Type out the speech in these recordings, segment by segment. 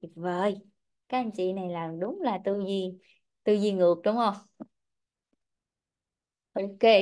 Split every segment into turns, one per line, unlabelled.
tuyệt vời các anh chị này là đúng là tư duy tư duy ngược đúng không ok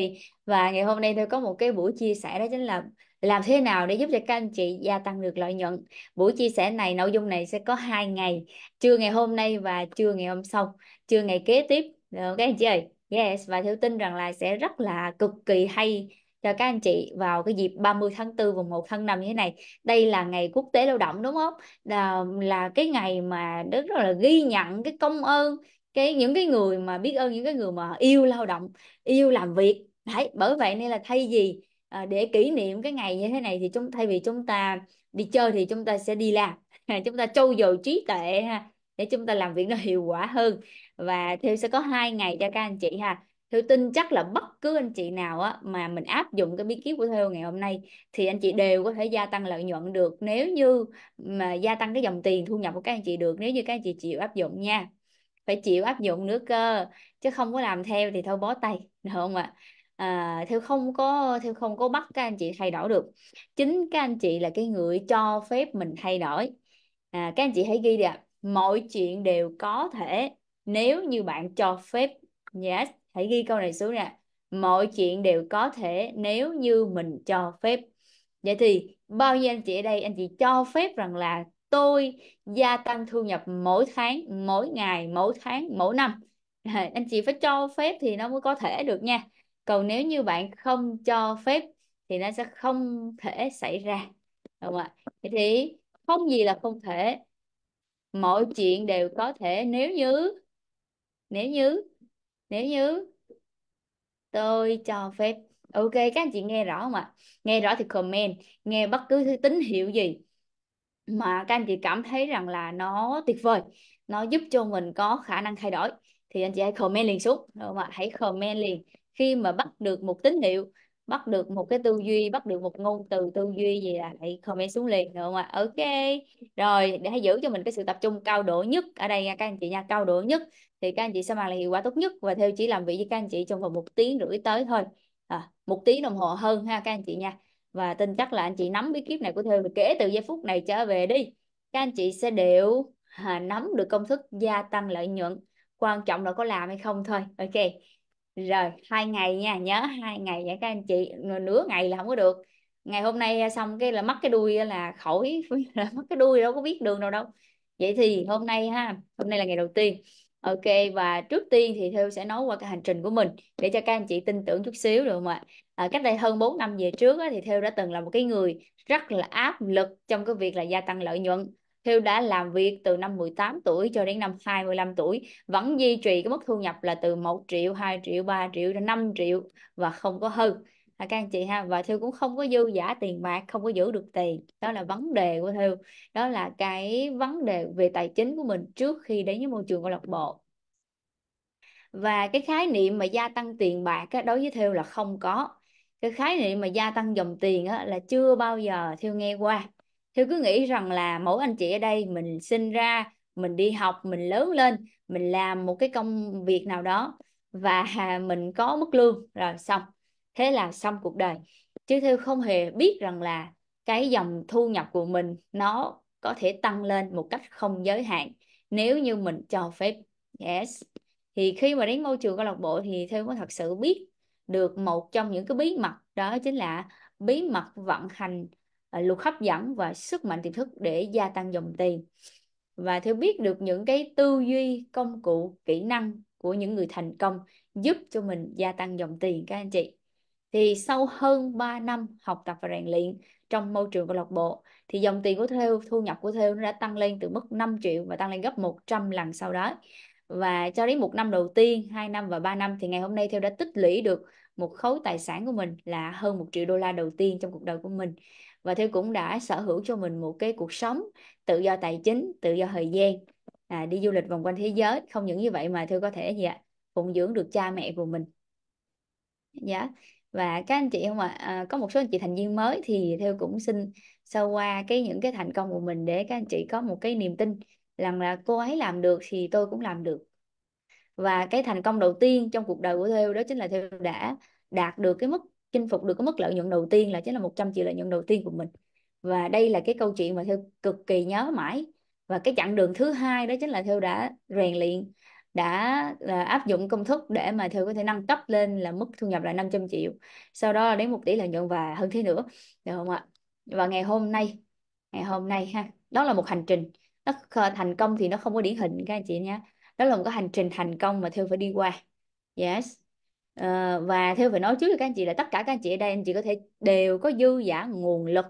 và ngày hôm nay tôi có một cái buổi chia sẻ đó chính là làm thế nào để giúp cho các anh chị gia tăng được lợi nhuận buổi chia sẻ này nội dung này sẽ có hai ngày trưa ngày hôm nay và trưa ngày hôm sau trưa ngày kế tiếp được ờ, các anh chị ơi yes và theo tin rằng là sẽ rất là cực kỳ hay cho các anh chị vào cái dịp 30 tháng 4 và 1 tháng 5 như thế này. Đây là ngày quốc tế lao động đúng không? Là, là cái ngày mà rất là ghi nhận cái công ơn cái những cái người mà biết ơn những cái người mà yêu lao động, yêu làm việc. Đấy, bởi vậy nên là thay vì à, để kỷ niệm cái ngày như thế này thì chúng thay vì chúng ta đi chơi thì chúng ta sẽ đi làm. chúng ta trau dồi trí tuệ ha để chúng ta làm việc nó hiệu quả hơn và theo sẽ có hai ngày cho các anh chị ha Tôi tin chắc là bất cứ anh chị nào á, mà mình áp dụng cái bí kíp của Theo ngày hôm nay thì anh chị đều có thể gia tăng lợi nhuận được nếu như mà gia tăng cái dòng tiền thu nhập của các anh chị được nếu như các anh chị chịu áp dụng nha. Phải chịu áp dụng nữa cơ, chứ không có làm theo thì thôi bó tay, được không ạ? À, theo không có theo không có bắt các anh chị thay đổi được. Chính các anh chị là cái người cho phép mình thay đổi. À, các anh chị hãy ghi đi ạ. Mọi chuyện đều có thể nếu như bạn cho phép. Yes hãy ghi câu này xuống nè mọi chuyện đều có thể nếu như mình cho phép vậy thì bao nhiêu anh chị ở đây anh chị cho phép rằng là tôi gia tăng thu nhập mỗi tháng mỗi ngày mỗi tháng mỗi năm anh chị phải cho phép thì nó mới có thể được nha còn nếu như bạn không cho phép thì nó sẽ không thể xảy ra đúng không ạ vậy thì không gì là không thể mọi chuyện đều có thể nếu như nếu như nếu như tôi cho phép ok các anh chị nghe rõ không ạ nghe rõ thì comment nghe bất cứ thứ tín hiệu gì mà các anh chị cảm thấy rằng là nó tuyệt vời nó giúp cho mình có khả năng thay đổi thì anh chị hãy comment liền xuống được không ạ hãy comment liền khi mà bắt được một tín hiệu bắt được một cái tư duy bắt được một ngôn từ tư duy gì là hãy comment xuống liền được không ạ ok rồi để hãy giữ cho mình cái sự tập trung cao độ nhất ở đây nha các anh chị nha cao độ nhất thì các anh chị sẽ mang lại hiệu quả tốt nhất và theo chỉ làm việc với các anh chị trong vòng một tiếng rưỡi tới thôi à, một tiếng đồng hồ hơn ha các anh chị nha và tin chắc là anh chị nắm bí kíp này của theo kể từ giây phút này trở về đi các anh chị sẽ đều à, nắm được công thức gia tăng lợi nhuận quan trọng là có làm hay không thôi ok rồi hai ngày nha nhớ hai ngày vậy các anh chị nửa ngày là không có được ngày hôm nay à, xong cái là mất cái đuôi là khỏi là mất cái đuôi đâu có biết đường đâu đâu vậy thì hôm nay ha hôm nay là ngày đầu tiên ok và trước tiên thì theo sẽ nói qua cái hành trình của mình để cho các anh chị tin tưởng chút xíu được không ạ à, cách đây hơn 4 năm về trước á, thì theo đã từng là một cái người rất là áp lực trong cái việc là gia tăng lợi nhuận Hill đã làm việc từ năm 18 tuổi cho đến năm 25 tuổi, vẫn duy trì cái mức thu nhập là từ 1 triệu, 2 triệu, 3 triệu đến 5 triệu và không có hư. À, các anh chị ha và Thiêu cũng không có dư giả tiền bạc không có giữ được tiền đó là vấn đề của Thiêu đó là cái vấn đề về tài chính của mình trước khi đến với môi trường câu lạc bộ và cái khái niệm mà gia tăng tiền bạc á, đối với Thiêu là không có cái khái niệm mà gia tăng dòng tiền á, là chưa bao giờ Thiêu nghe qua Thư cứ nghĩ rằng là mỗi anh chị ở đây mình sinh ra, mình đi học, mình lớn lên, mình làm một cái công việc nào đó và mình có mức lương rồi xong. Thế là xong cuộc đời. Chứ Thư không hề biết rằng là cái dòng thu nhập của mình nó có thể tăng lên một cách không giới hạn nếu như mình cho phép. Yes. Thì khi mà đến môi trường câu lạc bộ thì Thư mới thật sự biết được một trong những cái bí mật đó chính là bí mật vận hành À, luật hấp dẫn và sức mạnh tiềm thức để gia tăng dòng tiền và theo biết được những cái tư duy công cụ kỹ năng của những người thành công giúp cho mình gia tăng dòng tiền các anh chị thì sau hơn 3 năm học tập và rèn luyện trong môi trường câu lạc bộ thì dòng tiền của Theo, thu nhập của Theo nó đã tăng lên từ mức 5 triệu và tăng lên gấp 100 lần sau đó. Và cho đến một năm đầu tiên, 2 năm và 3 năm thì ngày hôm nay Theo đã tích lũy được một khối tài sản của mình là hơn một triệu đô la đầu tiên trong cuộc đời của mình và Thêu cũng đã sở hữu cho mình một cái cuộc sống tự do tài chính, tự do thời gian, à, đi du lịch vòng quanh thế giới. Không những như vậy mà Thêu có thể gì ạ, phụng dưỡng được cha mẹ của mình. Dạ. Và các anh chị không ạ, à, có một số anh chị thành viên mới thì Thêu cũng xin sơ qua cái những cái thành công của mình để các anh chị có một cái niềm tin rằng là cô ấy làm được thì tôi cũng làm được. Và cái thành công đầu tiên trong cuộc đời của Thêu đó chính là Thêu đã đạt được cái mức chinh phục được cái mức lợi nhuận đầu tiên là chính là 100 triệu lợi nhuận đầu tiên của mình và đây là cái câu chuyện mà theo cực kỳ nhớ mãi và cái chặng đường thứ hai đó chính là theo đã rèn luyện đã à, áp dụng công thức để mà theo có thể nâng cấp lên là mức thu nhập là 500 triệu sau đó đến một tỷ lợi nhuận và hơn thế nữa được không ạ và ngày hôm nay ngày hôm nay ha đó là một hành trình nó thành công thì nó không có điển hình các anh chị nhé đó là một cái hành trình thành công mà theo phải đi qua yes à, và theo phải nói trước cho các anh chị là tất cả các anh chị ở đây anh chị có thể đều có dư giả nguồn lực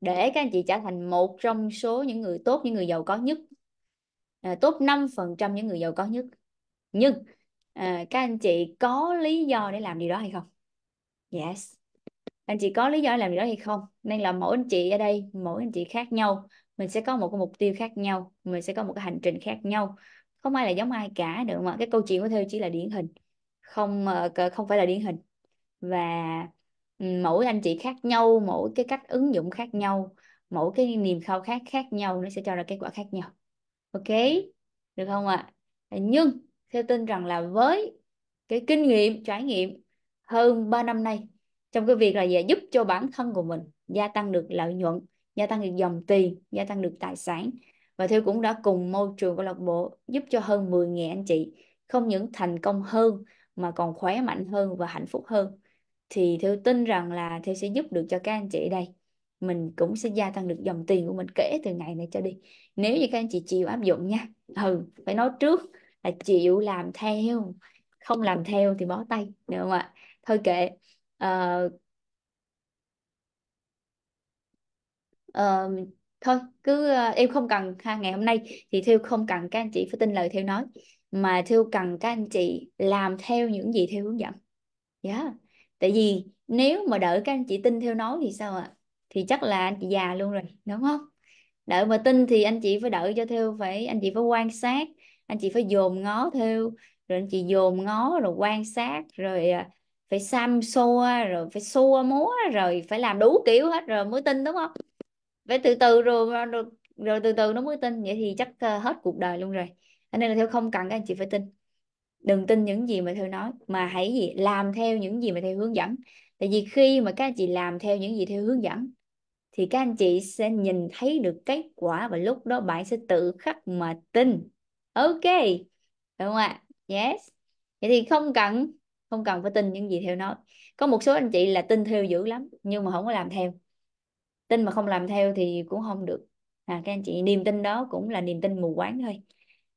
để các anh chị trở thành một trong số những người tốt những người giàu có nhất à, top 5% những người giàu có nhất nhưng à, các anh chị có lý do để làm điều đó hay không yes anh chị có lý do để làm điều đó hay không nên là mỗi anh chị ở đây mỗi anh chị khác nhau mình sẽ có một cái mục tiêu khác nhau mình sẽ có một cái hành trình khác nhau không ai là giống ai cả được mà cái câu chuyện của theo chỉ là điển hình không ờ, không phải là điển hình và ừ, mỗi anh chị khác nhau mỗi cái cách ứng dụng khác nhau mỗi cái niềm khao khát khác nhau nó sẽ cho ra kết quả khác nhau ok được không ạ à? nhưng theo tin rằng là với cái kinh nghiệm trải nghiệm hơn 3 năm nay trong cái việc là gì? Dạ giúp cho bản thân của mình gia tăng được lợi nhuận gia tăng được dòng tiền gia tăng được tài sản và Theo cũng đã cùng môi trường câu lạc bộ giúp cho hơn 10.000 anh chị không những thành công hơn mà còn khỏe mạnh hơn và hạnh phúc hơn thì theo tin rằng là theo sẽ giúp được cho các anh chị đây mình cũng sẽ gia tăng được dòng tiền của mình kể từ ngày này cho đi nếu như các anh chị chịu áp dụng nha ừ phải nói trước là chịu làm theo không làm theo thì bó tay được không ạ thôi kệ uh, uh, thôi cứ uh, em không cần ha ngày hôm nay thì theo không cần các anh chị phải tin lời theo nói mà Thiêu cần các anh chị làm theo những gì theo hướng dẫn. Yeah. Dạ. Tại vì nếu mà đợi các anh chị tin theo nói thì sao ạ? Thì chắc là anh chị già luôn rồi, đúng không? Đợi mà tin thì anh chị phải đợi cho Thiêu phải, anh chị phải quan sát, anh chị phải dồn ngó Thiêu, rồi anh chị dồn ngó, rồi quan sát, rồi à, phải xăm xoa, rồi phải xua múa, rồi phải làm đủ kiểu hết rồi mới tin đúng không? Phải từ từ rồi, rồi, rồi từ từ nó mới tin, vậy thì chắc ờ, hết cuộc đời luôn rồi nên là Theo không cần các anh chị phải tin. Đừng tin những gì mà Theo nói, mà hãy gì làm theo những gì mà Theo hướng dẫn. Tại vì khi mà các anh chị làm theo những gì Theo hướng dẫn, thì các anh chị sẽ nhìn thấy được kết quả và lúc đó bạn sẽ tự khắc mà tin. Ok, đúng không ạ? Yes. Vậy thì không cần không cần phải tin những gì theo nói có một số anh chị là tin theo dữ lắm nhưng mà không có làm theo tin mà không làm theo thì cũng không được à, các anh chị niềm tin đó cũng là niềm tin mù quáng thôi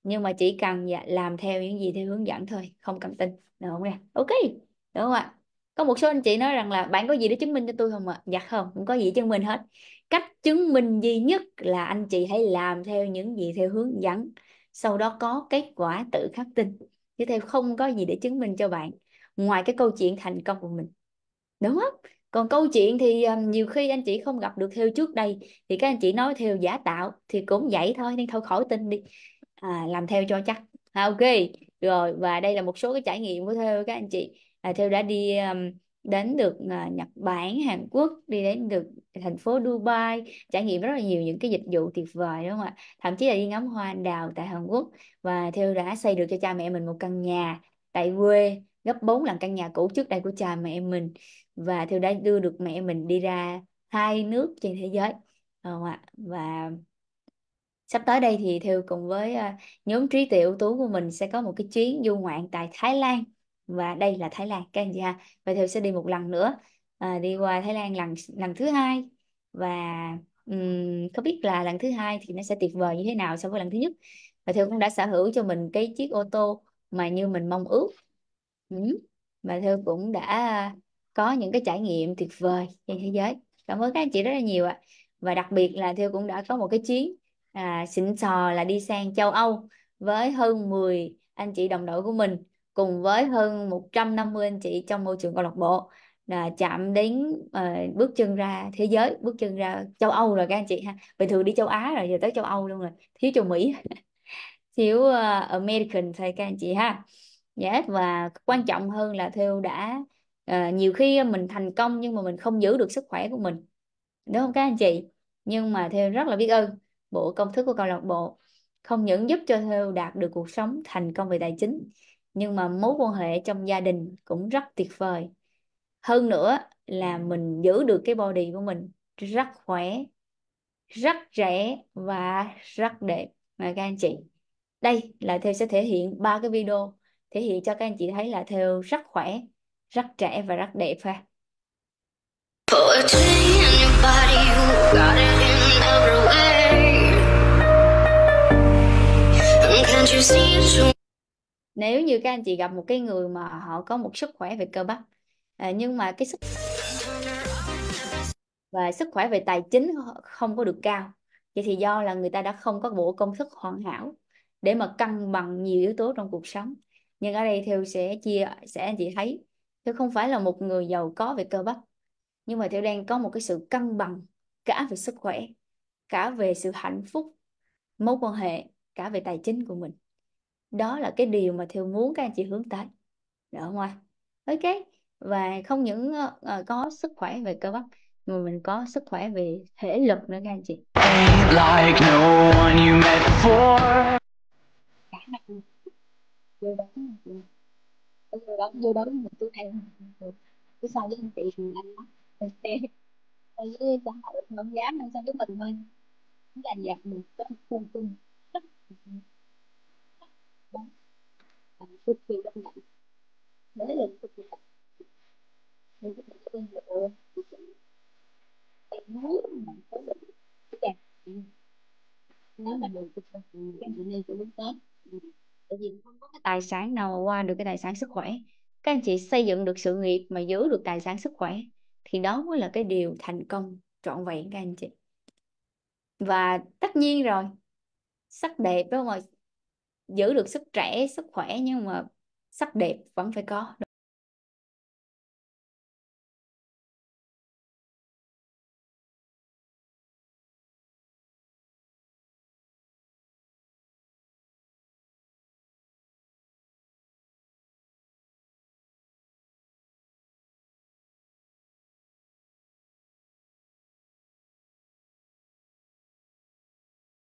nhưng mà chỉ cần dạ, làm theo những gì theo hướng dẫn thôi không cần tin được không nè ok đúng không ạ có một số anh chị nói rằng là bạn có gì để chứng minh cho tôi không ạ dạ không không có gì chứng minh hết cách chứng minh duy nhất là anh chị hãy làm theo những gì theo hướng dẫn sau đó có kết quả tự khắc tin chứ theo không có gì để chứng minh cho bạn ngoài cái câu chuyện thành công của mình đúng không còn câu chuyện thì ờ, nhiều khi anh chị không gặp được theo trước đây thì các anh chị nói theo giả tạo thì cũng vậy thôi nên thôi khỏi tin đi à, làm theo cho chắc à, ok rồi và đây là một số cái trải nghiệm của theo các anh chị à, theo đã đi um, đến được uh, Nhật Bản Hàn Quốc đi đến được thành phố Dubai trải nghiệm rất là nhiều những cái dịch vụ tuyệt vời đúng không ạ thậm chí là đi ngắm hoa đào tại Hàn Quốc và theo đã xây được cho cha mẹ mình một căn nhà tại quê gấp 4 lần căn nhà cũ trước đây của cha mẹ mình và theo đã đưa được mẹ mình đi ra hai nước trên thế giới đúng không ạ và sắp tới đây thì Thêu cùng với à, nhóm trí tuệ ưu tú của mình sẽ có một cái chuyến du ngoạn tại Thái Lan và đây là Thái Lan các anh chị ha và Thêu sẽ đi một lần nữa à, đi qua Thái Lan lần lần thứ hai và um, có biết là lần thứ hai thì nó sẽ tuyệt vời như thế nào so với lần thứ nhất và Thêu cũng đã sở hữu cho mình cái chiếc ô tô mà như mình mong ước ừ. và Thêu cũng đã có những cái trải nghiệm tuyệt vời trên thế giới cảm ơn các anh chị rất là nhiều ạ và đặc biệt là Thêu cũng đã có một cái chuyến à, xịn sò là đi sang châu Âu với hơn 10 anh chị đồng đội của mình cùng với hơn 150 anh chị trong môi trường câu lạc bộ là chạm đến uh, bước chân ra thế giới bước chân ra châu Âu rồi các anh chị ha bình thường đi châu Á rồi giờ tới châu Âu luôn rồi thiếu châu Mỹ thiếu uh, American thôi các anh chị ha yes và quan trọng hơn là theo đã uh, nhiều khi mình thành công nhưng mà mình không giữ được sức khỏe của mình đúng không các anh chị nhưng mà theo rất là biết ơn bộ công thức của câu lạc bộ không những giúp cho Theo đạt được cuộc sống thành công về tài chính nhưng mà mối quan hệ trong gia đình cũng rất tuyệt vời hơn nữa là mình giữ được cái body của mình rất khỏe rất rẻ và rất đẹp mà các anh chị đây là Theo sẽ thể hiện ba cái video thể hiện cho các anh chị thấy là Theo rất khỏe rất trẻ và rất đẹp ha Poetry in your body, you got it in every way. nếu như các anh chị gặp một cái người mà họ có một sức khỏe về cơ bắp à, nhưng mà cái sức và sức khỏe về tài chính không có được cao vậy thì do là người ta đã không có bộ công thức hoàn hảo để mà cân bằng nhiều yếu tố trong cuộc sống nhưng ở đây theo sẽ chia sẽ anh chị thấy theo không phải là một người giàu có về cơ bắp nhưng mà theo đang có một cái sự cân bằng cả về sức khỏe cả về sự hạnh phúc mối quan hệ cả về tài chính của mình đó là cái điều mà Thiều muốn các anh chị hướng tới được không ạ ok và không những uh, có sức khỏe về cơ bắp mà mình có sức khỏe về thể lực nữa các anh chị
like no one you met before
vô đó vô đó vô tôi thấy, cứ so với anh chị thì anh đó mình sẽ so với xã hội không dám so với mình thôi là dẹp một cái khuôn khung đó à, cực kỳ đơn giản đấy là cực kỳ cũng giản mình sẽ lựa em nói mà có được cái đẹp nếu mà được cực kỳ nên sẽ muốn tới, tại vì không có cái tài sản nào mà qua được cái tài sản sức khỏe các anh chị xây dựng được sự nghiệp mà giữ được tài sản sức khỏe thì đó mới là cái điều thành công trọn vẹn các anh chị và tất nhiên rồi sắc đẹp đúng không ạ giữ được sức trẻ sức khỏe nhưng mà sắc đẹp vẫn phải có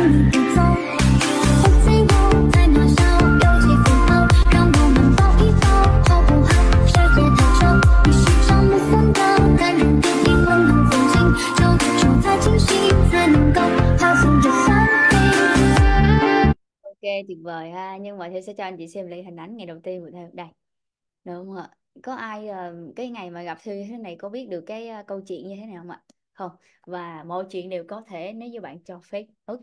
OK tuyệt vời ha nhưng mà Thêu sẽ cho anh chị xem lại hình ảnh ngày đầu tiên của Thêu đây Đúng không ạ có ai ờ, cái ngày mà gặp Thêu như thế này có biết được cái ờ, câu chuyện như thế nào không ạ không và mọi chuyện đều có thể nếu như bạn cho phép ok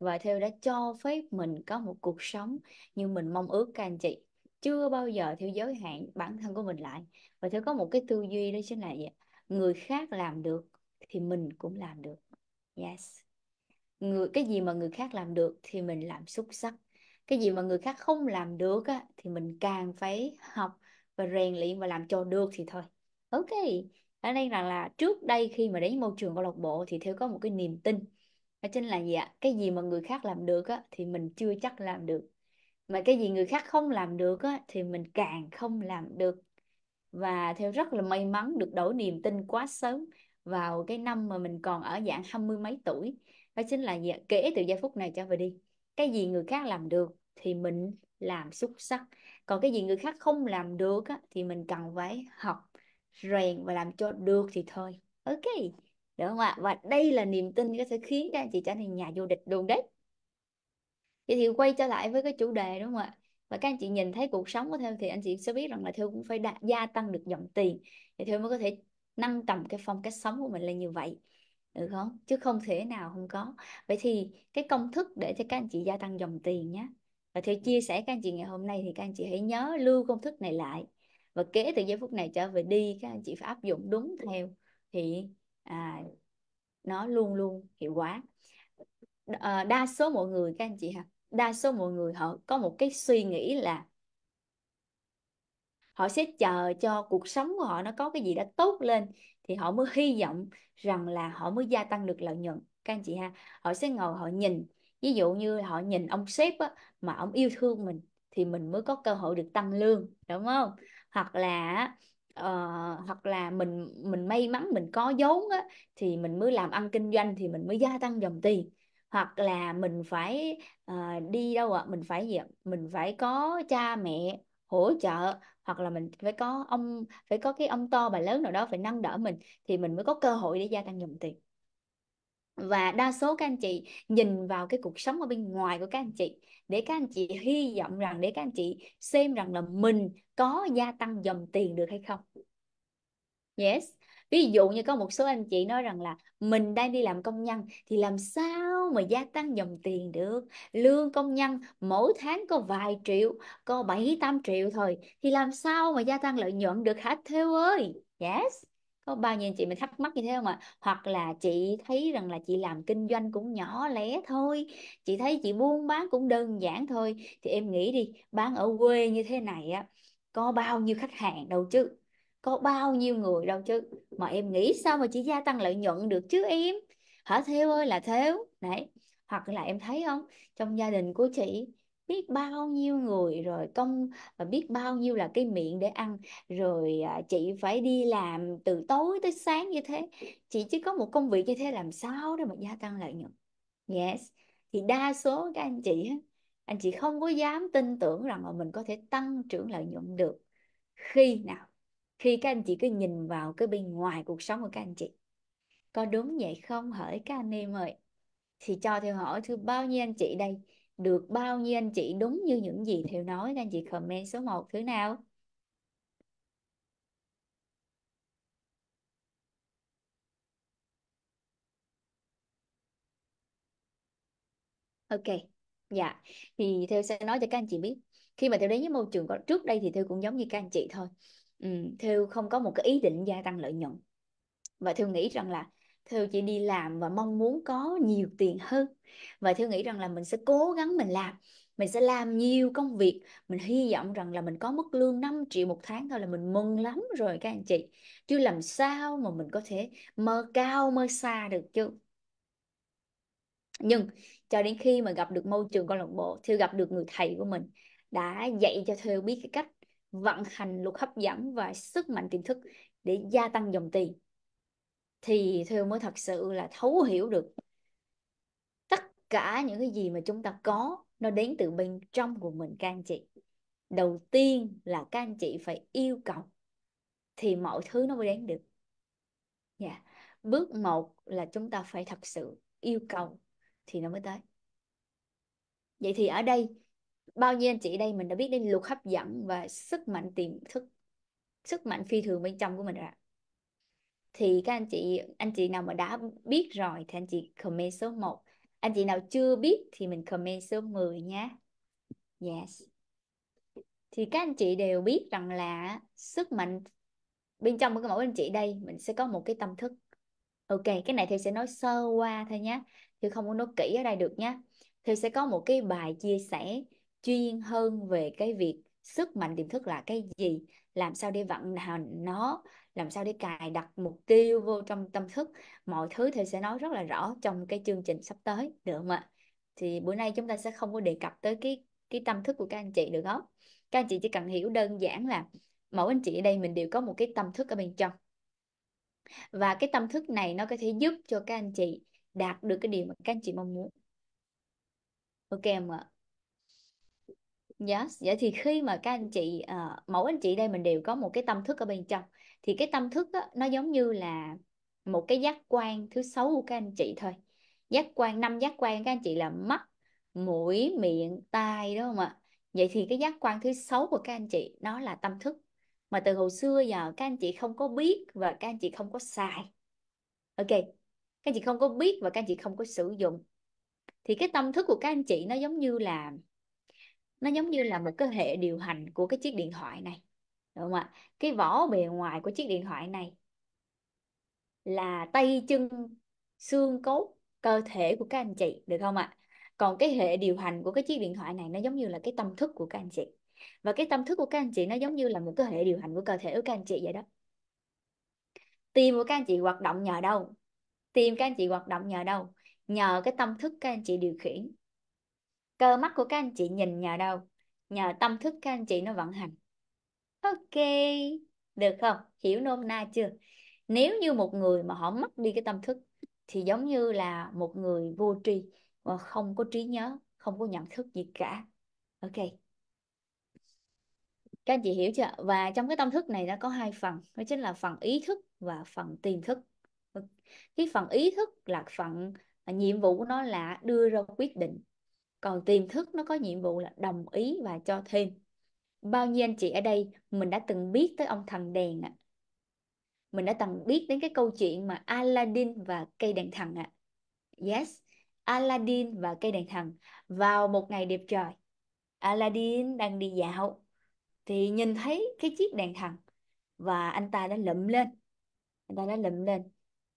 và theo đã cho phép mình có một cuộc sống như mình mong ước các anh chị chưa bao giờ theo giới hạn bản thân của mình lại và theo có một cái tư duy đó chính là gì? người khác làm được thì mình cũng làm được yes người cái gì mà người khác làm được thì mình làm xuất sắc cái gì mà người khác không làm được á, thì mình càng phải học và rèn luyện và làm cho được thì thôi ok thế nên rằng là, trước đây khi mà đến môi trường câu lạc bộ thì Thêu có một cái niềm tin đó chính là gì ạ cái gì mà người khác làm được á, thì mình chưa chắc làm được mà cái gì người khác không làm được á, thì mình càng không làm được và Thêu rất là may mắn được đổi niềm tin quá sớm vào cái năm mà mình còn ở dạng hai mươi mấy tuổi đó chính là gì ạ? kể từ giây phút này trở về đi cái gì người khác làm được thì mình làm xuất sắc còn cái gì người khác không làm được á, thì mình cần phải học rèn và làm cho được thì thôi ok được không ạ và đây là niềm tin có thể khiến cho anh chị trở thành nhà vô địch luôn đấy vậy thì quay trở lại với cái chủ đề đúng không ạ và các anh chị nhìn thấy cuộc sống của theo thì anh chị sẽ biết rằng là theo cũng phải đa, gia tăng được dòng tiền thì theo mới có thể nâng tầm cái phong cách sống của mình lên như vậy được không chứ không thể nào không có vậy thì cái công thức để cho các anh chị gia tăng dòng tiền nhé và theo chia sẻ các anh chị ngày hôm nay thì các anh chị hãy nhớ lưu công thức này lại và kể từ giây phút này trở về đi các anh chị phải áp dụng đúng theo thì à, nó luôn luôn hiệu quả à, đa số mọi người các anh chị ha đa số mọi người họ có một cái suy nghĩ là họ sẽ chờ cho cuộc sống của họ nó có cái gì đã tốt lên thì họ mới hy vọng rằng là họ mới gia tăng được lợi nhuận các anh chị ha họ sẽ ngồi họ nhìn ví dụ như họ nhìn ông sếp á, mà ông yêu thương mình thì mình mới có cơ hội được tăng lương đúng không hoặc là uh, hoặc là mình mình may mắn mình có vốn á, thì mình mới làm ăn kinh doanh thì mình mới gia tăng dòng tiền hoặc là mình phải uh, đi đâu ạ à? mình phải gì mình phải có cha mẹ hỗ trợ hoặc là mình phải có ông phải có cái ông to bà lớn nào đó phải nâng đỡ mình thì mình mới có cơ hội để gia tăng dòng tiền và đa số các anh chị nhìn vào cái cuộc sống ở bên ngoài của các anh chị để các anh chị hy vọng rằng để các anh chị xem rằng là mình có gia tăng dòng tiền được hay không yes ví dụ như có một số anh chị nói rằng là mình đang đi làm công nhân thì làm sao mà gia tăng dòng tiền được lương công nhân mỗi tháng có vài triệu có bảy tám triệu thôi thì làm sao mà gia tăng lợi nhuận được hả theo ơi yes có bao nhiêu chị mình thắc mắc như thế không ạ hoặc là chị thấy rằng là chị làm kinh doanh cũng nhỏ lẻ thôi chị thấy chị buôn bán cũng đơn giản thôi thì em nghĩ đi bán ở quê như thế này á có bao nhiêu khách hàng đâu chứ có bao nhiêu người đâu chứ mà em nghĩ sao mà chị gia tăng lợi nhuận được chứ em hả theo ơi là theo đấy hoặc là em thấy không trong gia đình của chị biết bao nhiêu người rồi công và biết bao nhiêu là cái miệng để ăn rồi à, chị phải đi làm từ tối tới sáng như thế chị chỉ có một công việc như thế làm sao để mà gia tăng lợi nhuận yes thì đa số các anh chị anh chị không có dám tin tưởng rằng là mình có thể tăng trưởng lợi nhuận được khi nào khi các anh chị cứ nhìn vào cái bên ngoài cuộc sống của các anh chị có đúng vậy không hỡi các anh em ơi thì cho theo hỏi thứ bao nhiêu anh chị đây được bao nhiêu anh chị đúng như những gì Thêu nói các anh chị comment số 1 thứ nào Ok, dạ. Thì Theo sẽ nói cho các anh chị biết. Khi mà Theo đến với môi trường trước đây thì Theo cũng giống như các anh chị thôi. Ừ, Theo không có một cái ý định gia tăng lợi nhuận. Và Theo nghĩ rằng là thưa chị đi làm và mong muốn có nhiều tiền hơn và thưa nghĩ rằng là mình sẽ cố gắng mình làm mình sẽ làm nhiều công việc mình hy vọng rằng là mình có mức lương 5 triệu một tháng thôi là mình mừng lắm rồi các anh chị chứ làm sao mà mình có thể mơ cao mơ xa được chứ nhưng cho đến khi mà gặp được môi trường câu lạc bộ thưa gặp được người thầy của mình đã dạy cho thưa biết cái cách vận hành luật hấp dẫn và sức mạnh tiềm thức để gia tăng dòng tiền thì Thêu mới thật sự là thấu hiểu được tất cả những cái gì mà chúng ta có nó đến từ bên trong của mình các anh chị đầu tiên là các anh chị phải yêu cầu thì mọi thứ nó mới đến được yeah. Dạ. bước một là chúng ta phải thật sự yêu cầu thì nó mới tới vậy thì ở đây bao nhiêu anh chị đây mình đã biết đến luật hấp dẫn và sức mạnh tiềm thức sức mạnh phi thường bên trong của mình rồi thì các anh chị anh chị nào mà đã biết rồi thì anh chị comment số 1 anh chị nào chưa biết thì mình comment số 10 nhé yes thì các anh chị đều biết rằng là sức mạnh bên trong của cái mẫu anh chị đây mình sẽ có một cái tâm thức ok cái này thì sẽ nói sơ qua thôi nhé thì không có nói kỹ ở đây được nhé thì sẽ có một cái bài chia sẻ chuyên hơn về cái việc sức mạnh tiềm thức là cái gì làm sao để vận hành nó làm sao để cài đặt mục tiêu vô trong tâm thức mọi thứ thì sẽ nói rất là rõ trong cái chương trình sắp tới được không ạ thì bữa nay chúng ta sẽ không có đề cập tới cái cái tâm thức của các anh chị được không các anh chị chỉ cần hiểu đơn giản là mỗi anh chị ở đây mình đều có một cái tâm thức ở bên trong và cái tâm thức này nó có thể giúp cho các anh chị đạt được cái điều mà các anh chị mong muốn ok không ạ Yes, vậy thì khi mà các anh chị à, mỗi anh chị đây mình đều có một cái tâm thức ở bên trong thì cái tâm thức đó, nó giống như là một cái giác quan thứ sáu của các anh chị thôi giác quan năm giác quan các anh chị là mắt mũi miệng tai đúng không ạ vậy thì cái giác quan thứ sáu của các anh chị nó là tâm thức mà từ hồi xưa giờ các anh chị không có biết và các anh chị không có xài ok các anh chị không có biết và các anh chị không có sử dụng thì cái tâm thức của các anh chị nó giống như là nó giống như là một cái hệ điều hành của cái chiếc điện thoại này đúng không ạ cái vỏ bề ngoài của chiếc điện thoại này là tay chân xương cốt cơ thể của các anh chị được không ạ còn cái hệ điều hành của cái chiếc điện thoại này nó giống như là cái tâm thức của các anh chị và cái tâm thức của các anh chị nó giống như là một cái hệ điều hành của cơ thể của các anh chị vậy đó tim của các anh chị hoạt động nhờ đâu tim các anh chị hoạt động nhờ đâu nhờ cái tâm thức các anh chị điều khiển cơ mắt của các anh chị nhìn nhờ đâu nhờ tâm thức các anh chị nó vận hành ok được không hiểu nôm na chưa nếu như một người mà họ mất đi cái tâm thức thì giống như là một người vô tri và không có trí nhớ không có nhận thức gì cả ok các anh chị hiểu chưa và trong cái tâm thức này nó có hai phần đó chính là phần ý thức và phần tiềm thức cái phần ý thức là phần à, nhiệm vụ của nó là đưa ra quyết định còn tiềm thức nó có nhiệm vụ là đồng ý và cho thêm bao nhiêu anh chị ở đây mình đã từng biết tới ông thần đèn ạ à? mình đã từng biết đến cái câu chuyện mà Aladdin và cây đèn thần ạ à? yes Aladdin và cây đèn thần vào một ngày đẹp trời Aladdin đang đi dạo thì nhìn thấy cái chiếc đèn thần và anh ta đã lụm lên anh ta đã lụm lên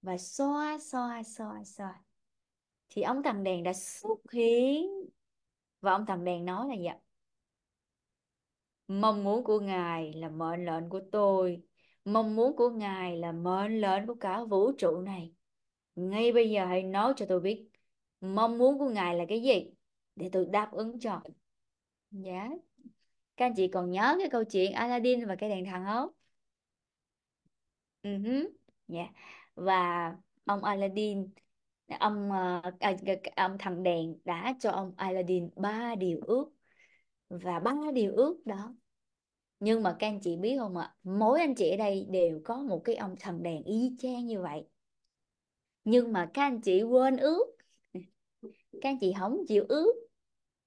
và xoa xoa xoa xoa thì ông thần đèn đã xuất hiện và ông thằng đèn nói là vậy mong muốn của ngài là mệnh lệnh của tôi mong muốn của ngài là mệnh lệnh của cả vũ trụ này ngay bây giờ hãy nói cho tôi biết mong muốn của ngài là cái gì để tôi đáp ứng cho dạ các anh chị còn nhớ cái câu chuyện Aladdin và cái đèn thần không uh-huh. dạ yeah. và ông Aladdin ông ờ, à, ông thằng đèn đã cho ông Aladdin ba điều ước và ba điều ước đó nhưng mà các anh chị biết không ạ mỗi anh chị ở đây đều có một cái ông thằng đèn y chang như vậy nhưng mà các anh chị quên ước các anh chị không chịu ước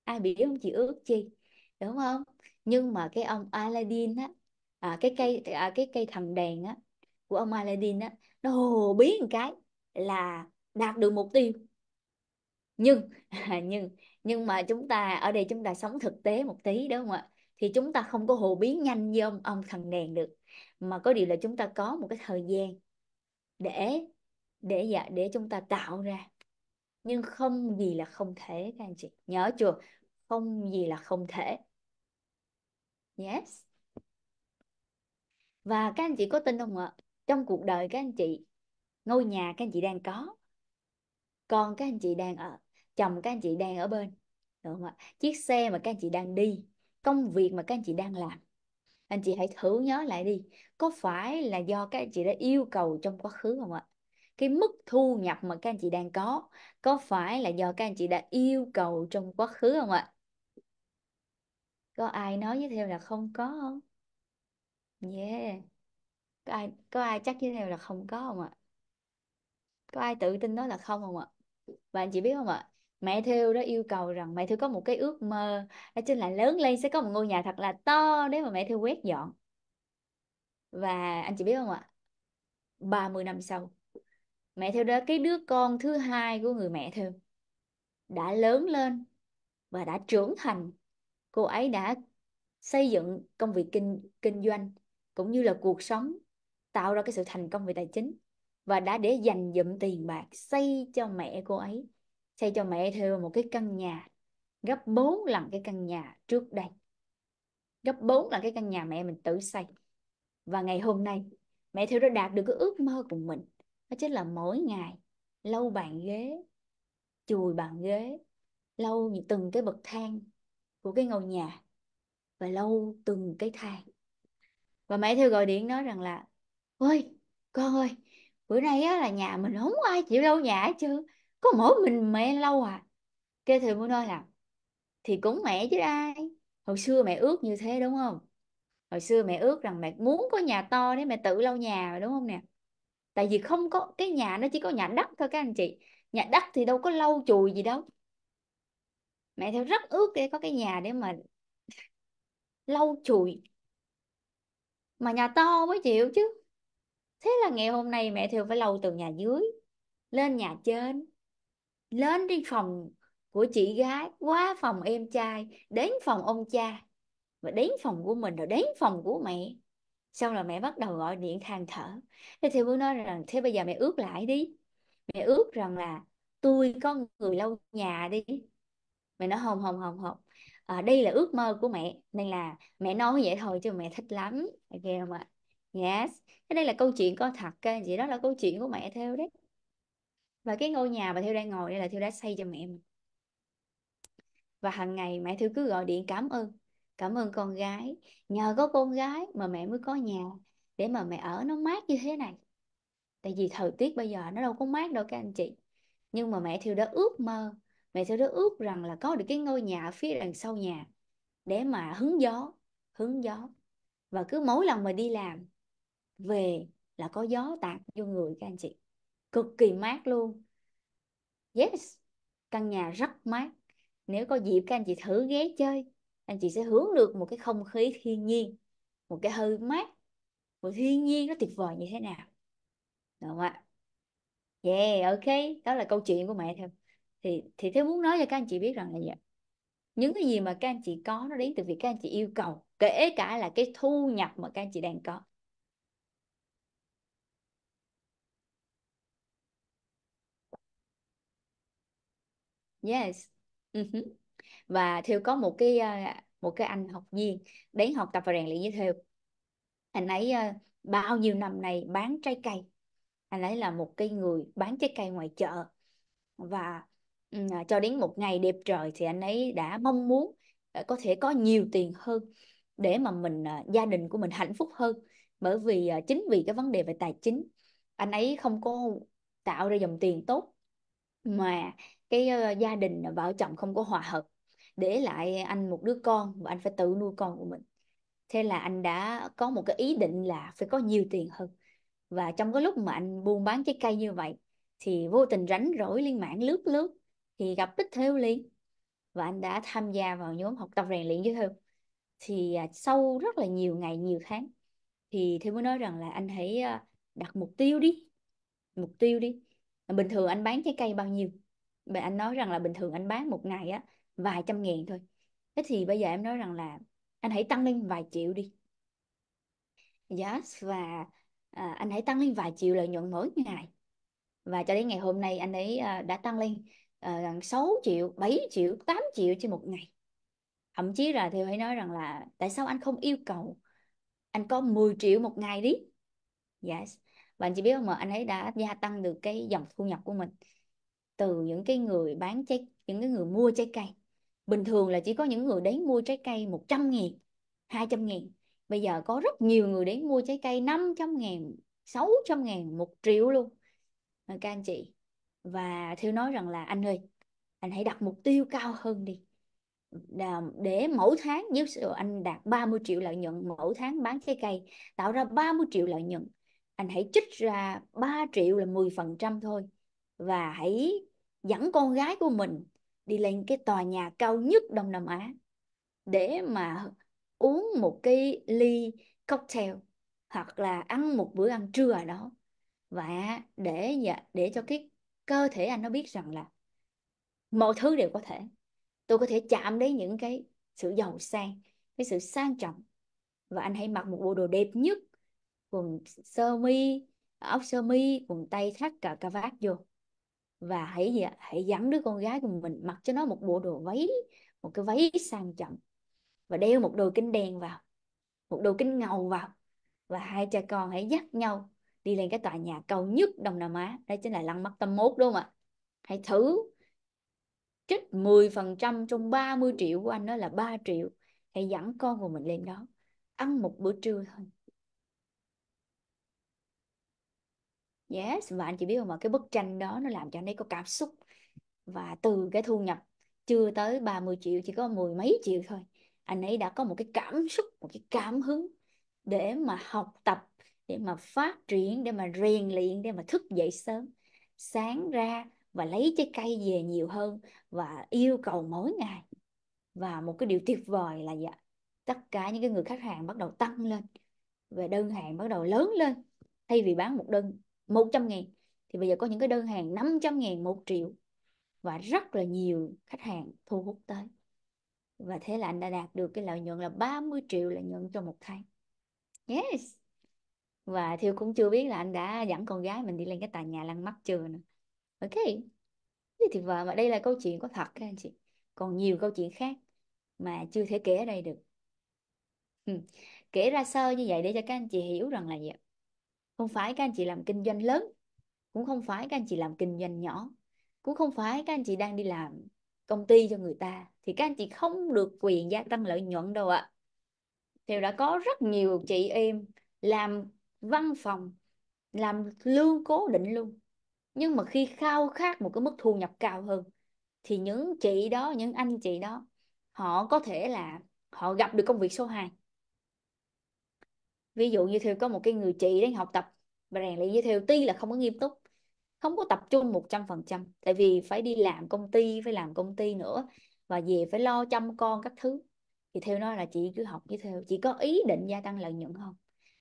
ai bị không chịu ước chi đúng không nhưng mà cái ông Aladdin á à, cái cây à, cái cây thằng đèn á của ông Aladdin á nó hồ biến cái là đạt được mục tiêu nhưng nhưng nhưng mà chúng ta ở đây chúng ta sống thực tế một tí đúng không ạ thì chúng ta không có hồ biến nhanh như ông ông thằng đèn được mà có điều là chúng ta có một cái thời gian để để dạ để chúng ta tạo ra nhưng không gì là không thể các anh chị nhớ chưa không gì là không thể yes và các anh chị có tin không ạ trong cuộc đời các anh chị ngôi nhà các anh chị đang có con các anh chị đang ở chồng các anh chị đang ở bên đúng không ạ chiếc xe mà các anh chị đang đi công việc mà các anh chị đang làm anh chị hãy thử nhớ lại đi có phải là do các anh chị đã yêu cầu trong quá khứ không ạ cái mức thu nhập mà các anh chị đang có có phải là do các anh chị đã yêu cầu trong quá khứ không ạ có ai nói với theo là không có không yeah có ai có ai chắc với theo là không có không ạ có ai tự tin nói là không không ạ và anh chị biết không ạ mẹ theo đó yêu cầu rằng mẹ theo có một cái ước mơ ở trên là lớn lên sẽ có một ngôi nhà thật là to để mà mẹ theo quét dọn và anh chị biết không ạ 30 năm sau mẹ theo đó cái đứa con thứ hai của người mẹ theo đã lớn lên và đã trưởng thành cô ấy đã xây dựng công việc kinh kinh doanh cũng như là cuộc sống tạo ra cái sự thành công về tài chính và đã để dành dụm tiền bạc xây cho mẹ cô ấy xây cho mẹ theo một cái căn nhà gấp 4 lần cái căn nhà trước đây gấp 4 là cái căn nhà mẹ mình tự xây và ngày hôm nay mẹ theo đã đạt được cái ước mơ của mình đó chính là mỗi ngày lau bàn ghế chùi bàn ghế lau từng cái bậc thang của cái ngôi nhà và lau từng cái thang và mẹ theo gọi điện nói rằng là ôi con ơi bữa nay á là nhà mình không ai chịu lau nhà hết trơn có mỗi mình mẹ lau à cái thì muốn nói là thì cũng mẹ chứ ai hồi xưa mẹ ước như thế đúng không hồi xưa mẹ ước rằng mẹ muốn có nhà to để mẹ tự lau nhà đúng không nè tại vì không có cái nhà nó chỉ có nhà đất thôi các anh chị nhà đất thì đâu có lau chùi gì đâu mẹ theo rất ước để có cái nhà để mà lau chùi mà nhà to mới chịu chứ thế là ngày hôm nay mẹ thường phải lầu từ nhà dưới lên nhà trên lên đi phòng của chị gái qua phòng em trai đến phòng ông cha và đến phòng của mình rồi đến phòng của mẹ xong là mẹ bắt đầu gọi điện than thở thế thì muốn nói rằng thế bây giờ mẹ ước lại đi mẹ ước rằng là tôi có người lau nhà đi mẹ nói không không không không à, đây là ước mơ của mẹ nên là mẹ nói vậy thôi chứ mẹ thích lắm ok không ạ Yes, cái đây là câu chuyện có thật cơ, vậy đó là câu chuyện của mẹ Theo đấy. Và cái ngôi nhà mà Theo đang ngồi đây là Theo đã xây cho mẹ mình. Và hàng ngày mẹ Theo cứ gọi điện cảm ơn, cảm ơn con gái, nhờ có con gái mà mẹ mới có nhà để mà mẹ ở nó mát như thế này. Tại vì thời tiết bây giờ nó đâu có mát đâu các anh chị. Nhưng mà mẹ Theo đã ước mơ, mẹ Theo đã ước rằng là có được cái ngôi nhà phía đằng sau nhà để mà hứng gió, hứng gió. Và cứ mỗi lần mà đi làm về là có gió tạt vô người các anh chị cực kỳ mát luôn yes căn nhà rất mát nếu có dịp các anh chị thử ghé chơi anh chị sẽ hướng được một cái không khí thiên nhiên một cái hơi mát của thiên nhiên nó tuyệt vời như thế nào đúng không ạ yeah ok đó là câu chuyện của mẹ thôi thì thì thế muốn nói cho các anh chị biết rằng là gì những cái gì mà các anh chị có nó đến từ việc các anh chị yêu cầu kể cả là cái thu nhập mà các anh chị đang có yes Mhm. và Thêu có một cái à, một cái anh học viên đến học tập và rèn luyện với Thêu anh ấy à, bao nhiêu năm nay bán trái cây anh ấy là một cái người bán trái cây ngoài chợ và ừ, ờ, cho đến một ngày đẹp trời thì anh ấy đã mong muốn à, có thể có nhiều tiền hơn để mà mình à, gia đình của mình hạnh phúc hơn bởi vì à, chính vì cái vấn đề về tài chính anh ấy không có tạo ra dòng tiền tốt mà cái ờ, gia đình vợ chồng không có hòa hợp để lại anh một đứa con và anh phải tự nuôi con của mình thế là anh đã có một cái ý định là phải có nhiều tiền hơn và trong cái lúc mà anh buôn bán trái cây như vậy thì vô tình rảnh rỗi lên mạng lướt lướt thì gặp Bích Thêu liền và anh đã tham gia vào nhóm học tập rèn luyện với Thêu thì à, sau rất là nhiều ngày nhiều tháng thì theo mới nói rằng là anh hãy à, đặt mục tiêu đi mục tiêu đi bình thường anh bán trái cây bao nhiêu bạn anh nói rằng là bình thường anh bán một ngày á vài trăm ngàn thôi. Thế thì bây giờ em nói rằng là anh hãy tăng lên vài triệu đi. Yes và à, anh hãy tăng lên vài triệu lợi nhuận mỗi ngày. Và cho đến ngày hôm nay anh ấy à, đã tăng lên à, gần 6 triệu, 7 triệu, 8 triệu trên một ngày. Thậm chí là thì phải nói rằng là tại sao anh không yêu cầu anh có 10 triệu một ngày đi. Yes. Và anh chị biết không mà anh ấy đã gia tăng được cái dòng thu nhập của mình từ những cái người bán trái những cái người mua trái cây bình thường là chỉ có những người đến mua trái cây 100 ngàn 200 ngàn bây giờ có rất nhiều người đến mua trái cây 500 ngàn 600 ngàn 1 triệu luôn ờ, các anh chị và Thiêu nói rằng là anh ơi anh hãy đặt mục tiêu cao hơn đi để mỗi tháng nếu anh đạt 30 triệu lợi nhuận mỗi tháng bán trái cây tạo ra 30 triệu lợi nhuận anh hãy trích ra 3 triệu là 10% thôi và hãy dẫn con gái của mình đi lên cái tòa nhà cao nhất Đông Nam Á để mà uống một cái ly cocktail hoặc là ăn một bữa ăn trưa ở đó và để dạ, để cho cái cơ thể anh nó biết rằng là mọi thứ đều có thể tôi có thể chạm đến những cái sự giàu sang cái sự sang trọng và anh hãy mặc một bộ đồ đẹp nhất quần sơ mi áo sơ mi quần tây thắt cả cà vạt vô và hãy dạ, hãy dẫn đứa con gái của mình mặc cho nó một bộ đồ váy một cái váy sang trọng và đeo một đôi kính đen vào một đôi kính ngầu vào và hai cha con hãy dắt nhau đi lên cái tòa nhà cao nhất Đông Nam Á đó chính là Lăng Mắt Tâm Mốt đúng không ạ hãy thử trích 10% trong 30 triệu của anh đó là 3 triệu hãy dẫn con của mình lên đó ăn một bữa trưa thôi Yes, và anh chị biết không mà cái bức tranh đó nó làm cho anh ấy có cảm xúc và từ cái thu nhập chưa tới 30 triệu chỉ có mười mấy triệu thôi anh ấy đã có một cái cảm xúc một cái cảm hứng để mà học tập để mà phát triển để mà rèn luyện để mà thức dậy sớm sáng ra và lấy trái cây về nhiều hơn và yêu cầu mỗi ngày và một cái điều tuyệt vời là dạ, tất cả những cái người khách hàng bắt đầu tăng lên về đơn hàng bắt đầu lớn lên thay vì bán một đơn 100 ngàn thì bây giờ có những cái đơn hàng 500 ngàn 1 triệu và rất là nhiều khách hàng thu hút tới và thế là anh đã đạt được cái lợi nhuận là 30 triệu lợi nhuận trong một tháng yes và Thiêu cũng chưa biết là anh đã dẫn con gái mình đi lên cái tòa nhà lăn mắt chưa nữa ok thế thì vợ mà đây là câu chuyện có thật các anh chị còn nhiều câu chuyện khác mà chưa thể kể ở đây được kể ra sơ như vậy để cho các anh chị hiểu rằng là gì không phải các anh chị làm kinh doanh lớn cũng không phải các anh chị làm kinh doanh nhỏ cũng không phải các anh chị đang đi làm công ty cho người ta thì các anh chị không được quyền gia tăng lợi nhuận đâu ạ à. thì đã có rất nhiều chị em làm văn phòng làm lương cố định luôn nhưng mà khi khao khát một cái mức thu nhập cao hơn thì những chị đó những anh chị đó họ có thể là họ gặp được công việc số 2 ví dụ như theo có một cái người chị đang học tập và rèn luyện với theo tuy là không có nghiêm túc không có tập trung một trăm phần trăm, tại vì phải đi làm công ty phải làm công ty nữa và về phải lo chăm con các thứ thì theo nói là chị cứ học với theo chị có ý định gia tăng lợi nhuận không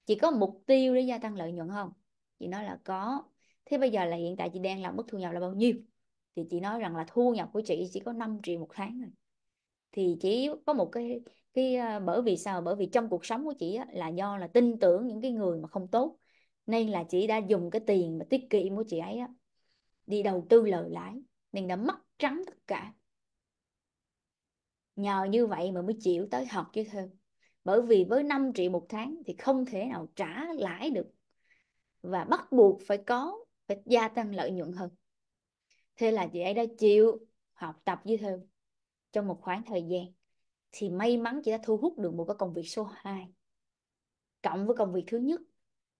chị có mục tiêu để gia tăng lợi nhuận không chị nói là có thế bây giờ là hiện tại chị đang làm mức thu nhập là bao nhiêu thì chị nói rằng là thu nhập của chị chỉ có 5 triệu một tháng rồi thì chỉ có một cái cái ờ, bởi vì sao bởi vì trong cuộc sống của chị á, là do là tin tưởng những cái người mà không tốt nên là chị đã dùng cái tiền mà tiết kiệm của chị ấy á, đi đầu tư lời lãi nên đã mất trắng tất cả nhờ như vậy mà mới chịu tới học với theo bởi vì với 5 triệu một tháng thì không thể nào trả lãi được và bắt buộc phải có phải gia tăng lợi nhuận hơn thế là chị ấy đã chịu học tập với theo trong một khoảng thời gian thì may mắn chị đã thu hút được một cái công việc số 2 cộng với công việc thứ nhất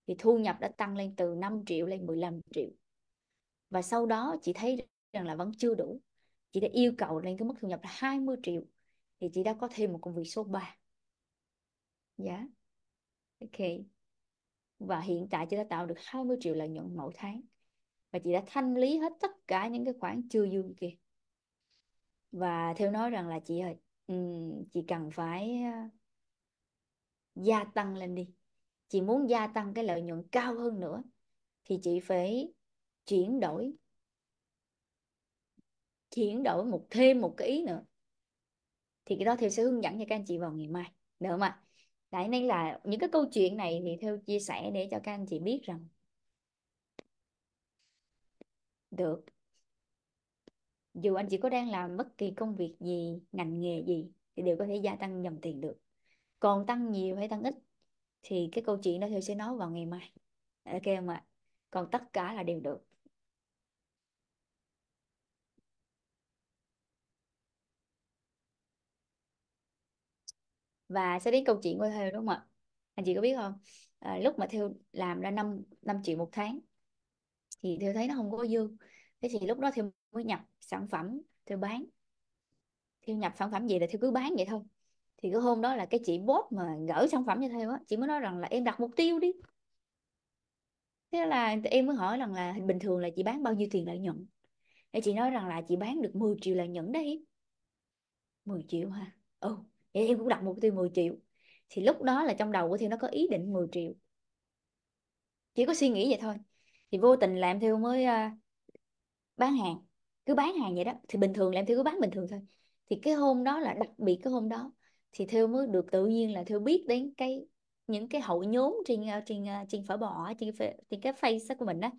thì thu nhập đã tăng lên từ 5 triệu lên 15 triệu và sau đó chị thấy rằng là vẫn chưa đủ chị đã yêu cầu lên cái mức thu nhập là 20 triệu thì chị đã có thêm một công việc số 3 dạ yeah. ok và hiện tại chị đã tạo được 20 triệu lợi nhuận mỗi tháng và chị đã thanh lý hết tất cả những cái khoản chưa dư kia và theo nói rằng là chị ơi um, chị cần phải gia tăng lên đi chị muốn gia tăng cái lợi nhuận cao hơn nữa thì chị phải chuyển đổi chuyển đổi một thêm một cái ý nữa thì cái đó theo sẽ hướng dẫn cho các anh chị vào ngày mai được không ạ đấy nên là những cái câu chuyện này thì theo chia sẻ để cho các anh chị biết rằng được dù anh chị có đang làm bất kỳ công việc gì ngành nghề gì thì đều có thể gia tăng dòng tiền được còn tăng nhiều hay tăng ít thì cái câu chuyện đó tôi sẽ nói vào ngày mai ok không ạ còn tất cả là đều được và sẽ đến câu chuyện của theo đúng không ạ anh chị có biết không à, lúc mà theo làm ra 5, 5 triệu một tháng thì theo thấy nó không có dư thế thì lúc đó theo mới nhập sản phẩm tôi bán thiêu nhập sản phẩm gì là thiêu cứ bán vậy thôi thì cái hôm đó là cái chị bot mà gỡ sản phẩm cho theo á chị mới nói rằng là em đặt mục tiêu đi thế là em mới hỏi rằng là bình thường là chị bán bao nhiêu tiền lợi nhuận để chị nói rằng là chị bán được 10 triệu lợi nhuận đấy 10 triệu ha ừ vậy em cũng đặt mục tiêu 10 triệu thì lúc đó là trong đầu của Thiên nó có ý định 10 triệu chỉ có suy nghĩ vậy thôi thì vô tình làm Thiên mới à, bán hàng cứ bán hàng vậy đó thì bình thường là em theo cứ bán bình thường thôi thì cái hôm đó là đặc biệt cái hôm đó thì theo mới được tự nhiên là theo biết đến cái những cái hậu nhốn trên ờ, trên ờ, trên phở bò trên trên cái face của mình đó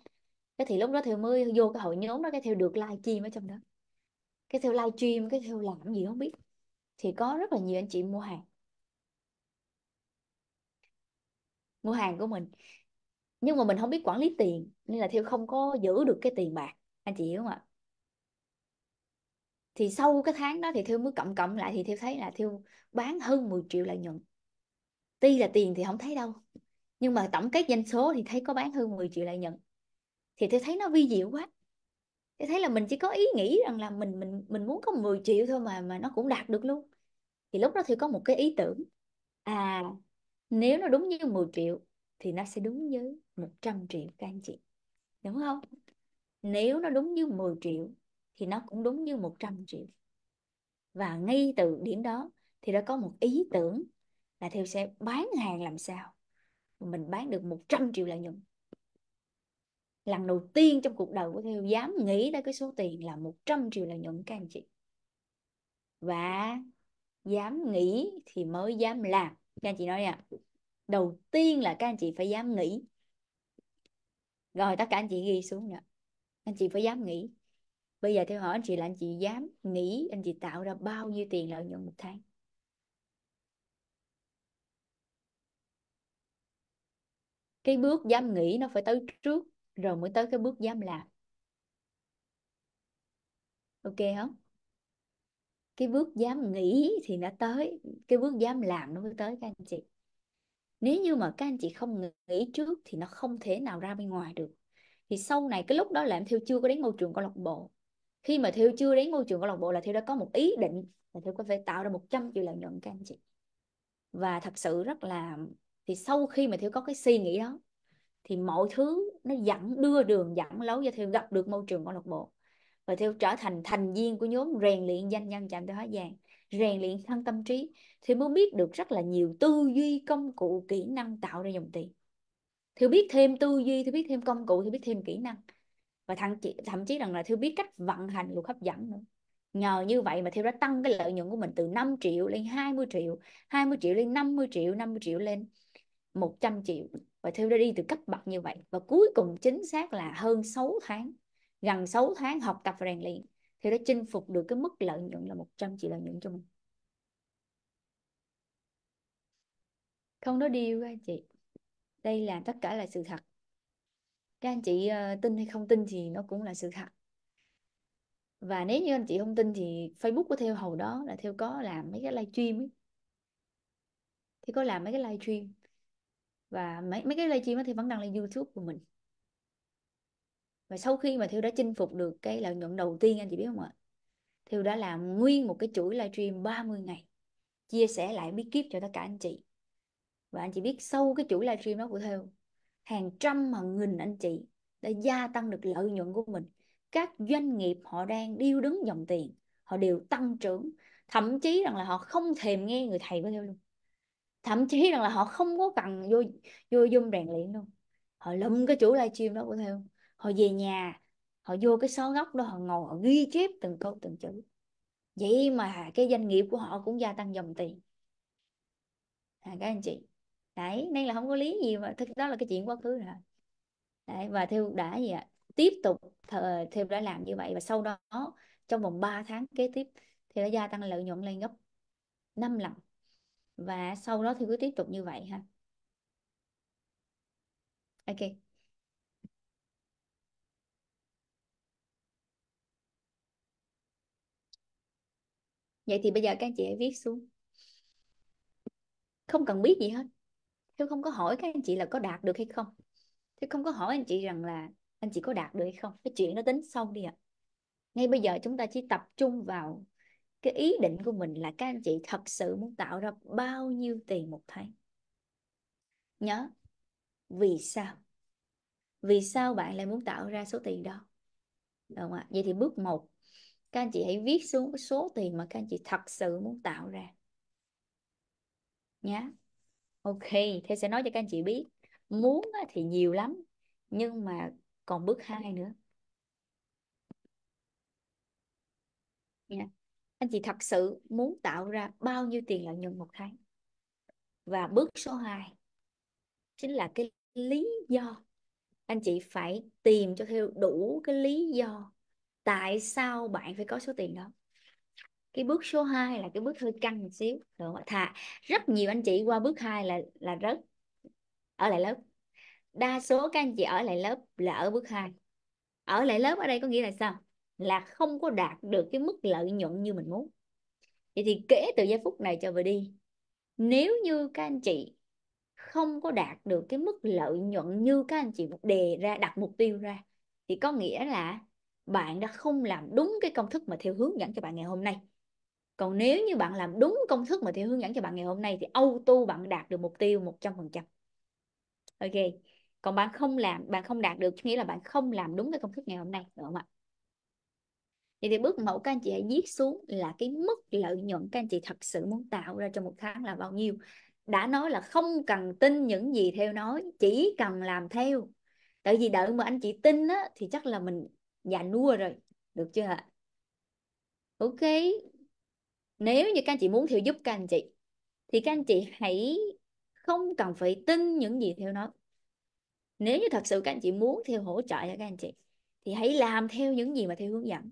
cái thì lúc đó theo mới vô cái hội nhóm đó cái theo được live stream ở trong đó cái theo live stream cái theo làm gì không biết thì có rất là nhiều anh chị mua hàng mua hàng của mình nhưng mà mình không biết quản lý tiền nên là theo không có giữ được cái tiền bạc anh chị hiểu không ạ thì sau cái tháng đó thì Thiêu mới cộng cộng lại thì Thiêu thấy là Thiêu bán hơn 10 triệu lợi nhuận tuy là tiền thì không thấy đâu nhưng mà tổng kết doanh số thì thấy có bán hơn 10 triệu lợi nhuận thì Thiêu thấy nó vi diệu quá Thiêu thấy là mình chỉ có ý nghĩ rằng là mình mình mình muốn có 10 triệu thôi mà mà nó cũng đạt được luôn thì lúc đó Thiêu có một cái ý tưởng à nếu nó đúng như 10 triệu thì nó sẽ đúng với 100 triệu các anh chị đúng không nếu nó đúng như 10 triệu thì nó cũng đúng như 100 triệu và ngay từ điểm đó thì đã có một ý tưởng là theo sẽ bán hàng làm sao mình bán được 100 triệu lợi nhuận lần đầu tiên trong cuộc đời của theo dám nghĩ tới cái số tiền là 100 triệu lợi nhuận các anh chị và dám nghĩ thì mới dám làm các anh chị nói nha đầu tiên là các anh chị phải dám nghĩ rồi tất cả anh chị ghi xuống nè anh chị phải dám nghĩ bây giờ theo hỏi anh chị là anh chị dám nghĩ anh chị tạo ra bao nhiêu tiền lợi nhuận một tháng cái bước dám nghĩ nó phải tới trước rồi mới tới cái bước dám làm ok không cái bước dám nghĩ thì nó tới cái bước dám làm nó mới tới các anh chị nếu như mà các anh chị không nghĩ trước thì nó không thể nào ra bên ngoài được thì sau này cái lúc đó là em theo chưa có đến môi trường câu lạc bộ khi mà Theo chưa đến môi trường câu lạc bộ là Theo đã có một ý định là Theo có phải tạo ra 100 triệu lợi nhuận các anh chị và thật sự rất là thì sau khi mà Theo có cái suy nghĩ đó thì mọi thứ nó dẫn đưa đường dẫn lối cho Theo gặp được môi trường câu lạc bộ và Theo trở thành thành viên của nhóm rèn luyện danh nhân chạm tới hóa vàng rèn luyện thân tâm trí thì mới biết được rất là nhiều tư duy công cụ kỹ năng tạo ra dòng tiền thì biết thêm tư duy thì biết thêm công cụ thì biết thêm kỹ năng và thậm chí, thậm chí rằng là Thiêu biết cách vận hành luật hấp dẫn nữa nhờ như vậy mà Thiêu đã tăng cái lợi nhuận của mình từ 5 triệu lên 20 triệu 20 triệu lên 50 triệu 50 triệu lên 100 triệu và Thiêu đã đi từ cấp bậc như vậy và cuối cùng chính xác là hơn 6 tháng gần 6 tháng học tập và rèn luyện Thiêu đã chinh phục được cái mức lợi nhuận là 100 triệu lợi nhuận cho mình không nói điêu các chị đây là tất cả là sự thật các anh chị ờ, tin hay không tin thì nó cũng là sự thật và nếu như anh chị không tin thì Facebook của Theo hầu đó là Theo có làm mấy cái live stream ấy. Thì có làm mấy cái live stream và mấy mấy cái live stream thì vẫn đăng lên YouTube của mình và sau khi mà Theo đã chinh phục được cái lợi nhuận đầu tiên anh chị biết không ạ Theo đã làm nguyên một cái chuỗi live stream 30 ngày chia sẻ lại bí kíp cho tất cả anh chị và anh chị biết sau cái chuỗi live stream đó của Theo hàng trăm mà nghìn anh chị đã gia tăng được lợi nhuận của mình các doanh nghiệp họ đang điêu đứng dòng tiền họ đều tăng trưởng thậm chí rằng là họ không thèm nghe người thầy của theo luôn thậm chí rằng là họ không có cần vô vô zoom rèn luyện luôn họ lâm cái chủ livestream đó của theo họ về nhà họ vô cái xó góc đó họ ngồi họ ghi chép từng câu từng chữ vậy mà cái doanh nghiệp của họ cũng gia tăng dòng tiền à, các anh chị đấy nên là không có lý gì mà đó là cái chuyện quá khứ rồi đấy và theo đã gì ạ tiếp tục theo đã làm như vậy và sau đó trong vòng 3 tháng kế tiếp thì đã gia tăng lợi nhuận lên gấp 5 lần và sau đó thì cứ tiếp tục như vậy ha ok vậy thì bây giờ các anh chị hãy viết xuống không cần biết gì hết Hiếu không có hỏi các anh chị là có đạt được hay không Hiếu không có hỏi anh chị rằng là anh chị có đạt được hay không cái chuyện nó tính sau đi ạ ngay bây giờ chúng ta chỉ tập trung vào cái ý định của mình là các anh chị thật sự muốn tạo ra bao nhiêu tiền một tháng nhớ vì sao vì sao bạn lại muốn tạo ra số tiền đó được không ạ vậy thì bước 1 các anh chị hãy viết xuống số tiền mà các anh chị thật sự muốn tạo ra nhé Ok, thế sẽ nói cho các anh chị biết. Muốn thì nhiều lắm, nhưng mà còn bước hai nữa. Nha. Dạ. Anh chị thật sự muốn tạo ra bao nhiêu tiền lợi nhuận một tháng? Và bước số 2 chính là cái lý do. Anh chị phải tìm cho theo đủ cái lý do tại sao bạn phải có số tiền đó cái bước số 2 là cái bước hơi căng một xíu được thà rất nhiều anh chị qua bước 2 là là rất ở lại lớp đa số các anh chị ở lại lớp là ở bước 2 ở lại lớp ở đây có nghĩa là sao là không có đạt được cái mức lợi nhuận như mình muốn vậy thì kể từ giây phút này cho về đi nếu như các anh chị không có đạt được cái mức lợi nhuận như các anh chị đề ra đặt mục tiêu ra thì có nghĩa là bạn đã không làm đúng cái công thức mà theo hướng dẫn cho bạn ngày hôm nay còn nếu như bạn làm đúng công thức mà theo hướng dẫn cho bạn ngày hôm nay thì auto bạn đạt được mục tiêu 100% ok còn bạn không làm bạn không đạt được nghĩa là bạn không làm đúng cái công thức ngày hôm nay đúng không ạ vậy thì bước mẫu các anh chị hãy viết xuống là cái mức lợi nhuận các anh chị thật sự muốn tạo ra trong một tháng là bao nhiêu đã nói là không cần tin những gì theo nói chỉ cần làm theo tại vì đợi mà anh chị tin á thì chắc là mình già nua rồi được chưa ạ ok nếu như các anh chị muốn Thiều giúp các anh chị thì các anh chị hãy không cần phải tin những gì theo nói nếu như thật sự các anh chị muốn theo hỗ trợ cho các anh chị thì hãy làm theo những gì mà theo hướng dẫn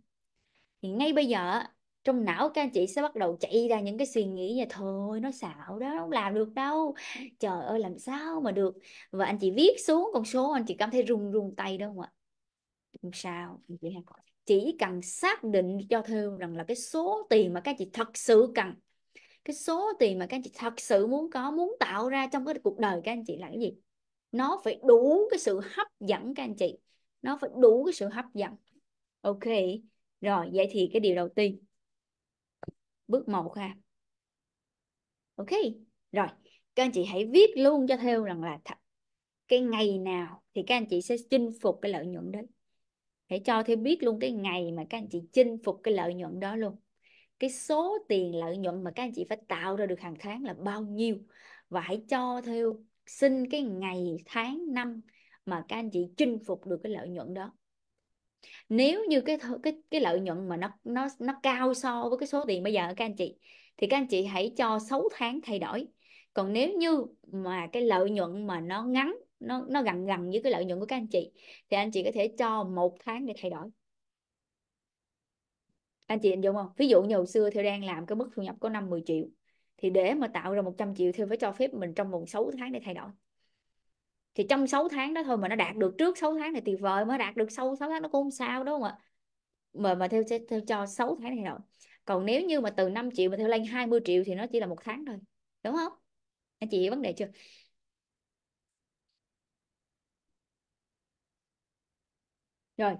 thì ngay bây giờ trong não các anh chị sẽ bắt đầu chạy ra những cái suy nghĩ là thôi nó xạo đó không làm được đâu trời ơi làm sao mà được và anh chị viết xuống con số anh chị cảm thấy run run tay đúng không ạ không sao anh chị hãy chỉ cần xác định cho theo rằng là cái số tiền mà các chị thật sự cần cái số tiền mà các anh chị thật sự muốn có muốn tạo ra trong cái cuộc đời các anh chị là cái gì nó phải đủ cái sự hấp dẫn các anh chị nó phải đủ cái sự hấp dẫn ok rồi vậy thì cái điều đầu tiên bước một ha ok rồi các anh chị hãy viết luôn cho theo rằng là thật cái ngày nào thì các anh chị sẽ chinh phục cái lợi nhuận đấy hãy cho thêm biết luôn cái ngày mà các anh chị chinh phục cái lợi nhuận đó luôn cái số tiền lợi nhuận mà các anh chị phải tạo ra được hàng tháng là bao nhiêu và hãy cho theo xin cái ngày tháng năm mà các anh chị chinh phục được cái lợi nhuận đó nếu như cái cái cái lợi nhuận mà nó nó nó cao so với cái số tiền bây giờ các anh chị thì các anh chị hãy cho 6 tháng thay đổi còn nếu như mà cái lợi nhuận mà nó ngắn nó nó gần gần với cái lợi nhuận của các anh chị thì anh chị có thể cho một tháng để thay đổi anh chị hình dung không ví dụ như hồi xưa theo đang làm cái mức thu nhập có 5 10 triệu thì để mà tạo ra 100 triệu thì phải cho phép mình trong vòng 6 tháng để thay đổi thì trong 6 tháng đó thôi mà nó đạt được trước 6 tháng này tuyệt vời mới đạt được sau 6 tháng nó cũng không sao đúng không ạ mà mà theo, theo cho 6 tháng này rồi còn nếu như mà từ 5 triệu mà theo lên 20 triệu thì nó chỉ là một tháng thôi đúng không anh chị vấn đề chưa rồi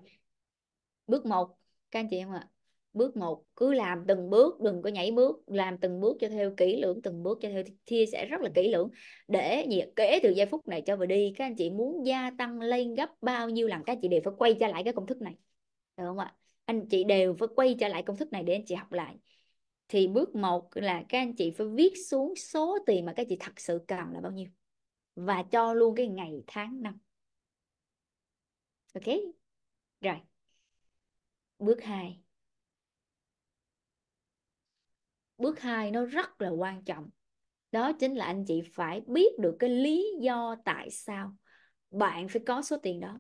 bước một các anh chị em ạ à? bước một cứ làm từng bước đừng có nhảy bước làm từng bước cho theo kỹ lưỡng từng bước cho theo chia sẻ rất là kỹ lưỡng để nhiệt kể từ giây phút này cho vừa đi các anh chị muốn gia tăng lên gấp bao nhiêu lần các anh chị đều phải quay trở lại cái công thức này được không ạ anh chị đều phải quay trở lại công thức này để anh chị học lại thì bước một là các anh chị phải viết xuống số tiền mà các chị thật sự cần là bao nhiêu và cho luôn cái ngày tháng năm ok rồi. Bước 2. Bước 2 nó rất là quan trọng. Đó chính là anh chị phải biết được cái lý do tại sao bạn phải có số tiền đó.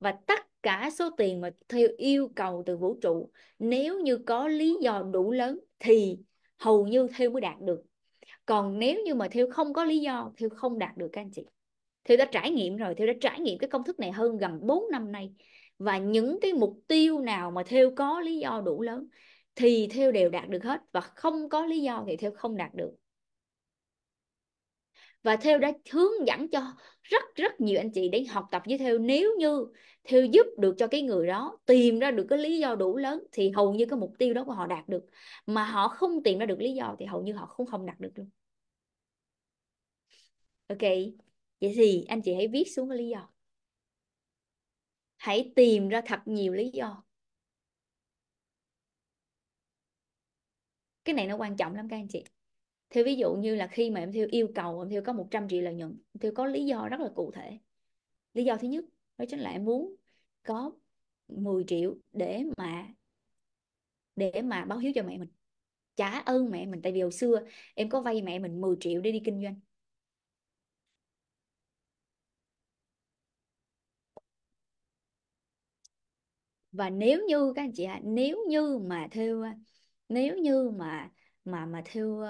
Và tất cả số tiền mà theo yêu cầu từ vũ trụ, nếu như có lý do đủ lớn thì hầu như theo mới đạt được. Còn nếu như mà theo không có lý do, theo không đạt được các anh chị. Theo đã trải nghiệm rồi, theo đã trải nghiệm cái công thức này hơn gần 4 năm nay và những cái mục tiêu nào mà theo có lý do đủ lớn thì theo đều đạt được hết và không có lý do thì theo không đạt được và theo đã hướng dẫn cho rất rất nhiều anh chị để học tập với theo nếu như theo giúp được cho cái người đó tìm ra được cái lý do đủ lớn thì hầu như cái mục tiêu đó của họ đạt được mà họ không tìm ra được lý do thì hầu như họ không không đạt được luôn ok vậy thì anh chị hãy viết xuống cái lý do hãy tìm ra thật nhiều lý do cái này nó quan trọng lắm các anh chị theo ví dụ như là khi mà em theo yêu cầu em theo có 100 triệu lợi nhuận em theo có lý do rất là cụ thể lý do thứ nhất đó chính là em muốn có 10 triệu để mà để mà báo hiếu cho mẹ mình trả ơn mẹ mình tại vì hồi xưa em có vay mẹ mình 10 triệu để đi kinh doanh và nếu như các anh chị ạ nếu như mà theo nếu như mà mà mà theo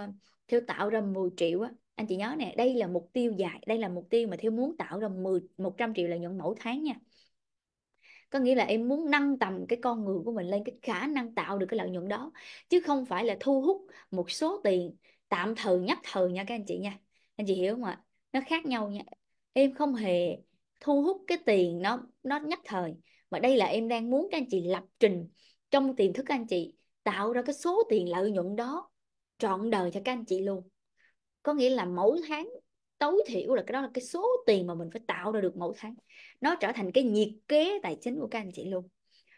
theo tạo ra 10 triệu á anh chị nhớ nè đây là mục tiêu dài đây là mục tiêu mà theo muốn tạo ra 10 100 triệu lợi nhuận mỗi tháng nha có nghĩa là em muốn nâng tầm cái con người của mình lên cái khả năng tạo được cái lợi nhuận đó chứ không phải là thu hút một số tiền tạm thời nhất thời nha các anh chị nha anh chị hiểu không ạ nó khác nhau nha em không hề thu hút cái tiền nó nó nhất thời mà đây là em đang muốn các anh chị lập trình trong tiềm thức anh chị tạo ra cái số tiền lợi nhuận đó trọn đời cho các anh chị luôn có nghĩa là mỗi tháng tối thiểu là cái đó là cái số tiền mà mình phải tạo ra được mỗi tháng nó trở thành cái nhiệt kế tài chính của các anh chị luôn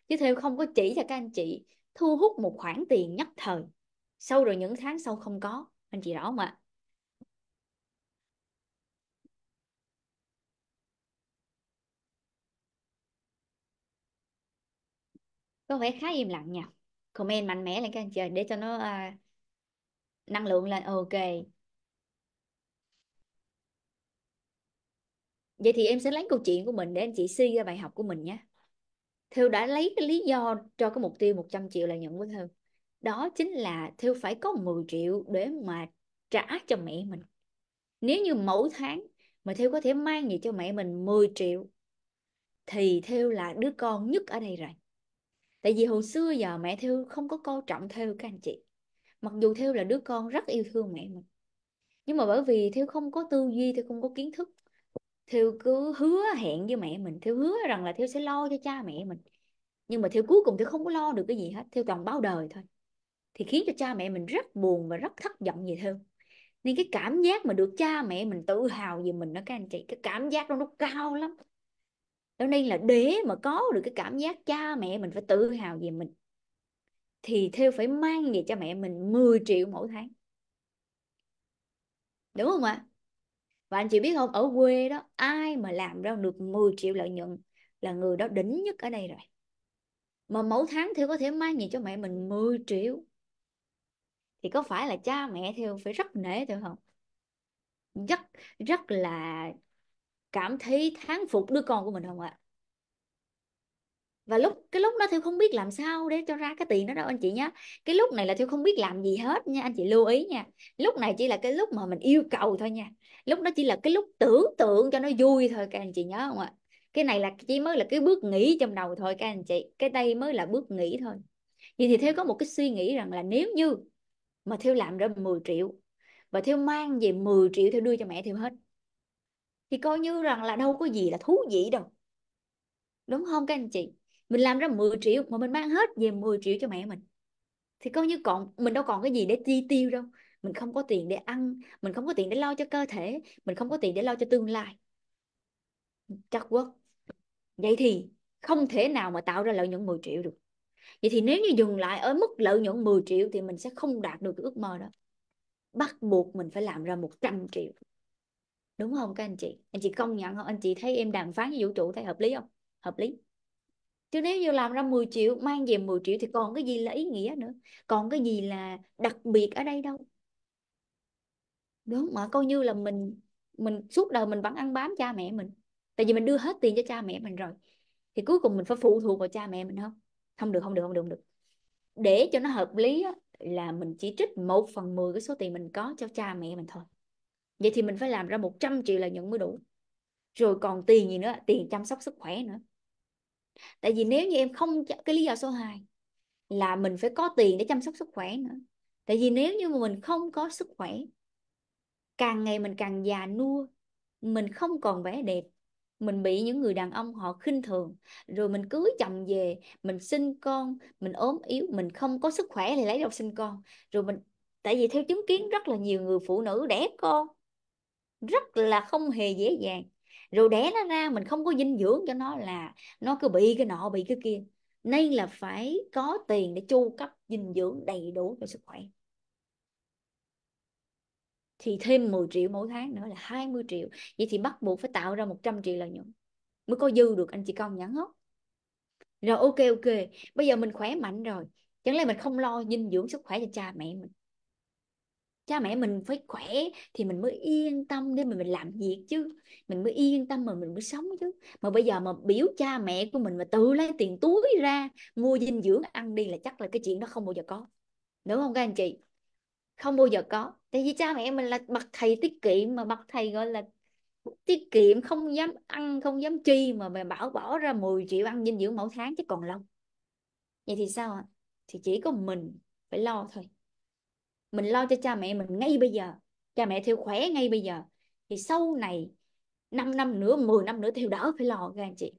chứ theo không có chỉ cho các anh chị thu hút một khoản tiền nhất thời sau rồi những tháng sau không có anh chị rõ không ạ có vẻ khá im lặng nha comment mạnh mẽ lên các anh chị để cho nó à, năng lượng lên ok vậy thì em sẽ lấy câu chuyện của mình để anh chị suy ra bài học của mình nhé Theo đã lấy cái lý do cho cái mục tiêu 100 triệu là nhận với Thư đó chính là Theo phải có 10 triệu để mà trả cho mẹ mình nếu như mỗi tháng mà Theo có thể mang về cho mẹ mình 10 triệu thì Theo là đứa con nhất ở đây rồi tại vì hồi xưa giờ mẹ theo không có coi trọng theo các anh chị mặc dù theo là đứa con rất yêu thương mẹ mình nhưng mà bởi vì theo không có tư duy theo không có kiến thức theo cứ hứa hẹn với mẹ mình theo hứa rằng là theo sẽ lo cho cha mẹ mình nhưng mà theo cuối cùng Thêu không có lo được cái gì hết theo toàn bao đời thôi thì khiến cho cha mẹ mình rất buồn và rất thất vọng về theo nên cái cảm giác mà được cha mẹ mình tự hào về mình đó các anh chị cái cảm giác đó nó cao lắm cho nên là để mà có được cái cảm giác cha mẹ mình phải tự hào về mình thì theo phải mang về cho mẹ mình 10 triệu mỗi tháng đúng không ạ và anh chị biết không ở quê đó ai mà làm ra được 10 triệu lợi nhuận là người đó đỉnh nhất ở đây rồi mà mỗi tháng theo có thể mang về cho mẹ mình 10 triệu thì có phải là cha mẹ theo phải rất nể theo không rất rất là cảm thấy thán phục đứa con của mình không ạ và lúc cái lúc đó thiêu không biết làm sao để cho ra cái tiền đó đâu anh chị nhé cái lúc này là thiêu không biết làm gì hết nha anh chị lưu ý nha lúc này chỉ là cái lúc mà mình yêu cầu thôi nha lúc đó chỉ là cái lúc tưởng tượng cho nó vui thôi các anh chị nhớ không ạ cái này là chỉ mới là cái bước nghĩ trong đầu thôi các anh chị cái đây mới là bước nghĩ thôi vậy thì theo có một cái suy nghĩ rằng là nếu như mà theo làm ra 10 triệu và theo mang về 10 triệu theo đưa cho mẹ theo hết thì coi như rằng là đâu có gì là thú vị đâu đúng không các anh chị mình làm ra 10 triệu mà mình mang hết về 10 triệu cho mẹ mình thì coi như còn mình đâu còn cái gì để chi tiêu đâu mình không có tiền để ăn mình không có tiền để lo cho cơ thể mình không có tiền để lo cho tương lai chắc quá vậy thì không thể nào mà tạo ra lợi nhuận 10 triệu được vậy thì nếu như dừng lại ở mức lợi nhuận 10 triệu thì mình sẽ không đạt được cái ước mơ đó bắt buộc mình phải làm ra 100 triệu đúng không các anh chị anh chị công nhận không anh chị thấy em đàm phán với vũ trụ thấy hợp lý không hợp lý chứ nếu như làm ra 10 triệu mang về 10 triệu thì còn cái gì là ý nghĩa nữa còn cái gì là đặc biệt ở đây đâu đúng mà coi như là mình mình suốt đời mình vẫn ăn bám cha mẹ mình tại vì mình đưa hết tiền cho cha mẹ mình rồi thì cuối cùng mình phải phụ thuộc vào cha mẹ mình không không được không được không được không được để cho nó hợp lý là mình chỉ trích một phần mười cái số tiền mình có cho cha mẹ mình thôi vậy thì mình phải làm ra 100 triệu lợi nhuận mới đủ rồi còn tiền gì nữa tiền chăm sóc sức khỏe nữa tại vì nếu như em không cái lý do số 2 là mình phải có tiền để chăm sóc sức khỏe nữa tại vì nếu như mà mình không có sức khỏe càng ngày mình càng già nua mình không còn vẻ đẹp mình bị những người đàn ông họ khinh thường rồi mình cưới chồng về mình sinh con mình ốm yếu mình không có sức khỏe thì lấy đâu sinh con rồi mình tại vì theo chứng kiến rất là nhiều người phụ nữ đẻ con rất là không hề dễ dàng rồi đẻ nó ra mình không có dinh dưỡng cho nó là nó cứ bị cái nọ bị cái kia nên là phải có tiền để chu cấp dinh dưỡng đầy đủ cho sức khỏe thì thêm 10 triệu mỗi tháng nữa là 20 triệu vậy thì bắt buộc phải tạo ra 100 triệu lợi nhuận mới có dư được anh chị công nhận không rồi ok ok bây giờ mình khỏe mạnh rồi chẳng lẽ mình không lo dinh dưỡng sức khỏe cho cha mẹ mình cha mẹ mình phải khỏe thì mình mới yên tâm để mình, mình làm việc chứ mình mới yên tâm mà mình mới sống chứ mà bây giờ mà biểu cha mẹ của mình mà tự lấy tiền túi ra mua dinh dưỡng ăn đi là chắc là cái chuyện đó không bao giờ có đúng không các anh chị không bao giờ có tại vì cha mẹ mình là bậc thầy tiết kiệm mà bậc thầy gọi là tiết kiệm không dám ăn không dám chi mà mày bảo bỏ ra 10 triệu ăn dinh dưỡng mỗi tháng chứ còn lâu vậy thì sao ạ thì chỉ có mình phải lo thôi mình lo cho cha mẹ mình ngay bây giờ cha mẹ theo khỏe ngay bây giờ thì sau này 5 năm nữa 10 năm nữa theo đỡ phải lo các anh chị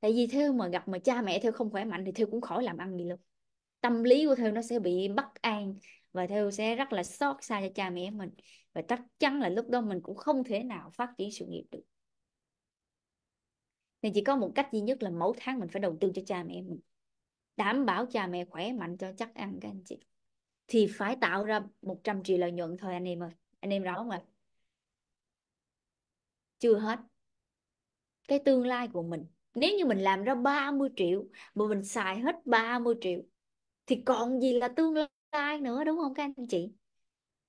tại vì theo mà gặp mà cha mẹ theo không khỏe mạnh thì theo cũng khỏi làm ăn gì luôn tâm lý của theo nó sẽ bị bất an và theo sẽ rất là xót xa cho cha mẹ mình và chắc chắn là lúc đó mình cũng không thể nào phát triển sự nghiệp được nên chỉ có một cách duy nhất là mỗi tháng mình phải đầu tư cho cha mẹ mình đảm bảo cha mẹ khỏe mạnh cho chắc ăn các anh chị thì phải tạo ra 100 triệu lợi nhuận thôi anh em ơi anh em rõ không ạ chưa hết cái tương lai của mình nếu như mình làm ra 30 triệu mà mình xài hết 30 triệu thì còn gì là tương lai nữa đúng không các anh chị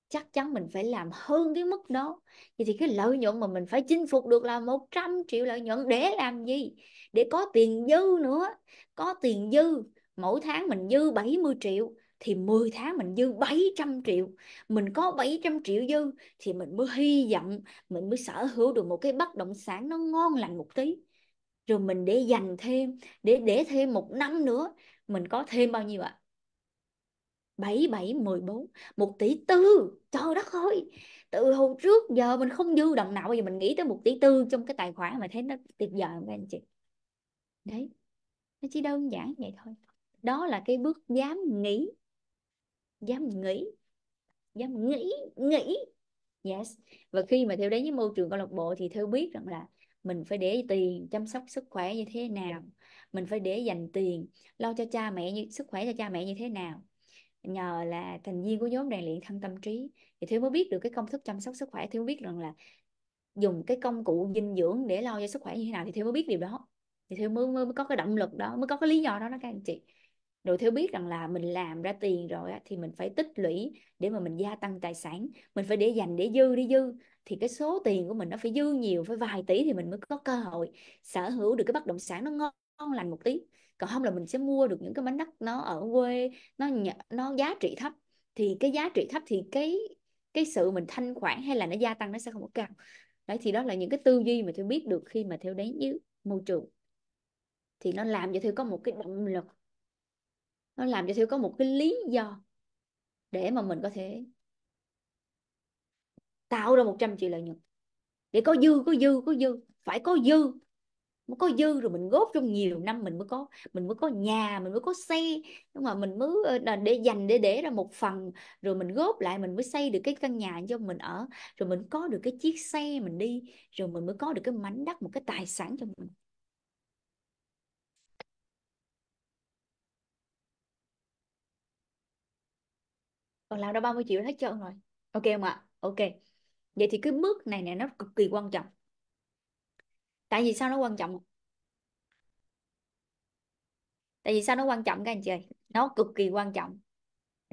chắc chắn mình phải làm hơn cái mức đó vậy thì cái lợi nhuận mà mình phải chinh phục được là 100 triệu lợi nhuận để làm gì để có tiền dư nữa có tiền dư mỗi tháng mình dư 70 triệu thì 10 tháng mình dư 700 triệu mình có 700 triệu dư thì mình mới hy vọng mình mới sở hữu được một cái bất động sản nó ngon lành một tí rồi mình để dành thêm để để thêm một năm nữa mình có thêm bao nhiêu ạ à? 7714 1 tỷ tư trời đất ơi từ hồi trước giờ mình không dư đồng nào bây giờ mình nghĩ tới một tỷ tư trong cái tài khoản mà thấy nó tuyệt vời các anh chị đấy nó chỉ đơn giản vậy thôi đó là cái bước dám nghĩ dám nghĩ dám nghĩ nghĩ yes và khi mà theo đến với môi trường câu lạc bộ thì theo biết rằng là mình phải để tiền chăm sóc sức khỏe như thế nào mình phải để dành tiền lo cho cha mẹ như sức khỏe cho cha mẹ như thế nào nhờ là thành viên của nhóm rèn luyện thân tâm trí thì thiếu mới biết được cái công thức chăm sóc sức khỏe thiếu biết rằng là dùng cái công cụ dinh dưỡng để lo cho sức khỏe như thế nào thì thiếu mới biết điều đó thì thiếu mới, mới có cái động lực đó mới có cái lý do đó đó các anh chị rồi thiếu biết rằng là mình làm ra tiền rồi á, thì mình phải tích lũy để mà mình gia tăng tài sản mình phải để dành để dư đi dư thì cái số tiền của mình nó phải dư nhiều phải vài tỷ thì mình mới có cơ hội sở hữu được cái bất động sản nó ngon, ngon lành một tí còn không là mình sẽ mua được những cái mảnh đất nó ở quê nó nó giá trị thấp thì cái giá trị thấp thì cái cái sự mình thanh khoản hay là nó gia tăng nó sẽ không có cao đấy thì đó là những cái tư duy mà theo biết được khi mà theo đến như môi trường thì nó làm cho theo có một cái động lực nó làm cho thiếu có một cái lý do để mà mình có thể tạo ra 100 triệu lợi nhuận để có dư có dư có dư phải có dư mới có dư rồi mình góp trong nhiều năm mình mới có mình mới có nhà mình mới có xây nhưng mà mình mới ờ, để dành để để ra một phần rồi mình góp lại mình mới xây được cái căn nhà cho mình ở rồi mình có được cái chiếc xe mình đi rồi mình mới có được cái mảnh đất một cái tài sản cho mình còn làm ra 30 triệu hết trơn rồi ok không ạ ok vậy thì cái bước này nè nó cực kỳ quan trọng tại vì sao nó quan trọng tại vì sao nó quan trọng các anh chị ơi nó cực kỳ quan trọng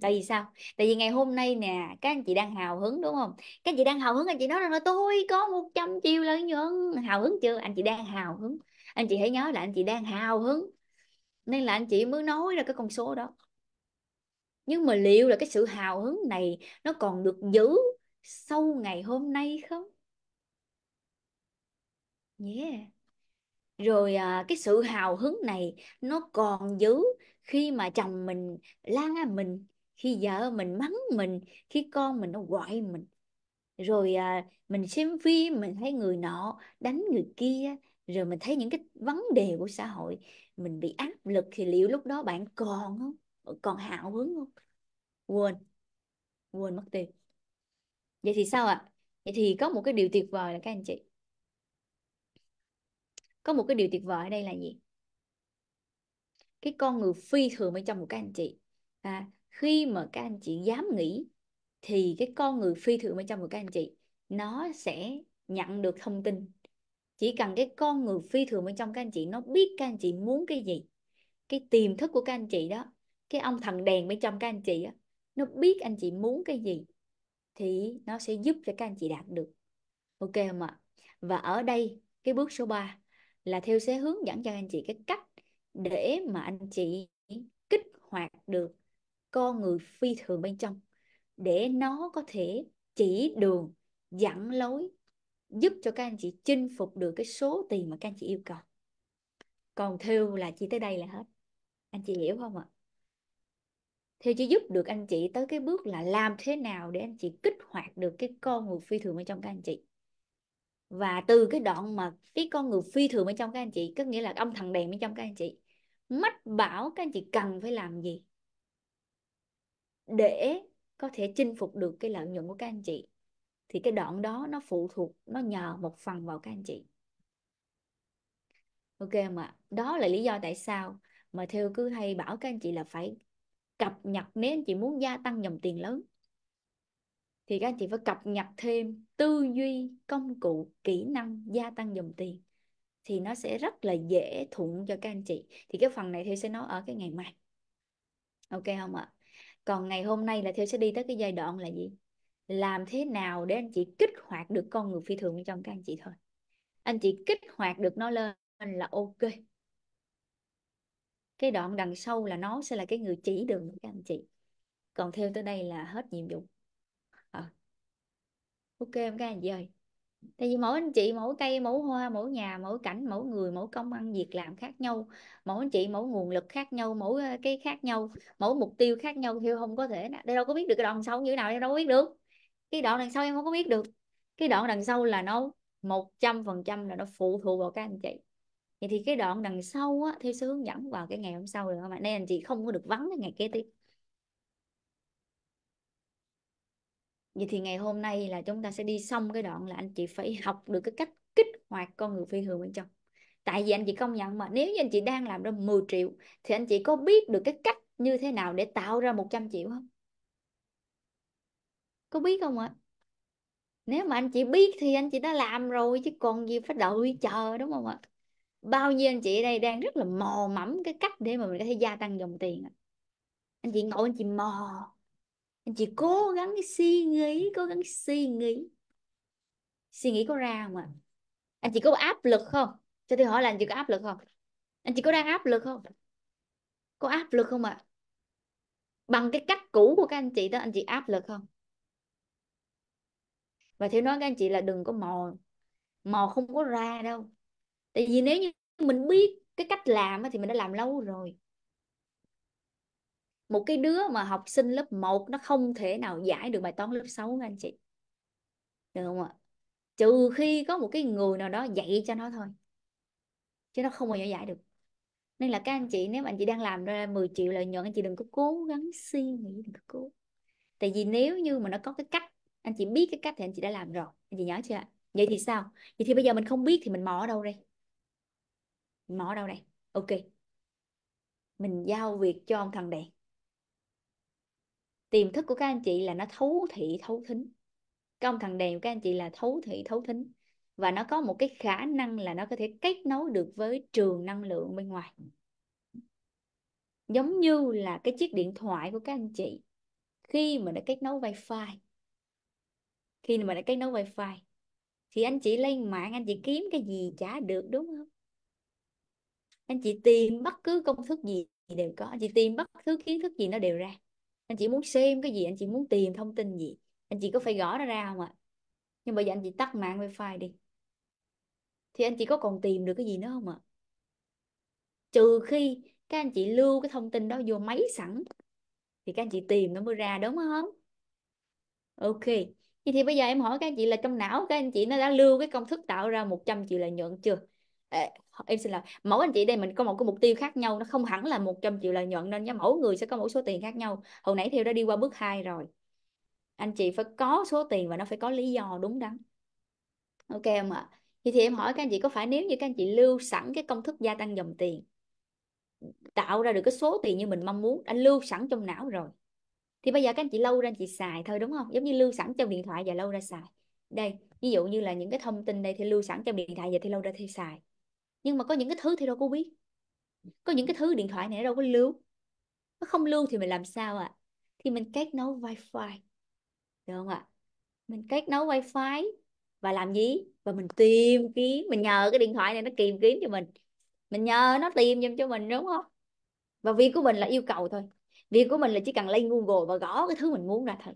tại vì sao tại vì ngày hôm nay nè các anh chị đang hào hứng đúng không các anh chị đang hào hứng anh chị nói rằng là tôi có 100 triệu lợi nhuận hào hứng chưa anh chị đang hào hứng anh chị hãy nhớ là anh chị đang hào hứng nên là anh chị mới nói ra cái con số đó nhưng mà liệu là cái sự hào hứng này nó còn được giữ sau ngày hôm nay không yeah rồi à, cái sự hào hứng này nó còn giữ khi mà chồng mình la mình khi vợ mình mắng mình khi con mình nó gọi mình rồi à, mình xem phim mình thấy người nọ đánh người kia rồi mình thấy những cái vấn đề của xã hội mình bị áp lực thì liệu lúc đó bạn còn không còn hào hứng không quên quên mất tiền. vậy thì sao ạ à? vậy thì có một cái điều tuyệt vời là các anh chị có một cái điều tuyệt vời ở đây là gì cái con người phi thường bên trong của các anh chị à, khi mà các anh chị dám nghĩ thì cái con người phi thường bên trong của các anh chị nó sẽ nhận được thông tin chỉ cần cái con người phi thường bên trong các anh chị nó biết các anh chị muốn cái gì cái tiềm thức của các anh chị đó cái ông thần đèn bên trong các anh chị á nó biết anh chị muốn cái gì thì nó sẽ giúp cho các anh chị đạt được ok không ạ và ở đây cái bước số 3 là theo sẽ hướng dẫn cho anh chị cái cách để mà anh chị kích hoạt được con người phi thường bên trong để nó có thể chỉ đường dẫn lối giúp cho các anh chị chinh phục được cái số tiền mà các anh chị yêu cầu còn theo là chỉ tới đây là hết anh chị hiểu không ạ thì chỉ giúp được anh chị tới cái bước là làm thế nào để anh chị kích hoạt được cái con người phi thường bên trong các anh chị và từ cái đoạn mà cái con người phi thường bên trong các anh chị có nghĩa là ông thằng đèn bên trong các anh chị mách bảo các anh chị cần phải làm gì để có thể chinh phục được cái lợi nhuận của các anh chị thì cái đoạn đó nó phụ thuộc nó nhờ một phần vào các anh chị ok mà đó là lý do tại sao mà theo cứ hay bảo các anh chị là phải cập nhật nếu anh chị muốn gia tăng dòng tiền lớn thì các anh chị phải cập nhật thêm tư duy công cụ kỹ năng gia tăng dòng tiền thì nó sẽ rất là dễ thuận cho các anh chị thì cái phần này theo sẽ nói ở cái ngày mai ok không ạ còn ngày hôm nay là theo sẽ đi tới cái giai đoạn là gì làm thế nào để anh chị kích hoạt được con người phi thường bên trong các anh chị thôi anh chị kích hoạt được nó lên là ok cái đoạn đằng sau là nó sẽ là cái người chỉ đường các anh chị còn theo tới đây là hết nhiệm vụ à. ok không các anh chị ơi tại vì mỗi anh chị mỗi cây mỗi hoa mỗi nhà mỗi cảnh mỗi người mỗi công ăn việc làm khác nhau mỗi anh chị mỗi nguồn lực khác nhau mỗi ờ, cái khác nhau mỗi mục tiêu khác nhau theo không có thể đây đâu có biết được cái đoạn sau như thế nào em đâu có biết được cái đoạn đằng sau em không có biết được cái đoạn đằng sau là nó một trăm phần trăm là nó phụ thuộc vào các anh chị vậy thì cái đoạn đằng sau á theo sư hướng dẫn vào cái ngày hôm sau được không ạ nên anh chị không có được vắng cái ngày kế tiếp vậy thì ngày hôm nay là chúng ta sẽ đi xong cái đoạn là anh chị phải học được cái cách kích hoạt con người phi thường bên trong tại vì anh chị công nhận mà nếu như anh chị đang làm ra 10 triệu thì anh chị có biết được cái cách như thế nào để tạo ra 100 triệu không có biết không ạ nếu mà anh chị biết thì anh chị đã làm rồi chứ còn gì phải đợi chờ đúng không ạ bao nhiêu anh chị ở đây đang rất là mò mẫm cái cách để mà mình có thể gia tăng dòng tiền anh chị ngồi anh chị mò anh chị cố gắng suy nghĩ cố gắng suy nghĩ suy nghĩ có ra không ạ anh chị có áp lực không cho tôi hỏi là anh chị có áp lực không anh chị có đang áp lực không có áp lực không ạ bằng cái cách cũ của các anh chị đó anh chị áp lực không và theo nói các anh chị là đừng có mò mò không có ra đâu tại vì nếu như mình biết cái cách làm thì mình đã làm lâu rồi một cái đứa mà học sinh lớp 1 nó không thể nào giải được bài toán lớp 6 các anh chị được không ạ trừ khi có một cái người nào đó dạy cho nó thôi chứ nó không bao giờ giải được nên là các anh chị nếu mà anh chị đang làm ra 10 triệu lợi nhuận anh chị đừng có cố gắng suy nghĩ đừng có cố tại vì nếu như mà nó có cái cách anh chị biết cái cách thì anh chị đã làm rồi anh chị nhớ chưa vậy thì sao vậy thì bây giờ mình không biết thì mình mò ở đâu đây mỏ đâu đây ok mình giao việc cho ông thần đèn tiềm thức của các anh chị là nó thấu thị thấu thính các ông thần đèn các anh chị là thấu thị thấu thính và nó có một cái khả năng là nó có thể kết nối được với trường năng lượng bên ngoài giống như là cái chiếc điện thoại của các anh chị khi mà đã kết nối wifi khi mà đã kết nối wifi thì anh chị lên mạng anh chị kiếm cái gì chả được đúng không anh chị tìm bất cứ công thức gì đều có anh chị tìm bất cứ kiến thức gì nó đều ra anh chị muốn xem cái gì anh chị muốn tìm thông tin gì anh chị có phải gõ nó ra không ạ à? nhưng bây giờ anh chị tắt mạng wifi đi thì anh chị có còn tìm được cái gì nữa không ạ trừ khi các anh chị lưu cái thông tin đó vô máy sẵn thì các anh chị tìm nó mới ra đúng không ok thì bây giờ em hỏi các anh chị là trong não các anh chị nó đã lưu cái công thức tạo ra 100 triệu lợi nhuận chưa em xin lỗi mẫu anh chị đây mình có một cái mục tiêu khác nhau nó không hẳn là 100 triệu lợi nhuận nên nhá mỗi người sẽ có mỗi số tiền khác nhau hồi nãy theo đã đi qua bước 2 rồi anh chị phải có số tiền và nó phải có lý do đúng đắn ok không ạ thì, thì em hỏi các anh chị có phải nếu như các anh chị lưu sẵn cái công thức gia tăng dòng tiền tạo ra được cái số tiền như mình mong muốn đã lưu sẵn trong não rồi thì bây giờ các anh chị lâu ra anh chị xài thôi đúng không giống như lưu sẵn trong điện thoại và lâu ra xài đây ví dụ như là những cái thông tin đây thì lưu sẵn trong điện thoại và thì lâu ra thì xài nhưng mà có những cái thứ thì đâu có biết có những cái thứ điện thoại này đâu có lưu nó không lưu thì mình làm sao ạ à? thì mình kết nối wifi được không ạ à? mình kết nối wifi và làm gì và mình tìm kiếm mình nhờ cái điện thoại này nó tìm kiếm cho mình mình nhờ nó tìm giùm cho mình đúng không và việc của mình là yêu cầu thôi việc của mình là chỉ cần lên google và gõ cái thứ mình muốn ra thôi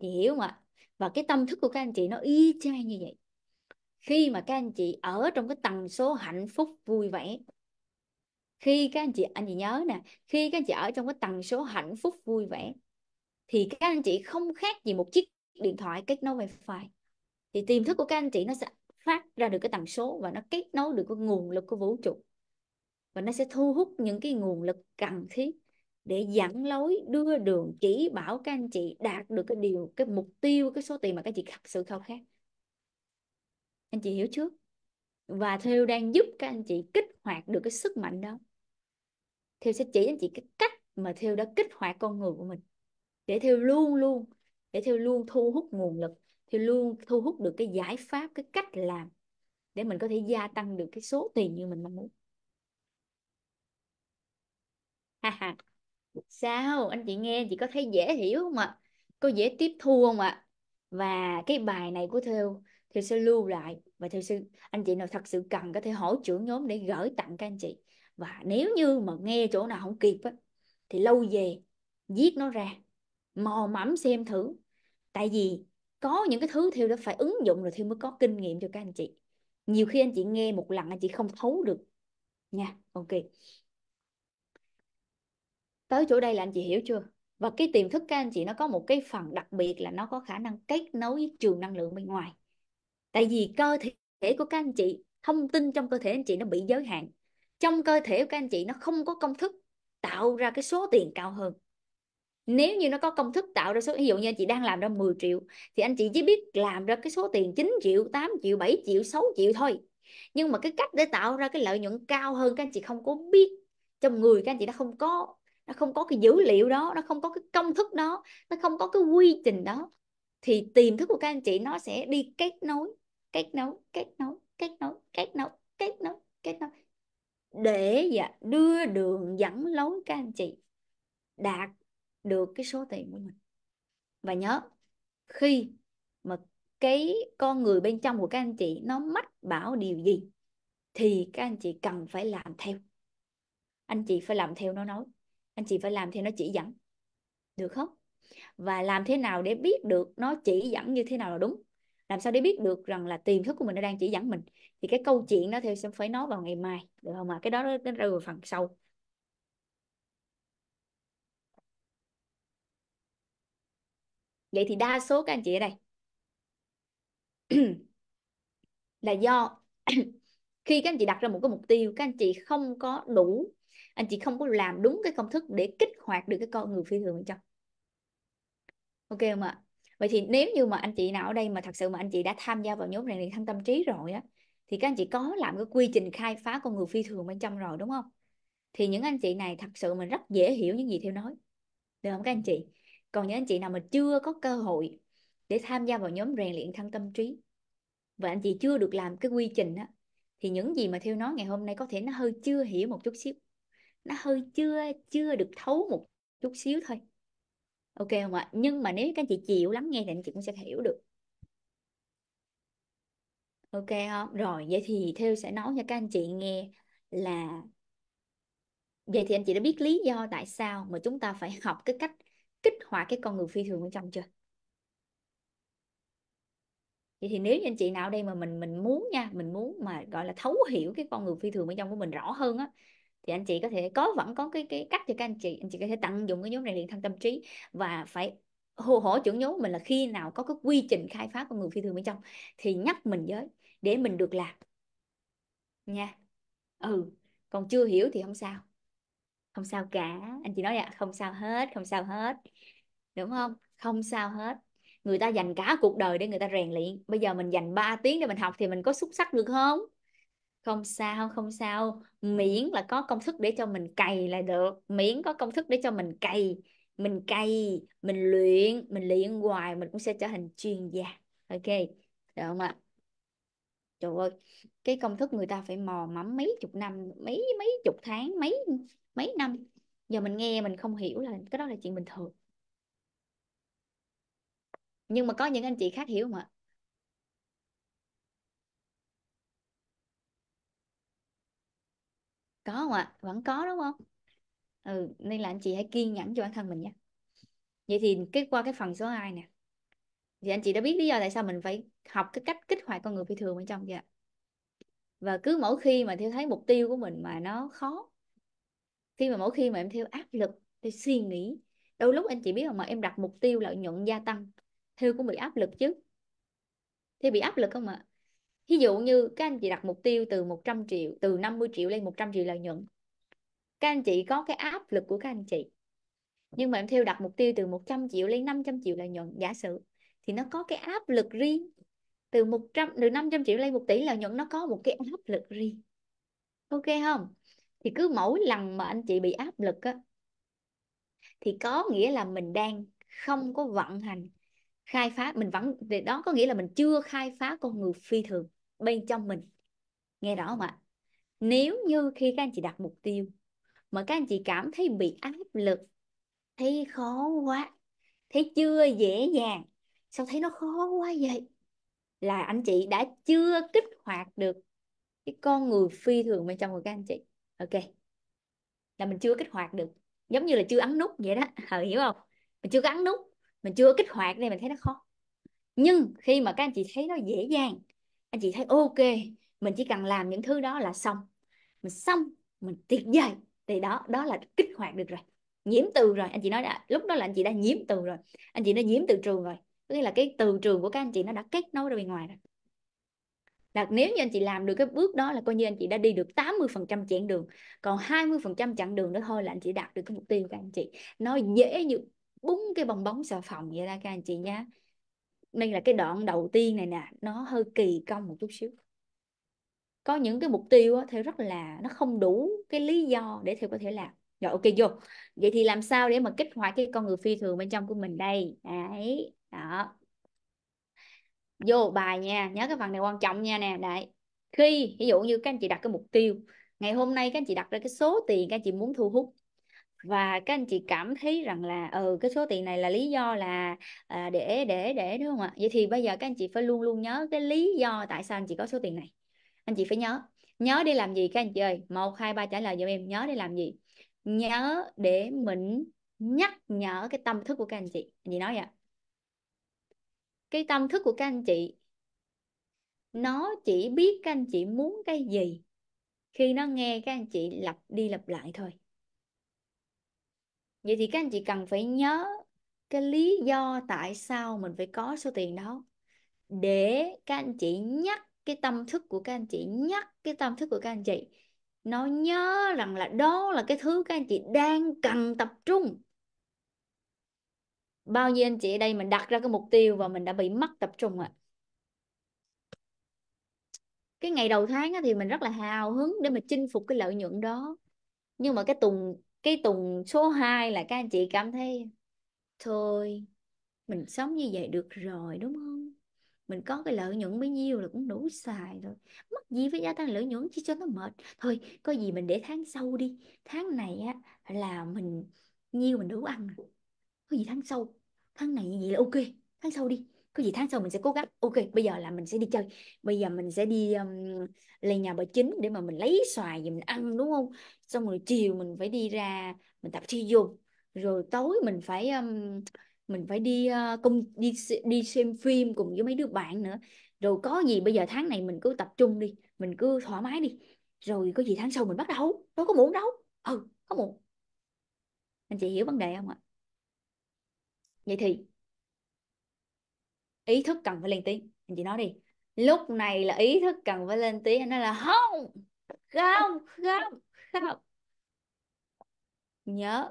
chị hiểu không ạ à? và cái tâm thức của các anh chị nó y chang như vậy khi mà các anh chị ở trong cái tần số hạnh phúc vui vẻ khi các anh chị anh chị nhớ nè khi các anh chị ở trong cái tần số hạnh phúc vui vẻ thì các anh chị không khác gì một chiếc điện thoại kết nối wifi thì tiềm thức của các anh chị nó sẽ phát ra được cái tần số và nó kết nối được cái nguồn lực của vũ trụ và nó sẽ thu hút những cái nguồn lực cần thiết để dẫn lối đưa đường chỉ bảo các anh chị đạt được cái điều cái mục tiêu cái số tiền mà các chị thật sự khao khát anh chị hiểu chưa và theo đang giúp các anh chị kích hoạt được cái sức mạnh đó theo sẽ chỉ anh chị cái cách mà theo đã kích hoạt con người của mình để theo luôn luôn để theo luôn thu hút nguồn lực theo luôn thu hút được cái giải pháp cái cách làm để mình có thể gia tăng được cái số tiền như mình mong muốn ha ha sao anh chị nghe chị có thấy dễ hiểu không ạ có dễ tiếp thu không ạ và cái bài này của theo thì sẽ lưu lại và thì sư anh chị nào thật sự cần có thể hỏi trưởng nhóm để gửi tặng các anh chị và nếu như mà nghe chỗ nào không kịp á, thì lâu về viết nó ra mò mẫm xem thử tại vì có những cái thứ theo đó phải ứng dụng rồi thì mới có kinh nghiệm cho các anh chị nhiều khi anh chị nghe một lần anh chị không thấu được nha ok tới chỗ đây là anh chị hiểu chưa và cái tiềm thức các anh chị nó có một cái phần đặc biệt là nó có khả năng kết nối với trường năng lượng bên ngoài tại vì cơ thể của các anh chị thông tin trong cơ thể anh chị nó bị giới hạn trong cơ thể của các anh chị nó không có công thức tạo ra cái số tiền cao hơn nếu như nó có công thức tạo ra số ví dụ như anh chị đang làm ra 10 triệu thì anh chị chỉ biết làm ra cái số tiền 9 triệu 8 triệu 7 triệu 6 triệu thôi nhưng mà cái cách để tạo ra cái lợi nhuận cao hơn các anh chị không có biết trong người các anh chị nó không có nó không có cái dữ liệu đó nó không có cái công thức đó nó không có cái quy trình đó thì tiềm thức của các anh chị nó sẽ đi kết nối cách nấu cách nấu cách nấu cách nấu cách nấu cách nấu để dạ, đưa đường dẫn lối các anh chị đạt được cái số tiền của mình và nhớ khi mà cái con người bên trong của các anh chị nó mách bảo điều gì thì các anh chị cần phải làm theo anh chị phải làm theo nó nói anh chị phải làm theo nó chỉ dẫn được không và làm thế nào để biết được nó chỉ dẫn như thế nào là đúng làm sao để biết được rằng là tiềm thức của mình nó đang chỉ dẫn mình thì cái câu chuyện đó theo sẽ phải nói vào ngày mai được không ạ à? cái đó nó rơi vào phần sau vậy thì đa số các anh chị ở đây là do khi các anh chị đặt ra một cái mục tiêu các anh chị không có đủ anh chị không có làm đúng cái công thức để kích hoạt được cái con người phi thường bên trong ok không ạ vậy thì nếu như mà anh chị nào ở đây mà thật sự mà anh chị đã tham gia vào nhóm rèn luyện thân tâm trí rồi á thì các anh chị có làm cái quy trình khai phá con người phi thường bên trong rồi đúng không thì những anh chị này thật sự mình rất dễ hiểu những gì theo nói được không các anh chị còn những anh chị nào mà chưa có cơ hội để tham gia vào nhóm rèn luyện thân tâm trí và anh chị chưa được làm cái quy trình á thì những gì mà theo nói ngày hôm nay có thể nó hơi chưa hiểu một chút xíu nó hơi chưa chưa được thấu một chút xíu thôi ok không ạ nhưng mà nếu các anh chị chịu lắng nghe thì anh chị cũng sẽ hiểu được ok không rồi vậy thì theo sẽ nói cho các anh chị nghe là vậy thì anh chị đã biết lý do tại sao mà chúng ta phải học cái cách kích hoạt cái con người phi thường bên trong chưa vậy thì nếu như anh chị nào đây mà mình mình muốn nha mình muốn mà gọi là thấu hiểu cái con người phi thường bên trong của mình rõ hơn á thì anh chị có thể có vẫn có cái cái cách cho các anh chị anh chị có thể tận dụng cái nhóm rèn luyện thân tâm trí và phải hồ hổ trưởng nhóm mình là khi nào có cái quy trình khai phá con người phi thường bên trong thì nhắc mình giới để mình được làm nha ừ còn chưa hiểu thì không sao không sao cả anh chị nói ạ không sao hết không sao hết đúng không không sao hết người ta dành cả cuộc đời để người ta rèn luyện bây giờ mình dành 3 tiếng để mình học thì mình có xuất sắc được không không sao không sao miễn là có công thức để cho mình cày là được miễn có công thức để cho mình cày mình cày mình luyện mình luyện hoài mình cũng sẽ trở thành chuyên gia ok được không ạ trời ơi cái công thức người ta phải mò mẫm mấy chục năm mấy mấy chục tháng mấy mấy năm giờ mình nghe mình không hiểu là cái đó là chuyện bình thường nhưng mà có những anh chị khác hiểu không ạ có không ạ vẫn có đúng không ừ nên là anh chị hãy kiên nhẫn cho bản thân mình nhé vậy thì cái qua cái phần số 2 nè thì anh chị đã biết lý do tại sao mình phải học cái cách kích hoạt con người phi thường bên trong kìa. và cứ mỗi khi mà theo thấy mục tiêu của mình mà nó khó khi mà mỗi khi mà em theo áp lực theo suy nghĩ đôi lúc anh chị biết không mà em đặt mục tiêu lợi nhuận gia tăng theo cũng bị áp lực chứ thì bị áp lực không ạ Ví dụ như các anh chị đặt mục tiêu từ 100 triệu, từ 50 triệu lên 100 triệu lợi nhuận. Các anh chị có cái áp lực của các anh chị. Nhưng mà em theo đặt mục tiêu từ 100 triệu lên 500 triệu lợi nhuận giả sử thì nó có cái áp lực riêng. Từ 100 từ 500 triệu lên 1 tỷ lợi nhuận nó có một cái áp lực riêng. Ok không? Thì cứ mỗi lần mà anh chị bị áp lực á thì có nghĩa là mình đang không có vận hành khai phá mình vẫn đó có nghĩa là mình chưa khai phá con người phi thường bên trong mình nghe rõ không ạ nếu như khi các anh chị đặt mục tiêu mà các anh chị cảm thấy bị áp lực thấy khó quá thấy chưa dễ dàng sao thấy nó khó quá vậy là anh chị đã chưa kích hoạt được cái con người phi thường bên trong của các anh chị ok là mình chưa kích hoạt được giống như là chưa ấn nút vậy đó ờ hiểu không mình chưa có ấn nút mình chưa kích hoạt nên mình thấy nó khó nhưng khi mà các anh chị thấy nó dễ dàng anh chị thấy ok mình chỉ cần làm những thứ đó là xong mình xong mình tuyệt vời thì đó đó là kích hoạt được rồi nhiễm từ rồi anh chị nói đã lúc đó là anh chị đã nhiễm từ rồi anh chị đã nhiễm từ trường rồi có nghĩa là cái từ trường của các anh chị nó đã kết nối ra bên ngoài rồi là nếu như anh chị làm được cái bước đó là coi như anh chị đã đi được 80% chặng đường còn 20% chặng đường đó thôi là anh chị đạt được cái mục tiêu của các anh chị nó dễ như búng cái bong bóng xà phòng vậy ra các anh chị nhé nên là cái đoạn đầu tiên này nè nó hơi kỳ công một chút xíu có những cái mục tiêu á, theo rất là nó không đủ cái lý do để theo có thể làm rồi ok vô vậy thì làm sao để mà kích hoạt cái con người phi thường bên trong của mình đây đấy đó vô bài nha nhớ cái phần này quan trọng nha nè đấy khi ví dụ như các anh chị đặt cái mục tiêu ngày hôm nay các anh chị đặt ra cái số tiền các anh chị muốn thu hút và các anh chị cảm thấy rằng là ừ cái số tiền này là lý do là à, để để để đúng không ạ vậy thì bây giờ các anh chị phải luôn luôn nhớ cái lý do tại sao anh chị có số tiền này anh chị phải nhớ nhớ đi làm gì các anh chị ơi một hai ba trả lời giùm em nhớ đi làm gì nhớ để mình nhắc nhở cái tâm thức của các anh chị anh chị nói ạ cái tâm thức của các anh chị nó chỉ biết các anh chị muốn cái gì khi nó nghe các anh chị lặp đi lặp lại thôi vậy thì các anh chị cần phải nhớ cái lý do tại sao mình phải có số tiền đó để các anh chị nhắc cái tâm thức của các anh chị nhắc cái tâm thức của các anh chị nó nhớ rằng là đó là cái thứ các anh chị đang cần tập trung bao nhiêu anh chị ở đây mình đặt ra cái mục tiêu và mình đã bị mất tập trung ạ à. cái ngày đầu tháng thì mình rất là hào hứng để mà chinh phục cái lợi nhuận đó nhưng mà cái tuần cái tuần số 2 là các anh chị cảm thấy thôi mình sống như vậy được rồi đúng không mình có cái lợi nhuận bấy nhiêu là cũng đủ xài rồi mất gì với gia tăng lợi nhuận chứ cho nó mệt thôi có gì mình để tháng sau đi tháng này á là mình nhiêu mình đủ ăn có gì tháng sau tháng này như vậy là ok tháng sau đi có gì tháng sau mình sẽ cố gắng ok bây giờ là mình sẽ đi chơi bây giờ mình sẽ đi um, lên nhà bà chính để mà mình lấy xoài gì mình ăn đúng không xong rồi chiều mình phải đi ra mình tập thi vô rồi tối mình phải um, mình phải đi uh, công đi đi xem phim cùng với mấy đứa bạn nữa rồi có gì bây giờ tháng này mình cứ tập trung đi mình cứ thoải mái đi rồi có gì tháng sau mình bắt đầu đâu có muốn đâu ừ có muộn anh chị hiểu vấn đề không ạ vậy thì ý thức cần phải lên tiếng anh chị nói đi lúc này là ý thức cần phải lên tiếng anh nói là không không không không nhớ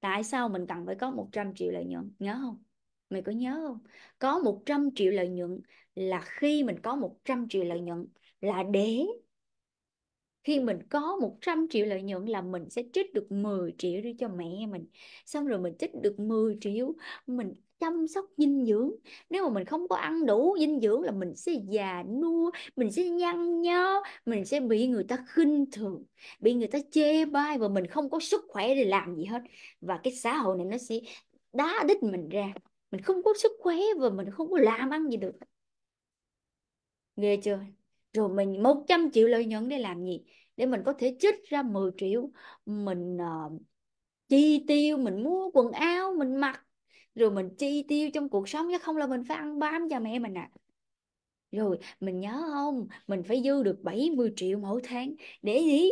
tại sao mình cần phải có 100 triệu lợi nhuận nhớ không mày có nhớ không có 100 triệu lợi nhuận là khi mình có 100 triệu lợi nhuận là để khi mình có 100 triệu lợi nhuận là mình sẽ trích được 10 triệu đi cho mẹ mình xong rồi mình trích được 10 triệu mình chăm sóc dinh dưỡng nếu mà mình không có ăn đủ dinh dưỡng là mình sẽ già nua mình sẽ nhăn nhó mình sẽ bị người ta khinh thường bị người ta chê bai và mình không có sức khỏe để làm gì hết và cái xã hội này nó sẽ đá đít mình ra mình không có sức khỏe và mình không có làm ăn gì được nghe chưa rồi mình 100 triệu lợi nhuận để làm gì để mình có thể chích ra 10 triệu mình uh, chi tiêu mình mua quần áo mình mặc rồi mình chi tiêu trong cuộc sống chứ không là mình phải ăn bám cho mẹ mình à rồi mình nhớ không mình phải dư được 70 triệu mỗi tháng để gì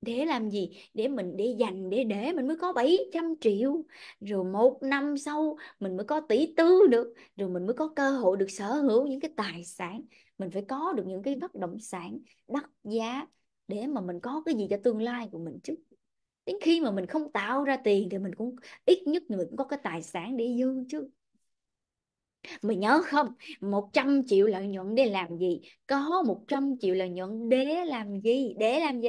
để làm gì để mình để dành để để mình mới có 700 triệu rồi một năm sau mình mới có tỷ tư được rồi mình mới có cơ hội được sở hữu những cái tài sản mình phải có được những cái bất động sản đắt giá để mà mình có cái gì cho tương lai của mình chứ đến khi mà mình không tạo ra tiền thì mình cũng ít nhất mình cũng có cái tài sản để dư chứ mình nhớ không 100 triệu lợi nhuận để làm gì có 100 triệu lợi nhuận để làm gì để làm gì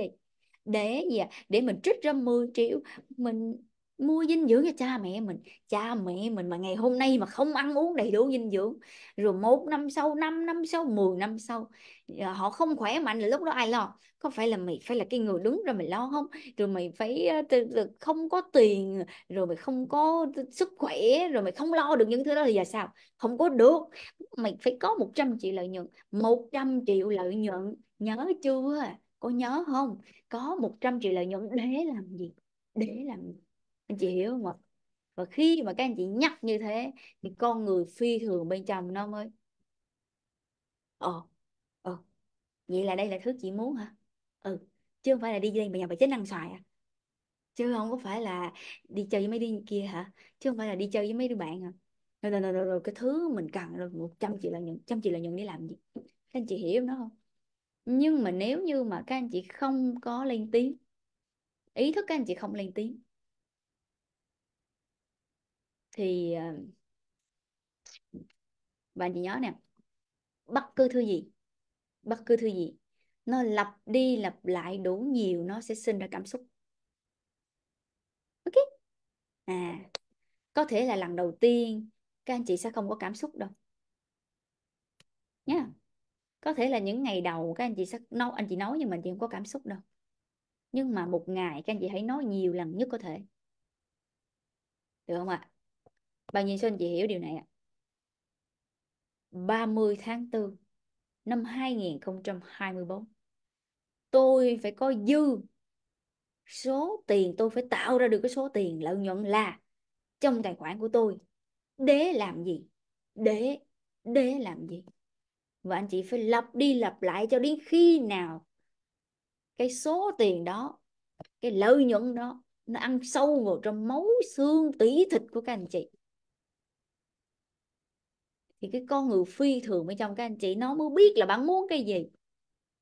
để gì à? để mình trích ra 10 triệu mình mua dinh dưỡng cho cha mẹ mình cha mẹ mình mà ngày hôm nay mà không ăn uống đầy đủ dinh dưỡng rồi một năm sau năm năm sau mười năm sau ờ, họ không khỏe mạnh là lúc đó ai lo có phải là mày phải là cái người đứng ra mày lo không rồi mày phải ờ, không có tiền rồi mày không có sức khỏe rồi mày không lo được những thứ đó thì giờ sao không có được mày phải có 100 triệu lợi nhuận 100 triệu lợi nhuận nhớ chưa có nhớ không có 100 triệu lợi nhuận để làm gì để làm gì anh chị hiểu không ạ và khi mà các anh chị nhắc như thế thì con người phi thường bên trong nó mới ờ ờ vậy là đây là thứ chị muốn hả ừ chứ không phải là đi đây mà nhà bà chết năng xoài à chứ không có phải là đi chơi với mấy đứa kia hả chứ không phải là đi chơi với mấy đứa bạn hả rồi rồi rồi, rồi, rồi cái thứ mình cần rồi một trăm chị là nhận trăm chị là nhận để làm gì các anh chị hiểu nó không nhưng mà nếu như mà các anh chị không có lên tiếng ý thức các anh chị không lên tiếng thì ờ, bạn chỉ nhớ nè bất cứ thứ gì bất cứ thứ gì nó lặp đi lặp lại đủ nhiều nó sẽ sinh ra cảm xúc ok à có thể là lần đầu tiên các anh chị sẽ không có cảm xúc đâu nhá có thể là những ngày đầu các anh chị sẽ nói anh chị nói nhưng mà chị không có cảm xúc đâu nhưng mà một ngày các anh chị hãy nói nhiều lần nhất có thể được không ạ à? bao nhiêu số anh chị hiểu điều này ạ à? 30 tháng 4 năm 2024 tôi phải có dư số tiền tôi phải tạo ra được cái số tiền lợi nhuận là trong tài khoản của tôi để làm gì để để làm gì và anh chị phải lặp đi lặp lại cho đến khi nào cái số tiền đó cái lợi nhuận đó nó ăn sâu vào trong máu xương tủy thịt của các anh chị thì cái con người phi thường bên trong các anh chị nó mới biết là bạn muốn cái gì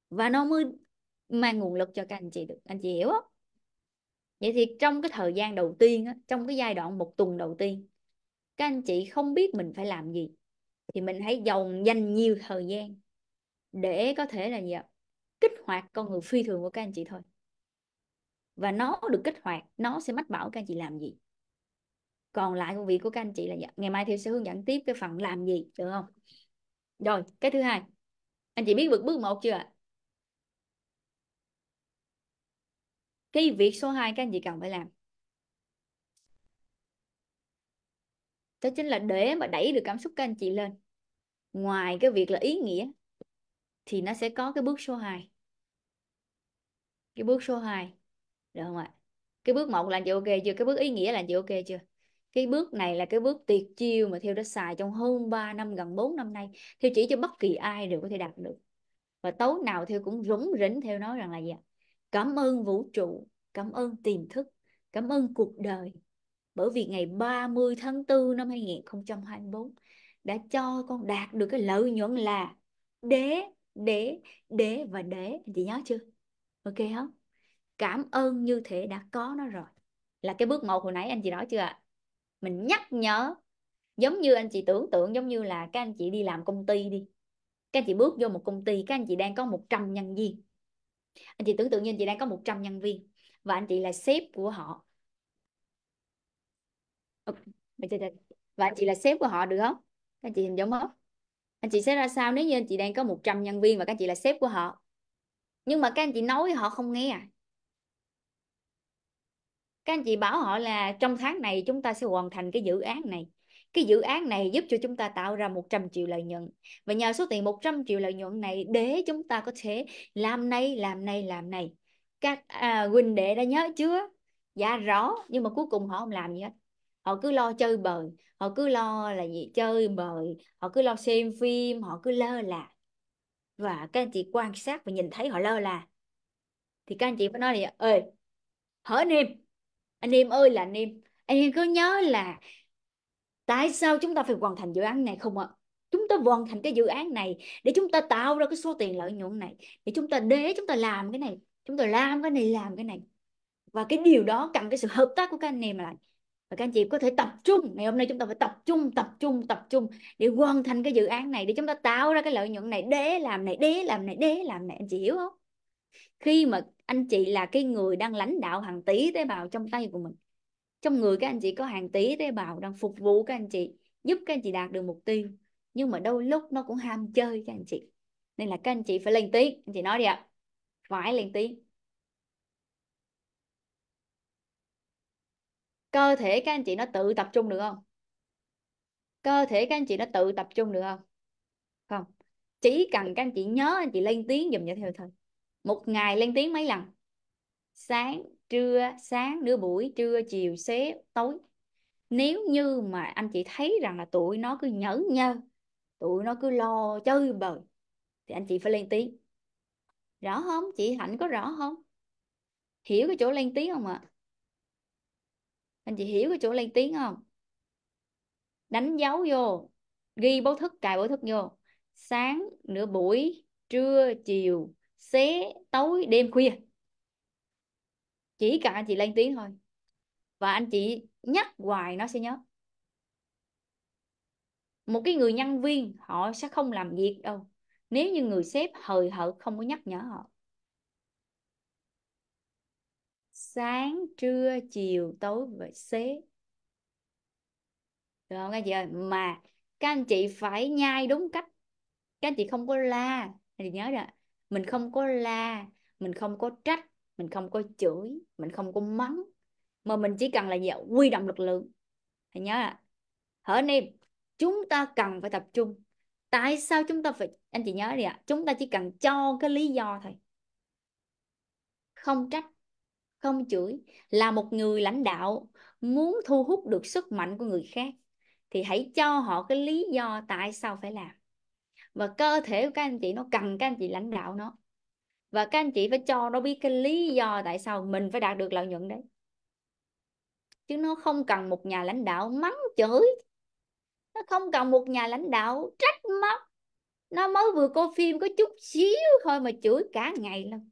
và nó mới mang nguồn lực cho các anh chị được anh chị hiểu không vậy thì trong cái thời gian đầu tiên trong cái giai đoạn một tuần đầu tiên các anh chị không biết mình phải làm gì thì mình hãy dồn dành nhiều thời gian để có thể là gì ạ kích hoạt con người phi thường của các anh chị thôi và nó được kích hoạt nó sẽ mách bảo các anh chị làm gì còn lại công việc của các anh chị là dạ, ngày mai theo sẽ hướng dẫn tiếp cái phần làm gì được không rồi cái thứ hai anh chị biết được bước một chưa cái việc số 2 các anh chị cần phải làm đó chính là để mà đẩy được cảm xúc các anh chị lên ngoài cái việc là ý nghĩa thì nó sẽ có cái bước số 2 cái bước số 2 được không ạ cái bước một là anh chị ok chưa cái bước ý nghĩa là anh chị ok chưa cái bước này là cái bước tuyệt chiêu mà theo đã xài trong hơn 3 năm gần 4 năm nay theo chỉ cho bất kỳ ai đều có thể đạt được và tối nào theo cũng rúng rỉnh theo nói rằng là gì ạ cảm ơn vũ trụ cảm ơn tiềm thức cảm ơn cuộc đời bởi vì ngày 30 tháng 4 năm 2024 đã cho con đạt được cái lợi nhuận là đế đế đế và đế chị nhớ chưa ok không cảm ơn như thế đã có nó rồi là cái bước một hồi nãy anh chị nói chưa ạ à? mình nhắc nhở giống như anh chị tưởng tượng giống như là các anh chị đi làm công ty đi các anh chị bước vô một công ty các anh chị đang có 100 nhân viên anh chị tưởng tượng như anh chị đang có 100 nhân viên và anh chị là sếp của họ và anh chị là sếp của họ được không các anh chị hình giống không anh chị sẽ ra sao nếu như anh chị đang có 100 nhân viên và các anh chị là sếp của họ nhưng mà các anh chị nói họ không nghe à các anh chị bảo họ là trong tháng này chúng ta sẽ hoàn thành cái dự án này cái dự án này giúp cho chúng ta tạo ra 100 triệu lợi nhuận và nhờ số tiền 100 triệu lợi nhuận này để chúng ta có thể làm này làm này làm này các à, huynh đệ đã nhớ chưa dạ rõ nhưng mà cuối cùng họ không làm gì hết họ cứ lo chơi bời họ cứ lo là gì chơi bời họ cứ lo xem phim họ cứ lơ là và các anh chị quan sát và nhìn thấy họ lơ là thì các anh chị phải nói là ơi hở niệm anh em ơi là anh em anh em có nhớ là tại sao chúng ta phải hoàn thành dự án này không ạ chúng ta hoàn thành cái dự án này để chúng ta tạo ra cái số tiền lợi nhuận này để chúng ta để chúng ta làm cái này chúng ta làm cái này làm cái này và cái điều đó cần cái sự hợp tác của các anh em lại và các anh chị có thể tập trung ngày hôm nay chúng ta phải tập trung tập trung tập trung để hoàn thành cái dự án này để chúng ta tạo ra cái lợi nhuận này để làm này để làm này để làm này anh chị hiểu không khi mà anh chị là cái người đang lãnh đạo hàng tỷ tế bào trong tay của mình trong người các anh chị có hàng tỷ tế bào đang phục vụ các anh chị giúp các anh chị đạt được mục tiêu nhưng mà đôi lúc nó cũng ham chơi các anh chị nên là các anh chị phải lên tiếng anh chị nói đi ạ phải lên tiếng cơ thể các anh chị nó tự tập trung được không cơ thể các anh chị nó tự tập trung được không không chỉ cần các anh chị nhớ anh chị lên tiếng dùm như theo thôi một ngày lên tiếng mấy lần sáng trưa sáng nửa buổi trưa chiều xế tối nếu như mà anh chị thấy rằng là tụi nó cứ nhẫn nhơ tụi nó cứ lo chơi bời thì anh chị phải lên tiếng rõ không chị hạnh có rõ không hiểu cái chỗ lên tiếng không ạ anh chị hiểu cái chỗ lên tiếng không đánh dấu vô ghi báo thức cài báo thức vô sáng nửa buổi trưa chiều xế tối đêm khuya chỉ cần anh chị lên tiếng thôi và anh chị nhắc hoài nó sẽ nhớ một cái người nhân viên họ sẽ không làm việc đâu nếu như người sếp hời hợt không có nhắc nhở họ sáng trưa chiều tối và xế được không các chị ơi mà các anh chị phải nhai đúng cách các anh chị không có la thì nhớ rồi mình không có la mình không có trách mình không có chửi mình không có mắng mà mình chỉ cần là gì quy động lực lượng hãy nhớ ạ hở anh em chúng ta cần phải tập trung tại sao chúng ta phải anh chị nhớ đi ạ chúng ta chỉ cần cho cái lý do thôi không trách không chửi là một người lãnh đạo muốn thu hút được sức mạnh của người khác thì hãy cho họ cái lý do tại sao phải làm và cơ thể của các anh chị nó cần các anh chị lãnh đạo nó và các anh chị phải cho nó biết cái lý do tại sao mình phải đạt được lợi nhuận đấy chứ nó không cần một nhà lãnh đạo mắng chửi nó không cần một nhà lãnh đạo trách móc nó mới vừa coi phim có chút xíu thôi mà chửi cả ngày luôn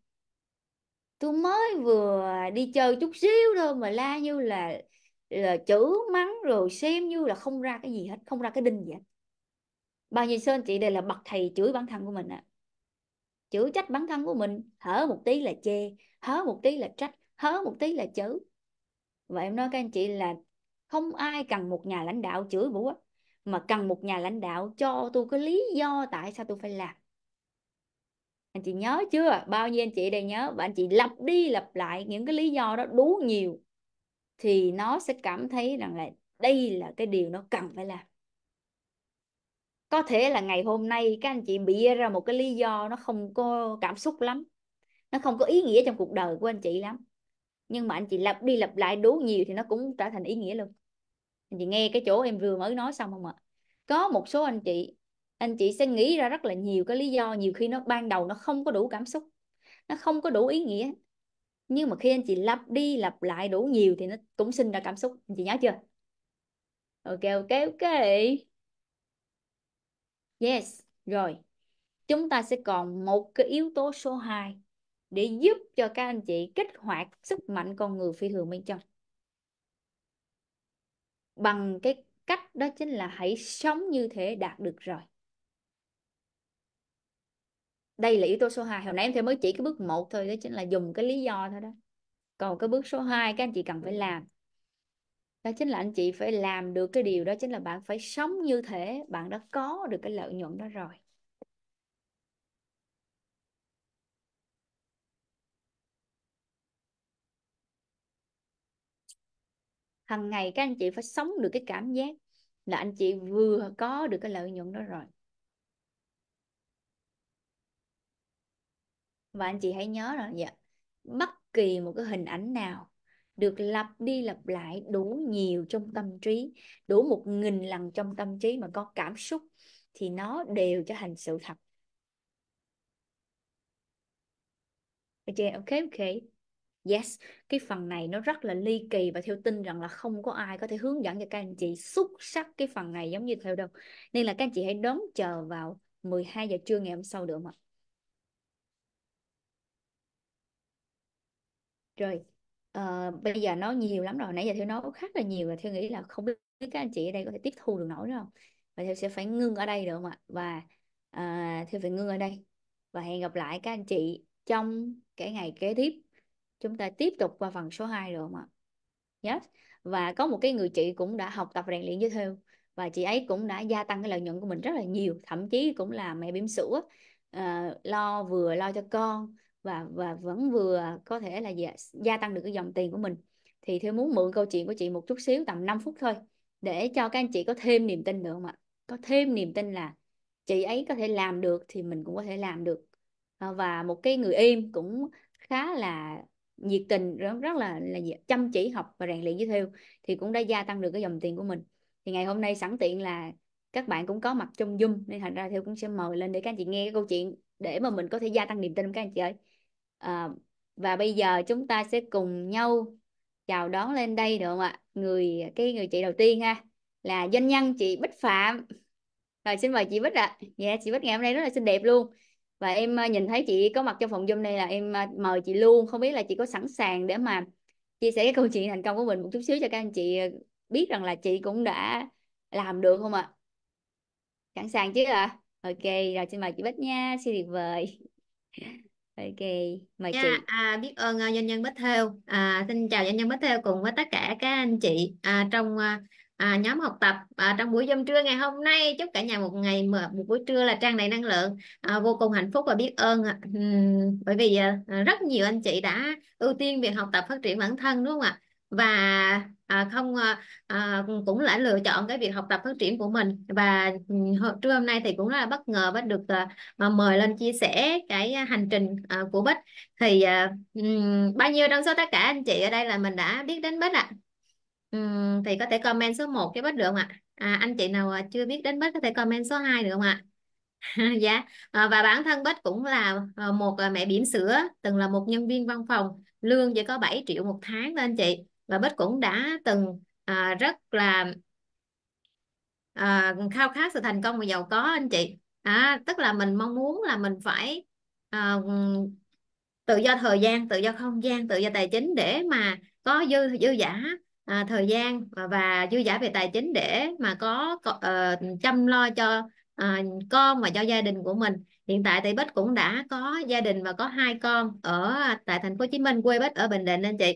tôi mới vừa đi chơi chút xíu thôi mà la như là là chửi mắng rồi xem như là không ra cái gì hết không ra cái đinh gì hết bao nhiêu sơn chị đây là bậc thầy chửi bản thân của mình ạ à. chửi trách bản thân của mình hở một tí là chê hở một tí là trách hớ một tí là chữ vậy em nói các anh chị là không ai cần một nhà lãnh đạo chửi bủa mà cần một nhà lãnh đạo cho tôi cái lý do tại sao tôi phải làm anh chị nhớ chưa bao nhiêu anh chị đây nhớ và anh chị lặp đi lặp lại những cái lý do đó đủ nhiều thì nó sẽ cảm thấy rằng là đây là cái điều nó cần phải làm có thể là ngày hôm nay các anh chị bịa ra một cái lý do nó không có cảm xúc lắm nó không có ý nghĩa trong cuộc đời của anh chị lắm nhưng mà anh chị lặp đi lặp lại đủ nhiều thì nó cũng trở thành ý nghĩa luôn anh chị nghe cái chỗ em vừa mới nói xong không ạ có một số anh chị anh chị sẽ nghĩ ra rất là nhiều cái lý do nhiều khi nó ban đầu nó không có đủ cảm xúc nó không có đủ ý nghĩa nhưng mà khi anh chị lặp đi lặp lại đủ nhiều thì nó cũng sinh ra cảm xúc anh chị nhớ chưa ok ok ok Yes, rồi. Chúng ta sẽ còn một cái yếu tố số 2 để giúp cho các anh chị kích hoạt sức mạnh con người phi thường bên trong. Bằng cái cách đó chính là hãy sống như thế đạt được rồi. Đây là yếu tố số 2. Hồi nãy em thầy mới chỉ cái bước 1 thôi, đó chính là dùng cái lý do thôi đó. Còn cái bước số 2 các anh chị cần phải làm đó chính là anh chị phải làm được cái điều đó chính là bạn phải sống như thế bạn đã có được cái lợi nhuận đó rồi hàng ngày các anh chị phải sống được cái cảm giác là anh chị vừa có được cái lợi nhuận đó rồi và anh chị hãy nhớ rằng dạ, bất kỳ một cái hình ảnh nào được lặp đi lặp lại đủ nhiều trong tâm trí đủ một nghìn lần trong tâm trí mà có cảm xúc thì nó đều trở thành sự thật ok ok ok yes cái phần này nó rất là ly kỳ và theo tin rằng là không có ai có thể hướng dẫn cho các anh chị xuất sắc cái phần này giống như theo đâu nên là các anh chị hãy đón chờ vào 12 giờ trưa ngày hôm sau được không ạ rồi ờ, bây giờ nói nhiều lắm rồi nãy giờ Theo nói khá là nhiều và Theo nghĩ là không biết các anh chị ở đây có thể tiếp thu được nổi nữa không và Theo sẽ phải ngưng ở đây được không ạ và uh, ờ, Theo phải ngưng ở đây và hẹn gặp lại các anh chị trong cái ngày kế tiếp chúng ta tiếp tục qua phần số 2 được không ạ yes. và có một cái người chị cũng đã học tập rèn luyện với Theo và chị ấy cũng đã gia tăng cái lợi nhuận của mình rất là nhiều thậm chí cũng là mẹ bỉm sữa uh, lo vừa lo cho con và và vẫn vừa có thể là gia, gia tăng được cái dòng tiền của mình thì Thêu muốn mượn câu chuyện của chị một chút xíu tầm 5 phút thôi để cho các anh chị có thêm niềm tin được không ạ có thêm niềm tin là chị ấy có thể làm được thì mình cũng có thể làm được à, và một cái người im cũng khá là nhiệt tình rất rất là là chăm chỉ học và rèn luyện với Thêu thì cũng đã gia tăng được cái dòng tiền của mình thì ngày hôm nay sẵn tiện là các bạn cũng có mặt trong Zoom nên thành ra Thêu cũng sẽ mời lên để các anh chị nghe cái câu chuyện để mà mình có thể gia tăng niềm tin của các anh chị ơi à, và bây giờ chúng ta sẽ cùng nhau chào đón lên đây được không ạ người cái người chị đầu tiên ha là doanh nhân chị Bích Phạm rồi xin mời chị Bích ạ à. dạ yeah, chị Bích ngày hôm nay rất là xinh đẹp luôn và em ờ, nhìn thấy chị có mặt trong phòng Zoom này là em ờ, mời chị luôn không biết là chị có sẵn sàng để mà chia sẻ cái câu chuyện thành công của mình một chút xíu cho các anh chị biết rằng là chị cũng đã làm được không ạ à? sẵn sàng chứ ạ à? ok rồi xin mời chị Bích nha xin tuyệt vời Ok, mời chị. Yeah, à, biết
ơn uh, doanh nhân Bích Thêu. À, xin chào doanh nhân Bích Thêu cùng với tất cả các anh chị à, trong à, à nhóm học tập à, trong buổi dâm trưa ngày hôm nay. Chúc cả nhà một ngày một buổi trưa là tràn đầy năng lượng, à, vô cùng hạnh phúc và biết ơn uhm, bởi vì à, rất nhiều anh chị đã ưu tiên việc học tập phát triển bản thân đúng không ạ? Và à, không à, à cũng lại lựa chọn cái việc học tập phát triển của mình và ừ, hôm trưa hôm nay thì cũng rất là bất ngờ Bích được à, mời lên chia sẻ cái à, hành trình à, của Bích thì à, um, bao nhiêu trong số tất cả anh chị ở đây là mình đã biết đến Bích ạ à? um, thì có thể comment số 1 cho Bích được không ạ à? anh chị nào à, chưa biết đến Bích có thể comment số 2 được không ạ dạ à, và bản thân Bích cũng là một mẹ bỉm sữa từng là một nhân viên văn phòng lương chỉ có 7 triệu một tháng đó anh chị và Bích cũng đã từng à, rất là à, khao khát sự thành công và giàu có anh chị à, tức là mình mong muốn là mình phải à, tự do thời gian tự do không gian tự do tài chính để mà có dư dư giả à, thời gian và, và dư giả về tài chính để mà có, uh, chăm lo cho à, con và cho gia đình của mình hiện tại thì Bích cũng đã có gia đình và có hai con ở tại thành phố Hồ Chí Minh quê Bích ở Bình Định anh chị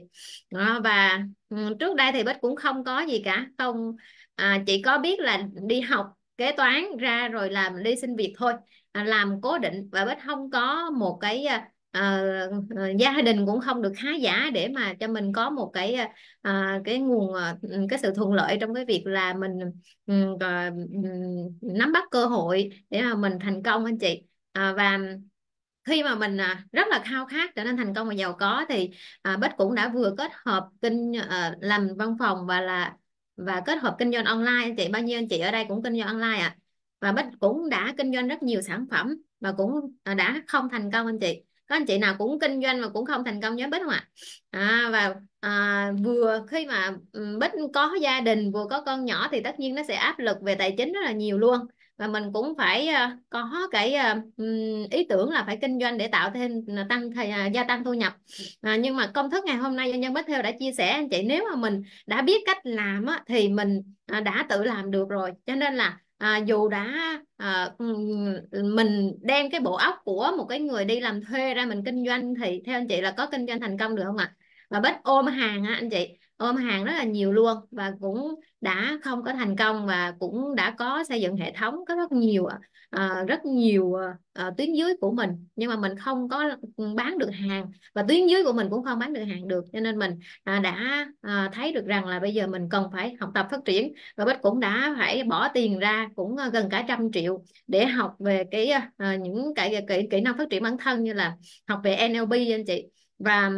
à, và ừ, trước đây thì Bích cũng không có gì cả không à, chỉ có biết là đi học kế toán ra rồi làm đi xin việc thôi à, làm cố định và Bích không có một cái à, uh, gia đình cũng không được khá giả để mà cho mình có một cái uh, cái nguồn cái sự thuận lợi trong cái việc là mình uh, nắm bắt cơ hội để mà mình thành công anh chị uh, và khi mà mình à, rất là khao khát trở nên thành công và giàu có thì à, Bích cũng đã vừa kết hợp kinh à, làm văn phòng và là và kết hợp kinh doanh online anh chị bao nhiêu anh chị ở đây cũng kinh doanh online ạ à? và Bích cũng đã kinh doanh rất nhiều sản phẩm và cũng à, đã không thành công anh chị có anh chị nào cũng kinh doanh mà cũng không thành công giống Bích không ạ à, và à, vừa khi mà ừ, Bích có gia đình vừa có con nhỏ thì tất nhiên nó sẽ áp lực về tài chính rất là nhiều luôn và mình cũng phải ờ, có cái ờ, ý tưởng là phải kinh doanh để tạo thêm ờ, tăng à, gia tăng thu nhập à, nhưng mà công thức ngày hôm nay doanh nhân Bích Theo đã chia sẻ anh chị nếu mà mình đã biết cách làm thì mình à, đã tự làm được rồi cho nên là à, dù đã à, mình đem cái bộ óc của một cái người đi làm thuê ra mình kinh doanh thì theo anh chị là có kinh doanh thành công được không ạ và Bích ôm hàng á anh chị ôm hàng rất là nhiều luôn và cũng đã không có thành công và cũng đã có xây dựng hệ thống có rất nhiều à, rất nhiều à, tuyến dưới của mình nhưng mà mình không có bán được hàng và tuyến dưới của mình cũng không bán được hàng được cho nên mình à, đã à, thấy được rằng là bây giờ mình cần phải học tập phát triển và Bích cũng đã phải bỏ tiền ra cũng gần cả trăm triệu để học về cái à, những cái kỹ kỹ năng phát triển bản thân như là học về NLP anh chị và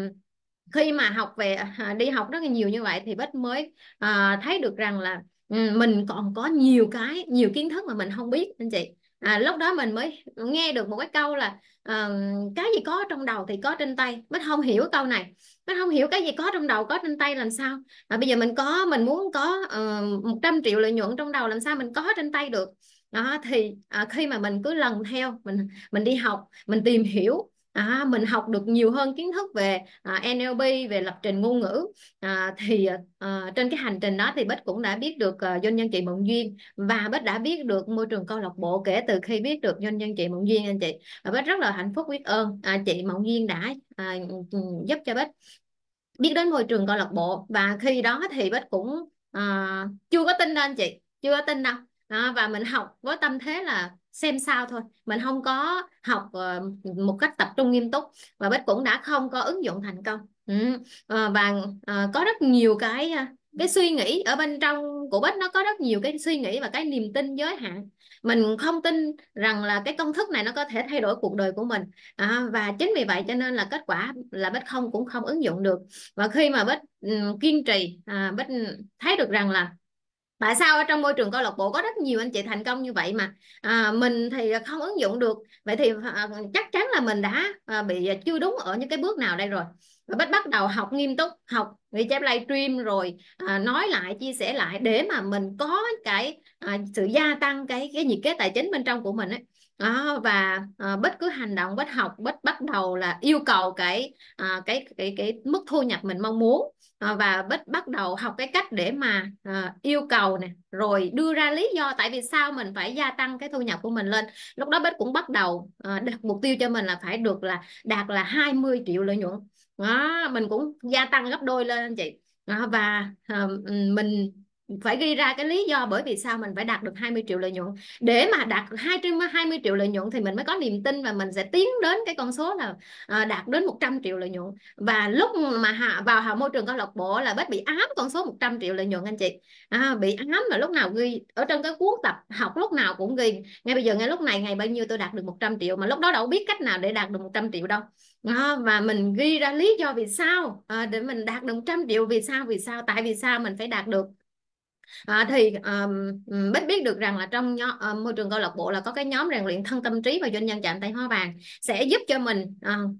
khi mà học về à, đi học rất là nhiều như vậy thì Bích mới à, thấy được rằng là ừ, mình còn có nhiều cái nhiều kiến thức mà mình không biết anh chị à, lúc đó mình mới nghe được một cái câu là à, cái gì có trong đầu thì có trên tay Bích không hiểu câu này Bích không hiểu cái gì có trong đầu có trên tay làm sao à, bây giờ mình có mình muốn có uh, ờ, 100 triệu lợi nhuận trong đầu làm sao mình có trên tay được đó thì à, khi mà mình cứ lần theo mình mình đi học mình tìm hiểu à, mình học được nhiều hơn kiến thức về à, NLP về lập trình ngôn ngữ à, thì à, trên cái hành trình đó thì Bích cũng đã biết được à, doanh nhân chị Mộng Duyên và Bích đã biết được môi trường câu lạc bộ kể từ khi biết được doanh nhân chị Mộng Duyên anh chị và Bích rất là hạnh phúc biết ơn à, chị Mộng Duyên đã à, giúp cho Bích biết đến môi trường câu lạc bộ và khi đó thì Bích cũng à, chưa có tin đâu anh chị chưa có tin đâu à, và mình học với tâm thế là xem sao thôi mình không có học ờ, một cách tập trung nghiêm túc và bích cũng đã không có ứng dụng thành công ừ. Ờ, và ờ, có rất nhiều cái cái suy nghĩ ở bên trong của bích nó có rất nhiều cái suy nghĩ và cái niềm tin giới hạn mình không tin rằng là cái công thức này nó có thể thay đổi cuộc đời của mình à, và chính vì vậy cho nên là kết quả là bích không cũng không ứng dụng được và khi mà bích um, kiên trì à, bích thấy được rằng là tại sao ở trong môi trường câu lạc bộ có rất nhiều anh chị thành công như vậy mà à, mình thì không ứng dụng được vậy thì à, chắc chắn là mình đã à, bị chưa đúng ở những cái bước nào đây rồi và bắt bắt đầu học nghiêm túc học ghi chép livestream rồi à, nói lại chia sẻ lại để mà mình có cái à, sự gia tăng cái cái nhiệt kế tài chính bên trong của mình ấy đó, và à, bất cứ hành động bất học bất bắt đầu là yêu cầu cái à, cái cái cái mức thu nhập mình mong muốn Ờ, và bắt bắt đầu học cái cách để mà à, yêu cầu nè rồi đưa ra lý do tại vì sao mình phải gia tăng cái thu nhập của mình lên lúc đó Bích cũng bắt đầu à, đặt mục tiêu cho mình là phải được là đạt là 20 triệu lợi nhuận đó, mình cũng gia tăng gấp đôi lên anh chị đó, và à, mình phải ghi ra cái lý do bởi vì sao mình phải đạt được 20 triệu lợi nhuận để mà đạt 220 triệu lợi nhuận thì mình mới có niềm tin và mình sẽ tiến đến cái con số là ờ, đạt đến 100 triệu lợi nhuận và lúc mà vào hào môi trường câu lạc bộ là bất bị ám con số 100 triệu lợi nhuận anh chị à, bị ám là lúc nào ghi ở trong cái cuốn tập học lúc nào cũng ghi ngay bây giờ ngay lúc này ngày bao nhiêu tôi đạt được 100 triệu mà lúc đó đâu biết cách nào để đạt được 100 triệu đâu à, và mình ghi ra lý do vì sao à, để mình đạt được trăm triệu vì sao vì sao tại vì sao mình phải đạt được À, thì um, Bích biết được rằng là trong nhóm, uh, ờ, môi trường câu lạc bộ là có cái nhóm rèn luyện thân tâm trí và doanh nhân chạm tay hoa vàng sẽ giúp cho mình uh,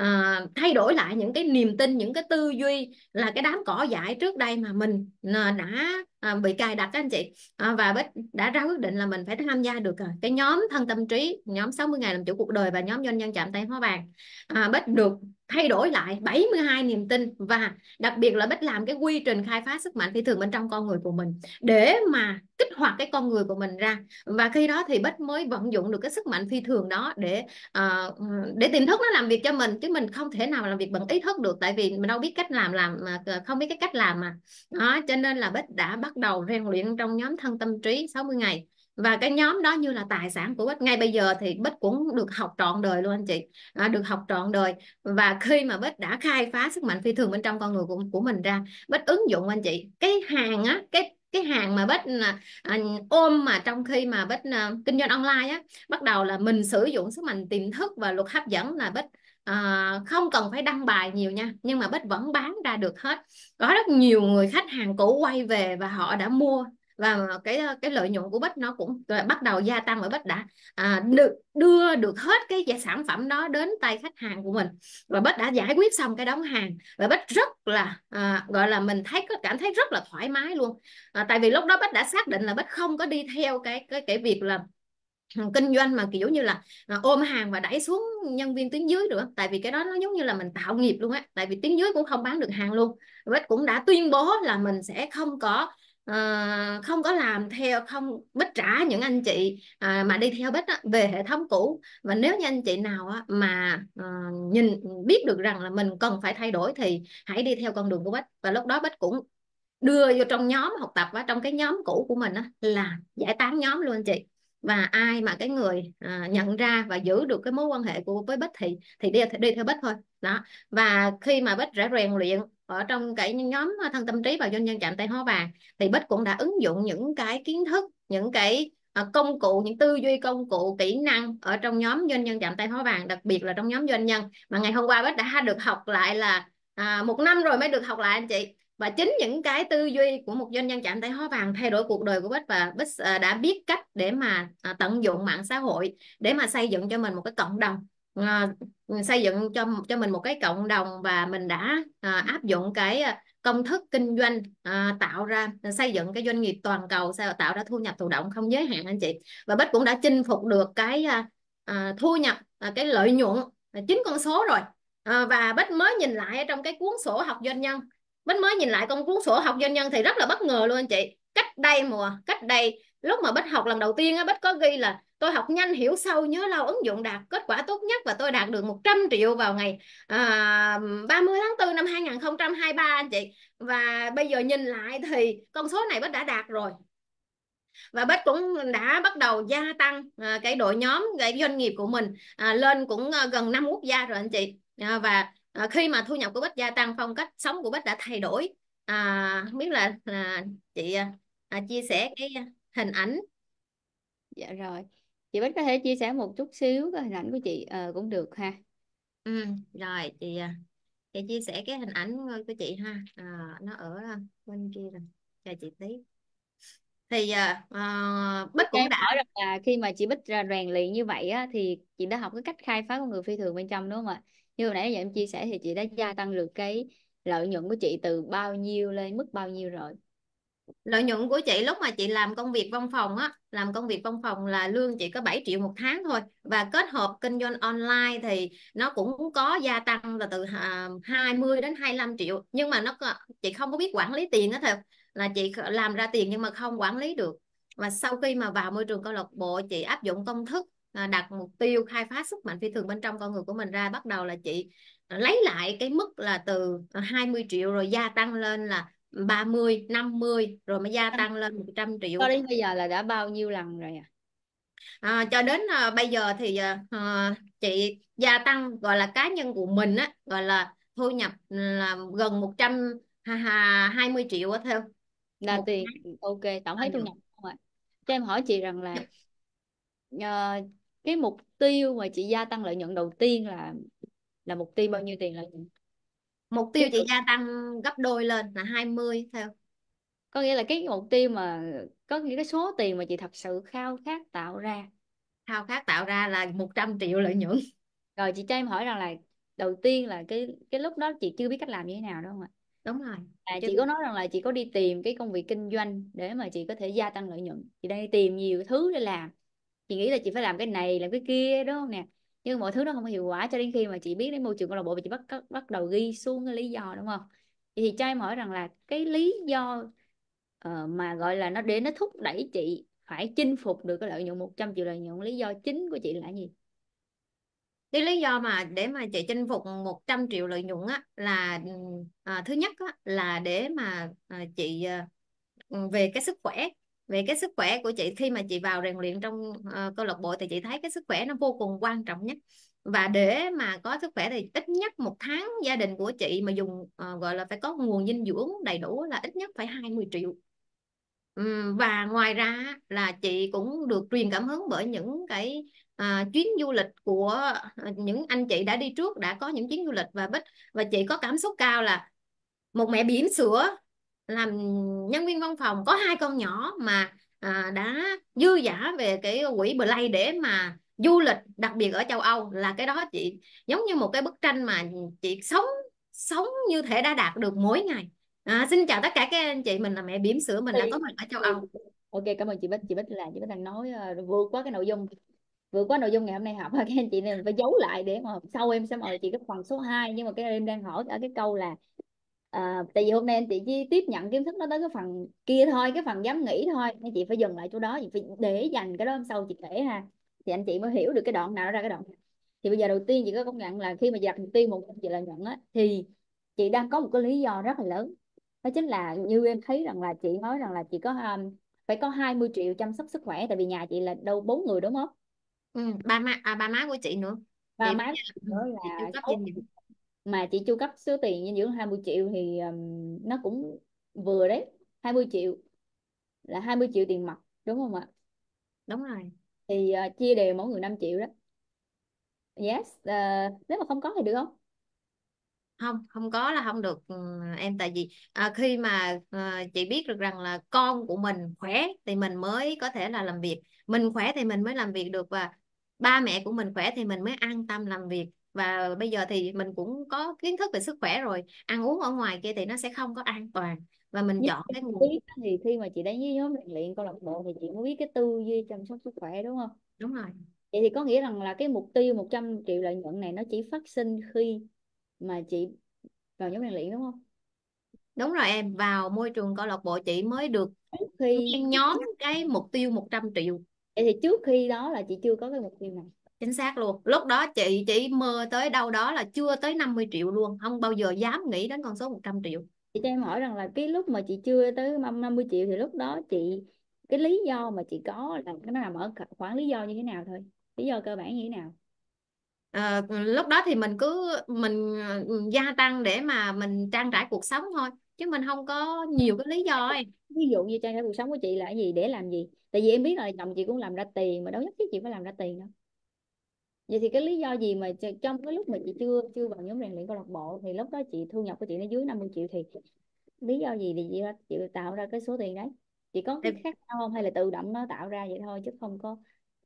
uh, thay đổi lại những cái niềm tin những cái tư duy là cái đám cỏ dại trước đây mà mình uh, đã À, bị cài đặt các anh chị à, và Bích đã ra quyết định là mình phải tham gia được à, cái nhóm thân tâm trí nhóm 60 ngày làm chủ cuộc đời và nhóm doanh nhân chạm tay hóa vàng à, Bích được thay đổi lại 72 niềm tin và đặc biệt là Bích làm cái quy trình khai phá sức mạnh phi thường bên trong con người của mình để mà kích hoạt cái con người của mình ra và khi đó thì Bích mới vận dụng được cái sức mạnh phi thường đó để uh, để tiềm thức nó làm việc cho mình chứ mình không thể nào làm việc bằng ý thức được tại vì mình đâu biết cách làm làm mà không biết cái cách làm mà đó cho nên là Bích đã bắt bắt đầu rèn luyện trong nhóm thân tâm trí 60 ngày và cái nhóm đó như là tài sản của Bích ngay bây giờ thì Bích cũng được học trọn đời luôn anh chị à, được học trọn đời và khi mà Bích đã khai phá sức mạnh phi thường bên trong con người của, của mình ra Bích ứng dụng anh chị cái hàng á cái cái hàng mà bích à, à, ôm mà trong khi mà bích à, kinh doanh online á bắt đầu là mình sử dụng sức mạnh tiềm thức và luật hấp dẫn là bích à, không cần phải đăng bài nhiều nha nhưng mà Bích vẫn bán ra được hết có rất nhiều người khách hàng cũ quay về và họ đã mua và cái cái lợi nhuận của Bích nó cũng bắt đầu gia tăng ở Bích đã à, được đưa được hết cái sản phẩm đó đến tay khách hàng của mình và Bích đã giải quyết xong cái đóng hàng và Bích rất là à, gọi là mình thấy có cảm thấy rất là thoải mái luôn à, tại vì lúc đó Bích đã xác định là Bích không có đi theo cái cái cái việc là kinh doanh mà kiểu như là mà ôm hàng và đẩy xuống nhân viên tuyến dưới nữa tại vì cái đó nó giống như là mình tạo nghiệp luôn á tại vì tuyến dưới cũng không bán được hàng luôn Bích cũng đã tuyên bố là mình sẽ không có uh, không có làm theo không Bích trả những anh chị uh, mà đi theo Bích á, về hệ thống cũ và nếu như anh chị nào á, mà uh, nhìn biết được rằng là mình cần phải thay đổi thì hãy đi theo con đường của Bích và lúc đó Bích cũng đưa vô trong nhóm học tập và trong cái nhóm cũ của mình á, là giải tán nhóm luôn anh chị và ai mà cái người à, nhận ra và giữ được cái mối quan hệ của với Bích thì thì đi đi theo Bích thôi đó và khi mà Bích đã rèn luyện ở trong cái nhóm thân tâm trí và doanh nhân chạm tay hoa vàng thì Bích cũng đã ứng dụng những cái kiến thức những cái à, công cụ những tư duy công cụ kỹ năng ở trong nhóm doanh nhân chạm tay hóa vàng đặc biệt là trong nhóm doanh nhân mà ngày hôm qua bích đã được học lại là à, một năm rồi mới được học lại anh chị và chính những cái tư duy của một doanh nhân chạm tay hóa vàng thay đổi cuộc đời của Bích và Bích ờ, đã biết cách để mà ờ, tận dụng mạng xã hội để mà xây dựng cho mình một cái cộng đồng ờ, xây dựng cho cho mình một cái cộng đồng và mình đã áp dụng cái công thức kinh doanh tạo ra xây dựng cái doanh nghiệp toàn cầu tạo ra thu nhập thụ động không giới hạn anh chị và bích cũng đã chinh phục được cái thu nhập cái lợi nhuận chín con số rồi và bích mới nhìn lại trong cái cuốn sổ học doanh nhân Bích mới nhìn lại công cuốn sổ học doanh nhân thì rất là bất ngờ luôn anh chị cách đây mùa cách đây lúc mà Bích học lần đầu tiên á Bích có ghi là tôi học nhanh hiểu sâu nhớ lâu ứng dụng đạt kết quả tốt nhất và tôi đạt được 100 triệu vào ngày à, 30 tháng 4 năm 2023 anh chị và bây giờ nhìn lại thì con số này Bích đã đạt rồi và Bích cũng đã bắt đầu gia tăng à, cái đội nhóm cái doanh nghiệp của mình à, lên cũng à, gần năm quốc gia rồi anh chị à, và à, khi mà thu nhập của Bích gia tăng phong cách sống của Bích đã thay đổi à, không biết là, là chị à,
à, chia sẻ cái hình ảnh dạ rồi chị Bích có thể chia sẻ một chút xíu cái hình ảnh của chị à, cũng được ha ừ, rồi chị à, chị chia
sẻ cái hình ảnh ờ, của chị ha à, nó ở à, bên kia rồi cho chị tí
thì uh, ờ, Bích cũng đã là khi mà chị Bích rèn luyện như vậy á, thì chị đã học cái cách khai phá con người phi thường bên trong đúng không ạ như hồi nãy giờ em chia sẻ thì chị đã gia tăng được cái lợi nhuận của chị từ bao nhiêu lên mức bao nhiêu rồi lợi nhuận của
chị lúc mà chị làm công việc văn phòng á làm công việc văn phòng là lương chị có 7 triệu một tháng thôi và kết hợp kinh doanh online thì nó cũng có gia tăng là từ 20 à, đến 25 triệu nhưng mà nó chị không có biết quản lý tiền á thôi là chị làm ra tiền nhưng mà không quản lý được và sau khi mà vào môi trường câu lạc bộ chị áp dụng công thức Ờ, đặt mục tiêu khai phá sức mạnh phi thường bên trong con người của mình ra bắt đầu là chị ờ, lấy lại cái mức là từ 20 ờ, triệu rồi gia tăng lên là 30, 50 rồi mới gia tăng lên 100 triệu. Cho đến bây giờ là đã bao nhiêu lần rồi à? À, cho đến à, bây giờ thì à, chị gia tăng gọi là cá nhân của mình á gọi là thu nhập ừ, là gần 120 triệu á theo là tiền ok
tổng thấy thu nhập không ạ? Cho em hỏi chị rằng là dạ cái mục tiêu mà chị gia tăng lợi nhuận đầu tiên là là mục tiêu bao nhiêu tiền lợi nhuận
mục tiêu chị gia tăng gấp đôi lên là 20 theo
có nghĩa là cái mục tiêu mà có những cái số tiền mà chị thật sự khao khát tạo ra khao khát tạo ra là 100 triệu lợi nhuận rồi chị cho em hỏi rằng là đầu tiên là cái cái lúc đó chị chưa biết cách làm như thế nào đúng không ạ đúng rồi à, chị có nói rằng là chị có đi tìm cái công việc kinh doanh để mà chị có thể gia tăng lợi nhuận chị đang đi tìm nhiều thứ để làm chị nghĩ là chị phải làm cái này làm cái kia đúng không nè nhưng mọi thứ nó không có hiệu quả cho đến khi mà chị biết đến môi trường câu lạc bộ và chị bắt bắt đầu ghi xuống cái lý do đúng không thì cho em hỏi rằng là cái lý do uh, mà gọi là nó để nó thúc đẩy chị phải chinh phục được cái lợi nhuận 100 triệu lợi nhuận lý do chính của chị là gì cái lý do mà để mà chị chinh phục 100 triệu lợi nhuận á là
à, thứ nhất á, là để mà à, chị à, về cái sức khỏe về cái sức khỏe của chị khi mà chị vào rèn luyện trong uh, câu lạc bộ thì chị thấy cái sức khỏe nó vô cùng quan trọng nhất và để mà có sức khỏe thì ít nhất một tháng gia đình của chị mà dùng uh, gọi là phải có nguồn dinh dưỡng đầy đủ là ít nhất phải 20 triệu um, và ngoài ra là chị cũng được truyền cảm hứng bởi những cái à, chuyến du lịch của những anh chị đã đi trước đã có những chuyến du lịch và bích và chị có cảm xúc cao là một mẹ bỉm sữa làm nhân viên văn phòng có hai con nhỏ mà à, đã dư giả về cái quỹ Play để mà du lịch đặc biệt ở châu Âu là cái đó chị giống như một cái bức tranh mà chị sống sống như thể đã đạt được mỗi ngày à, xin chào tất cả các anh chị mình là mẹ bỉm sữa mình đã có mặt ở châu ừ.
Âu ok cảm ơn chị Bích chị Bích là chị Bích đang nói uh, vượt quá cái nội dung vượt qua nội dung ngày hôm nay học các anh chị nên phải giấu lại để mà sau em sẽ mời chị cái phần số 2 nhưng mà cái em đang hỏi ở cái câu là à, tại vì hôm nay anh chị chỉ tiếp nhận kiến thức nó tới cái phần kia thôi cái phần dám nghĩ thôi nên chị phải dừng lại chỗ đó chị phải để dành cái đó hôm sau chị kể ha thì anh chị mới hiểu được cái đoạn nào ra cái đoạn này. thì bây giờ đầu tiên chị có công nhận là khi mà đặt mục tiêu một chị là nhận á thì chị đang có một cái lý do rất là lớn đó chính là như em thấy rằng là chị nói rằng là chị có um, phải có 20 triệu chăm sóc sức khỏe tại vì nhà chị là đâu bốn người đúng không? Ừ, ba má à, ba má của chị nữa ba má nữa là mà chị chu cấp số tiền dinh dưỡng 20 triệu thì um, nó cũng vừa đấy 20 triệu là 20 triệu tiền mặt đúng không ạ đúng rồi thì uh, chia đều mỗi người 5 triệu đó yes uh, nếu mà không có thì được không không không có
là không được em tại vì à, khi mà à, chị biết được rằng là con của mình khỏe thì mình mới có thể là làm việc mình khỏe thì mình mới làm việc được và ba mẹ của mình khỏe thì mình mới an tâm làm việc và bây giờ thì mình cũng có kiến thức về sức khỏe rồi ăn uống ở ngoài kia thì nó sẽ không có an
toàn và mình chọn cái nguồn thì khi mà chị đến với nhóm rèn luyện câu lạc bộ thì chị mới biết cái tư duy chăm sóc sức khỏe đúng không đúng rồi vậy thì có nghĩa rằng là cái mục tiêu 100 triệu lợi nhuận này nó chỉ phát sinh khi mà chị vào nhóm rèn luyện đúng không đúng rồi em vào môi trường câu lạc bộ chị mới được khi
nhóm cái mục tiêu 100 triệu vậy thì trước khi đó là chị chưa có cái mục tiêu này chính
xác luôn lúc đó chị chỉ mơ tới đâu đó là chưa tới 50 triệu luôn không bao giờ dám nghĩ đến con số 100 triệu chị cho em hỏi rằng là cái lúc mà chị chưa tới 50 triệu thì lúc đó chị cái lý do mà chị có là cái nào mở khoảng lý do như thế nào thôi lý do cơ bản như thế nào à, lúc đó thì mình cứ mình ừ, gia tăng để mà
mình trang trải cuộc sống thôi chứ mình không có nhiều cái lý do ấy. ví dụ như trang trải cuộc sống của chị
là gì để làm gì tại vì em biết là chồng chị cũng làm ra tiền mà đâu nhất thiết chị phải làm ra tiền đâu vậy thì cái lý do gì mà trong cái lúc mà chị chưa chưa vào nhóm rèn luyện câu lạc bộ thì lúc đó chị thu nhập của chị nó dưới 50 triệu thì lý do gì thì chị, chị tạo ra cái số tiền đấy chị có cái khác khao không hay là tự động nó tạo ra vậy thôi chứ không có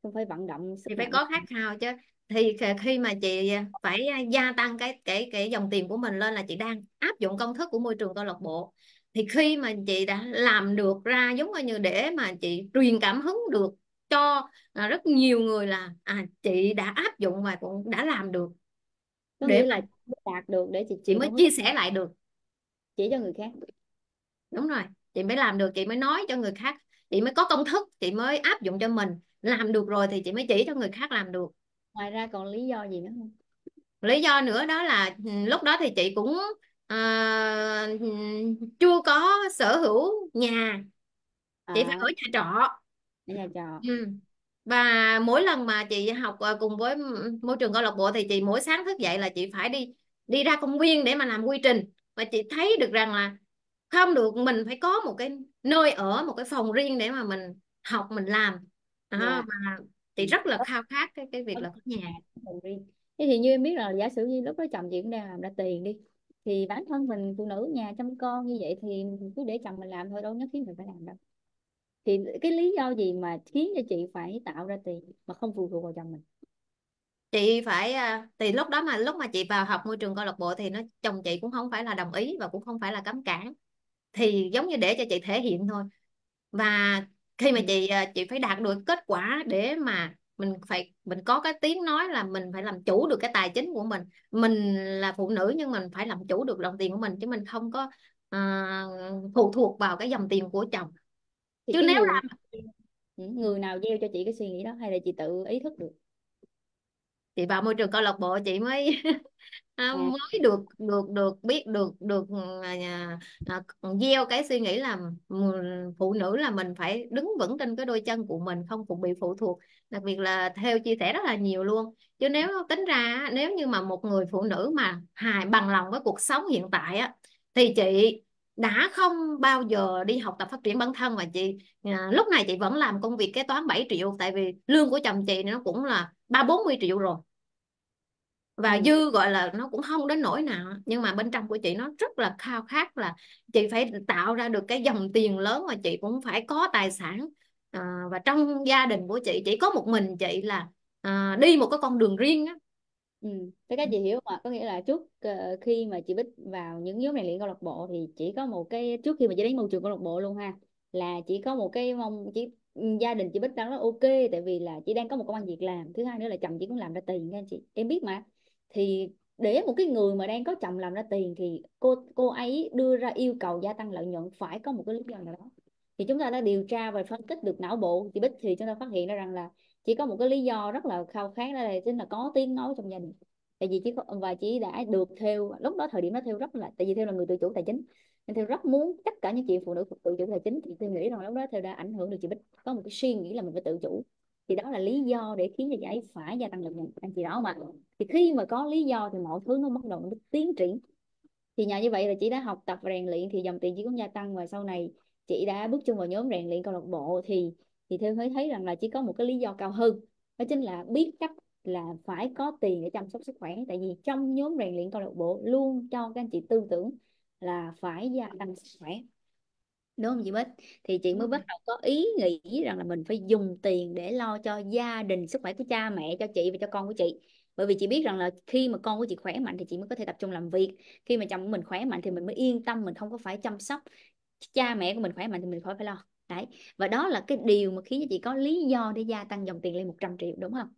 không phải vận động thì phải có
khác khao chứ thì khi mà chị à, phải à, gia tăng cái cái cái dòng tiền của mình lên là chị đang áp dụng công thức của môi trường câu lạc bộ thì khi mà chị đã làm được ra giống như để mà chị truyền cảm hứng được cho à, rất nhiều người là à chị đã áp dụng và cũng đã làm được
có để là đạt được để chị chị mới chia
sẻ lại được chỉ cho người khác đúng rồi chị mới làm được chị mới nói cho người khác chị mới có công thức chị mới áp dụng cho mình làm được rồi thì chị mới chỉ cho người khác làm được ngoài ra còn lý do gì nữa không lý do nữa đó là ừ, lúc đó thì chị cũng à, ừ, chưa có sở hữu nhà
à. chị phải à. ở nhà trọ nhà trọ ừ.
và mỗi lần mà chị học ờ, cùng với môi trường câu lạc bộ thì chị mỗi sáng thức dậy là chị phải đi đi ra công viên để mà làm quy trình và chị thấy được rằng là không được mình phải có một cái nơi ở một cái phòng riêng để mà mình học mình làm đó, yeah. Dạ. mà chị rất là khao khát cái cái việc là có nhà phòng
riêng thế thì như em biết là giả sử như lúc đó chồng chị cũng đang làm ra tiền đi thì bản thân mình phụ nữ nhà chăm con như vậy thì cứ để chồng mình làm thôi đâu nhất thiết mình phải làm đâu thì cái lý do gì mà khiến cho chị phải tạo ra tiền mà không phụ thuộc vào chồng mình
chị phải à, thì lúc đó mà lúc mà chị vào học môi trường câu lạc bộ thì nó chồng chị cũng không phải là đồng ý và cũng không phải là cấm cản thì giống như để cho chị thể hiện thôi và khi mà ừ. chị à, chị phải đạt được kết quả để mà mình phải mình có cái tiếng nói là mình phải làm chủ được cái tài chính của mình mình là phụ nữ nhưng mình phải làm chủ được đồng tiền của mình chứ mình không có uh, phụ thuộc vào cái dòng tiền của chồng thì chứ nếu người là
ừ, người nào gieo cho chị cái suy nghĩ đó hay là chị tự ý thức được
chị vào môi trường câu lạc bộ chị mới à. mới được được được biết được được ừ, à, à, gieo cái suy nghĩ là phụ nữ là mình phải đứng vững trên cái đôi chân của mình không phụ bị phụ thuộc đặc biệt là theo chia sẻ rất là nhiều luôn chứ nếu tính ra nếu như mà một người phụ nữ mà hài bằng lòng với cuộc sống hiện tại á thì chị đã không bao giờ đi học tập phát triển bản thân và chị à, lúc này chị vẫn làm công việc kế toán 7 triệu tại vì lương của chồng chị nó cũng là ba bốn mươi triệu rồi và ừ. dư gọi là nó cũng không đến nỗi nào nhưng mà bên trong của chị nó rất là khao khát là chị phải tạo ra được cái dòng tiền lớn và chị cũng phải có tài sản à, và trong gia đình của chị chỉ có một mình chị là à, đi một cái
con đường riêng á, Ừ. Tới các ừ. chị hiểu mà có nghĩa là trước ờ, khi mà chị Bích vào những nhóm rèn luyện câu lạc bộ thì chỉ có một cái trước khi mà chị đến môi trường câu lạc bộ luôn ha là chỉ có một cái mong chỉ ừ, gia đình chị Bích đang rất ok tại vì là chị đang có một công ăn việc làm thứ hai nữa là chồng chị cũng làm ra tiền nha chị em biết mà thì để một cái người mà đang có chồng làm ra tiền thì cô cô ấy đưa ra yêu cầu gia tăng lợi nhuận phải có một cái lý do nào đó thì chúng ta đã điều tra và phân tích được não bộ chị Bích thì chúng ta phát hiện ra rằng là chỉ có một cái lý do rất là khao khát đó đây chính là có tiếng nói trong gia đình tại vì chỉ có và chị đã được theo lúc đó thời điểm đó theo rất là tại vì theo là người tự chủ tài chính nên theo rất muốn tất cả những chị phụ nữ tự chủ tài chính thì tôi nghĩ rằng lúc đó theo đã ảnh hưởng được chị Bích có một cái suy nghĩ là mình phải tự chủ thì đó là lý do để khiến cho chị ấy phải gia tăng lực nhận anh chị đó mà thì khi mà có lý do thì mọi thứ nó bắt đầu nó tiến triển thì nhờ như vậy là chị đã học tập và rèn luyện thì dòng tiền chị cũng gia tăng và sau này chị đã bước chân vào nhóm rèn luyện câu lạc bộ thì thì theo thấy thấy rằng là chỉ có một cái lý do cao hơn đó chính là biết cách là phải có tiền để chăm sóc sức khỏe tại vì trong nhóm rèn luyện câu lạc bộ luôn cho các anh chị tư tưởng là phải gia tăng sức khỏe đúng không chị Bích thì chị mới bắt đầu có ý nghĩ rằng là mình phải dùng tiền để lo cho gia đình sức khỏe của cha mẹ cho chị và cho con của chị bởi vì chị biết rằng là khi mà con của chị khỏe mạnh thì chị mới có thể tập trung làm việc khi mà chồng của mình khỏe mạnh thì mình mới yên tâm mình không có phải chăm sóc cha mẹ của mình khỏe mạnh thì mình khỏi phải lo đấy và đó là cái điều mà khiến cho chị có lý do để gia tăng dòng tiền lên 100 triệu đúng không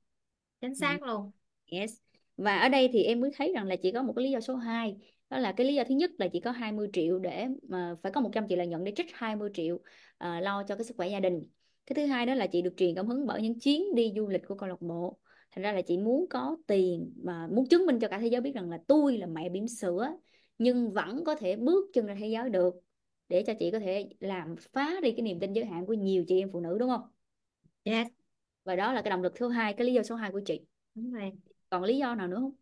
chính xác luôn yes và ở đây thì em mới thấy rằng là chị có một cái lý do số 2 đó là cái lý do thứ nhất là chị có 20 triệu để mà phải có 100 triệu là nhận để trích 20 triệu à, lo cho cái sức khỏe gia đình cái thứ hai đó là chị được truyền cảm hứng bởi những chuyến đi du lịch của câu lạc bộ thành ra là chị muốn có tiền mà muốn chứng minh cho cả thế giới biết rằng là tôi là mẹ bỉm sữa nhưng vẫn có thể bước chân ra thế giới được để cho chị có thể làm phá đi cái niềm tin giới hạn của nhiều chị em phụ nữ đúng không yes. và đó là cái động lực thứ hai cái lý do số 2 của chị đúng rồi. còn lý do nào nữa không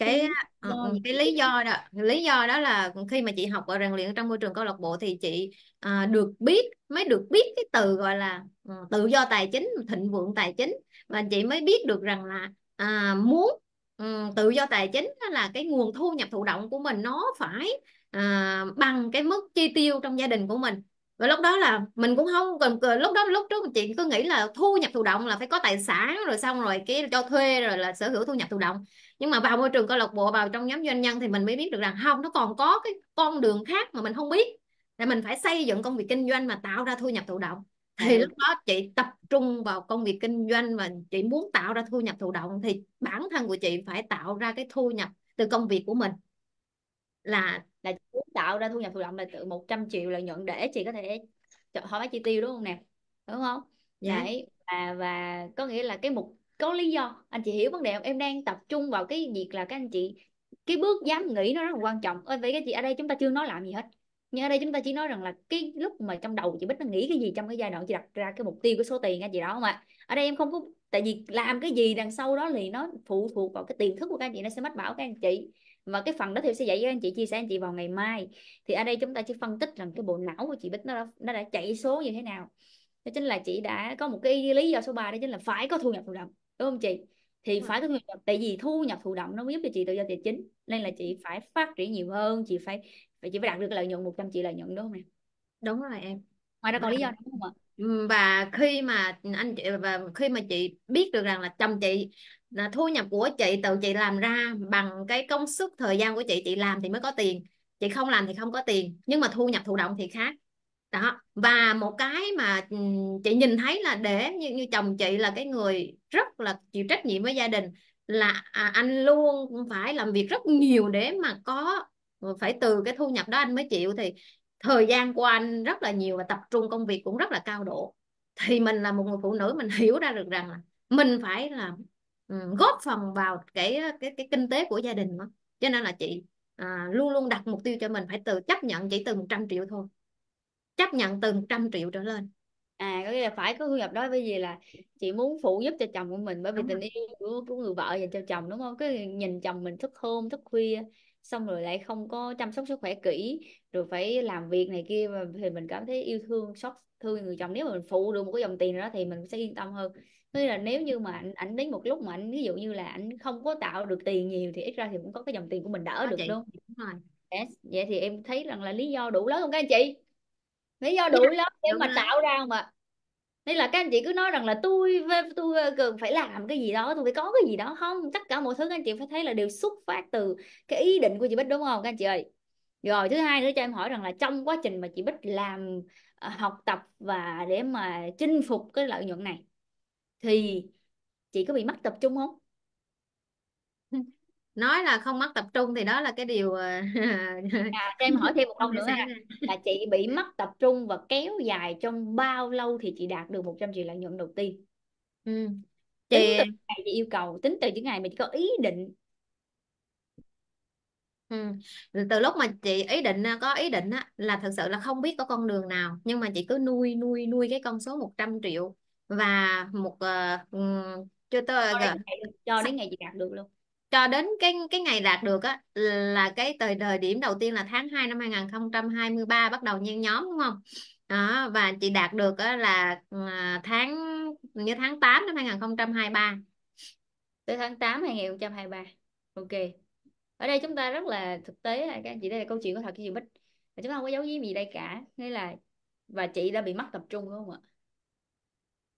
cái ờ,
cái, lý do đó lý do đó là khi mà chị học và rèn luyện trong môi trường câu lạc bộ thì chị uh, được biết mới được biết cái từ gọi là uh, tự do tài chính thịnh vượng tài chính và chị mới biết được rằng là à, muốn um, tự do tài chính là cái nguồn thu nhập thụ động của mình nó phải à, bằng cái mức chi tiêu trong gia đình của mình và lúc đó là mình cũng không cần lúc đó lúc trước chị cứ nghĩ là thu nhập thụ động là phải có tài sản rồi xong rồi cái cho thuê rồi là sở hữu thu nhập thụ động nhưng mà vào môi trường câu lạc bộ vào trong nhóm doanh nhân thì mình mới biết được rằng không nó còn có cái con đường khác mà mình không biết là mình phải xây dựng công việc kinh doanh mà tạo ra thu nhập thụ động thì ừ. lúc đó chị tập trung vào công việc kinh doanh và chị muốn tạo ra thu nhập thụ động thì bản thân của chị phải tạo ra cái thu nhập từ công việc của mình
là là chị muốn tạo ra thu nhập thụ động là từ 100 triệu lợi nhuận để chị có thể hỏi chi tiêu đúng không nè đúng không dạ. đấy và và có nghĩa là cái mục có lý do anh chị hiểu vấn đề không em đang tập trung vào cái việc là các anh chị cái bước dám nghĩ nó rất là quan trọng ơi vậy cái chị ở đây chúng ta chưa nói làm gì hết nhưng ở đây chúng ta chỉ nói rằng là cái lúc mà trong đầu chị Bích nó nghĩ cái gì trong cái giai đoạn chị đặt ra cái mục tiêu cái số tiền anh chị đó không ạ ở đây em không có tại vì làm cái gì đằng sau đó thì nó phụ thuộc vào cái tiềm thức của các anh chị nó sẽ mách bảo các anh chị và cái phần đó thì sẽ dạy cho anh chị chia sẻ anh chị vào ngày mai thì ở đây chúng ta chỉ phân tích rằng cái bộ não của chị Bích nó đã, nó đã chạy số như thế nào đó chính là chị đã có một cái lý do số 3 đó chính là phải có thu nhập thụ động đúng không chị thì ừ. phải có thu nhập tại vì thu nhập thụ động nó mới giúp cho chị tự do tài chính nên là chị phải phát triển nhiều hơn chị phải chị phải đạt được lợi nhuận 100 triệu lợi nhuận đúng không em
đúng rồi em ngoài ra còn lý do đúng vâng. không ạ và khi mà anh chị và khi mà chị biết được rằng là chồng chị là thu nhập của chị tự chị làm ra bằng cái công sức thời gian của chị chị làm thì mới có tiền chị không làm thì không có tiền nhưng mà thu nhập thụ động thì khác đó và một cái mà chị nhìn thấy là để như, như chồng chị là cái người rất là chịu trách nhiệm với gia đình là à, anh luôn phải làm việc rất nhiều để mà có ờ, phải từ cái thu nhập đó anh mới chịu thì thời gian của anh rất là nhiều và tập trung công việc cũng rất là cao độ thì mình là một người phụ nữ mình hiểu ra được rằng là mình phải là Ừ, góp phần vào cái cái cái kinh tế của gia đình mà. cho nên là chị à, luôn luôn đặt mục tiêu cho mình phải từ chấp nhận chỉ từ 100 triệu thôi chấp nhận
từ 100 triệu trở lên à có nghĩa là phải có thu nhập đó bởi vì là chị muốn phụ giúp cho chồng của mình bởi vì tình yêu của, của người vợ dành cho chồng đúng không cái nhìn chồng mình thức hôm thức khuya xong rồi lại không có chăm sóc sức khỏe kỹ rồi phải làm việc này kia mà thì mình cảm thấy yêu thương xót thương người chồng nếu mà mình phụ được một cái dòng tiền đó thì mình sẽ yên tâm hơn tức là nếu như mà anh anh đến một lúc mà anh ví dụ như là anh không có tạo được tiền nhiều thì ít ra thì cũng có cái dòng tiền của mình đỡ Đó, được chị. luôn Đúng rồi. yes. vậy thì em thấy rằng là lý do đủ lớn không các anh chị lý do đủ lớn để mà rồi. tạo ra mà nên là các anh chị cứ nói rằng là tôi tôi ờ, cần phải làm cái gì đó tôi phải có cái gì đó không tất cả mọi thứ các anh chị phải thấy là đều xuất phát từ cái ý định của chị Bích đúng không các anh chị ơi rồi thứ hai nữa cho em hỏi rằng là trong quá trình mà chị Bích làm ờ, học tập và để mà chinh phục cái lợi nhuận này thì chị có bị mất tập trung không nói là không mất tập trung thì đó là cái điều ờ, à, em hỏi thêm một câu nữa ha. là chị bị mất tập trung và kéo dài trong bao lâu thì chị đạt được 100 triệu lợi nhuận đầu tiên ừ. chị tính từ ngày chị yêu cầu tính từ những ngày mà chị có ý định
Ừ. Từ lúc mà chị ý định ờ, có ý định á, là thật sự là không biết có con đường nào nhưng mà chị cứ nuôi nuôi nuôi cái con số 100 triệu và một uh, cho tôi cho đến, cho đến ngày gì đạt được luôn cho đến cái cái ngày đạt được á là cái thời thời điểm đầu tiên là tháng 2 năm 2023 bắt đầu nhân nhóm đúng không? Đó, và chị đạt được á là ờ, tháng như tháng 8 năm 2023.
Tới tháng 8 2023. Ok. Ở đây chúng ta rất là thực tế là các anh chị đây là câu chuyện có thật của chị Bích. Và chúng ta không có giấu gì gì đây cả. nghĩa là và chị đã bị mất tập trung đúng không ạ?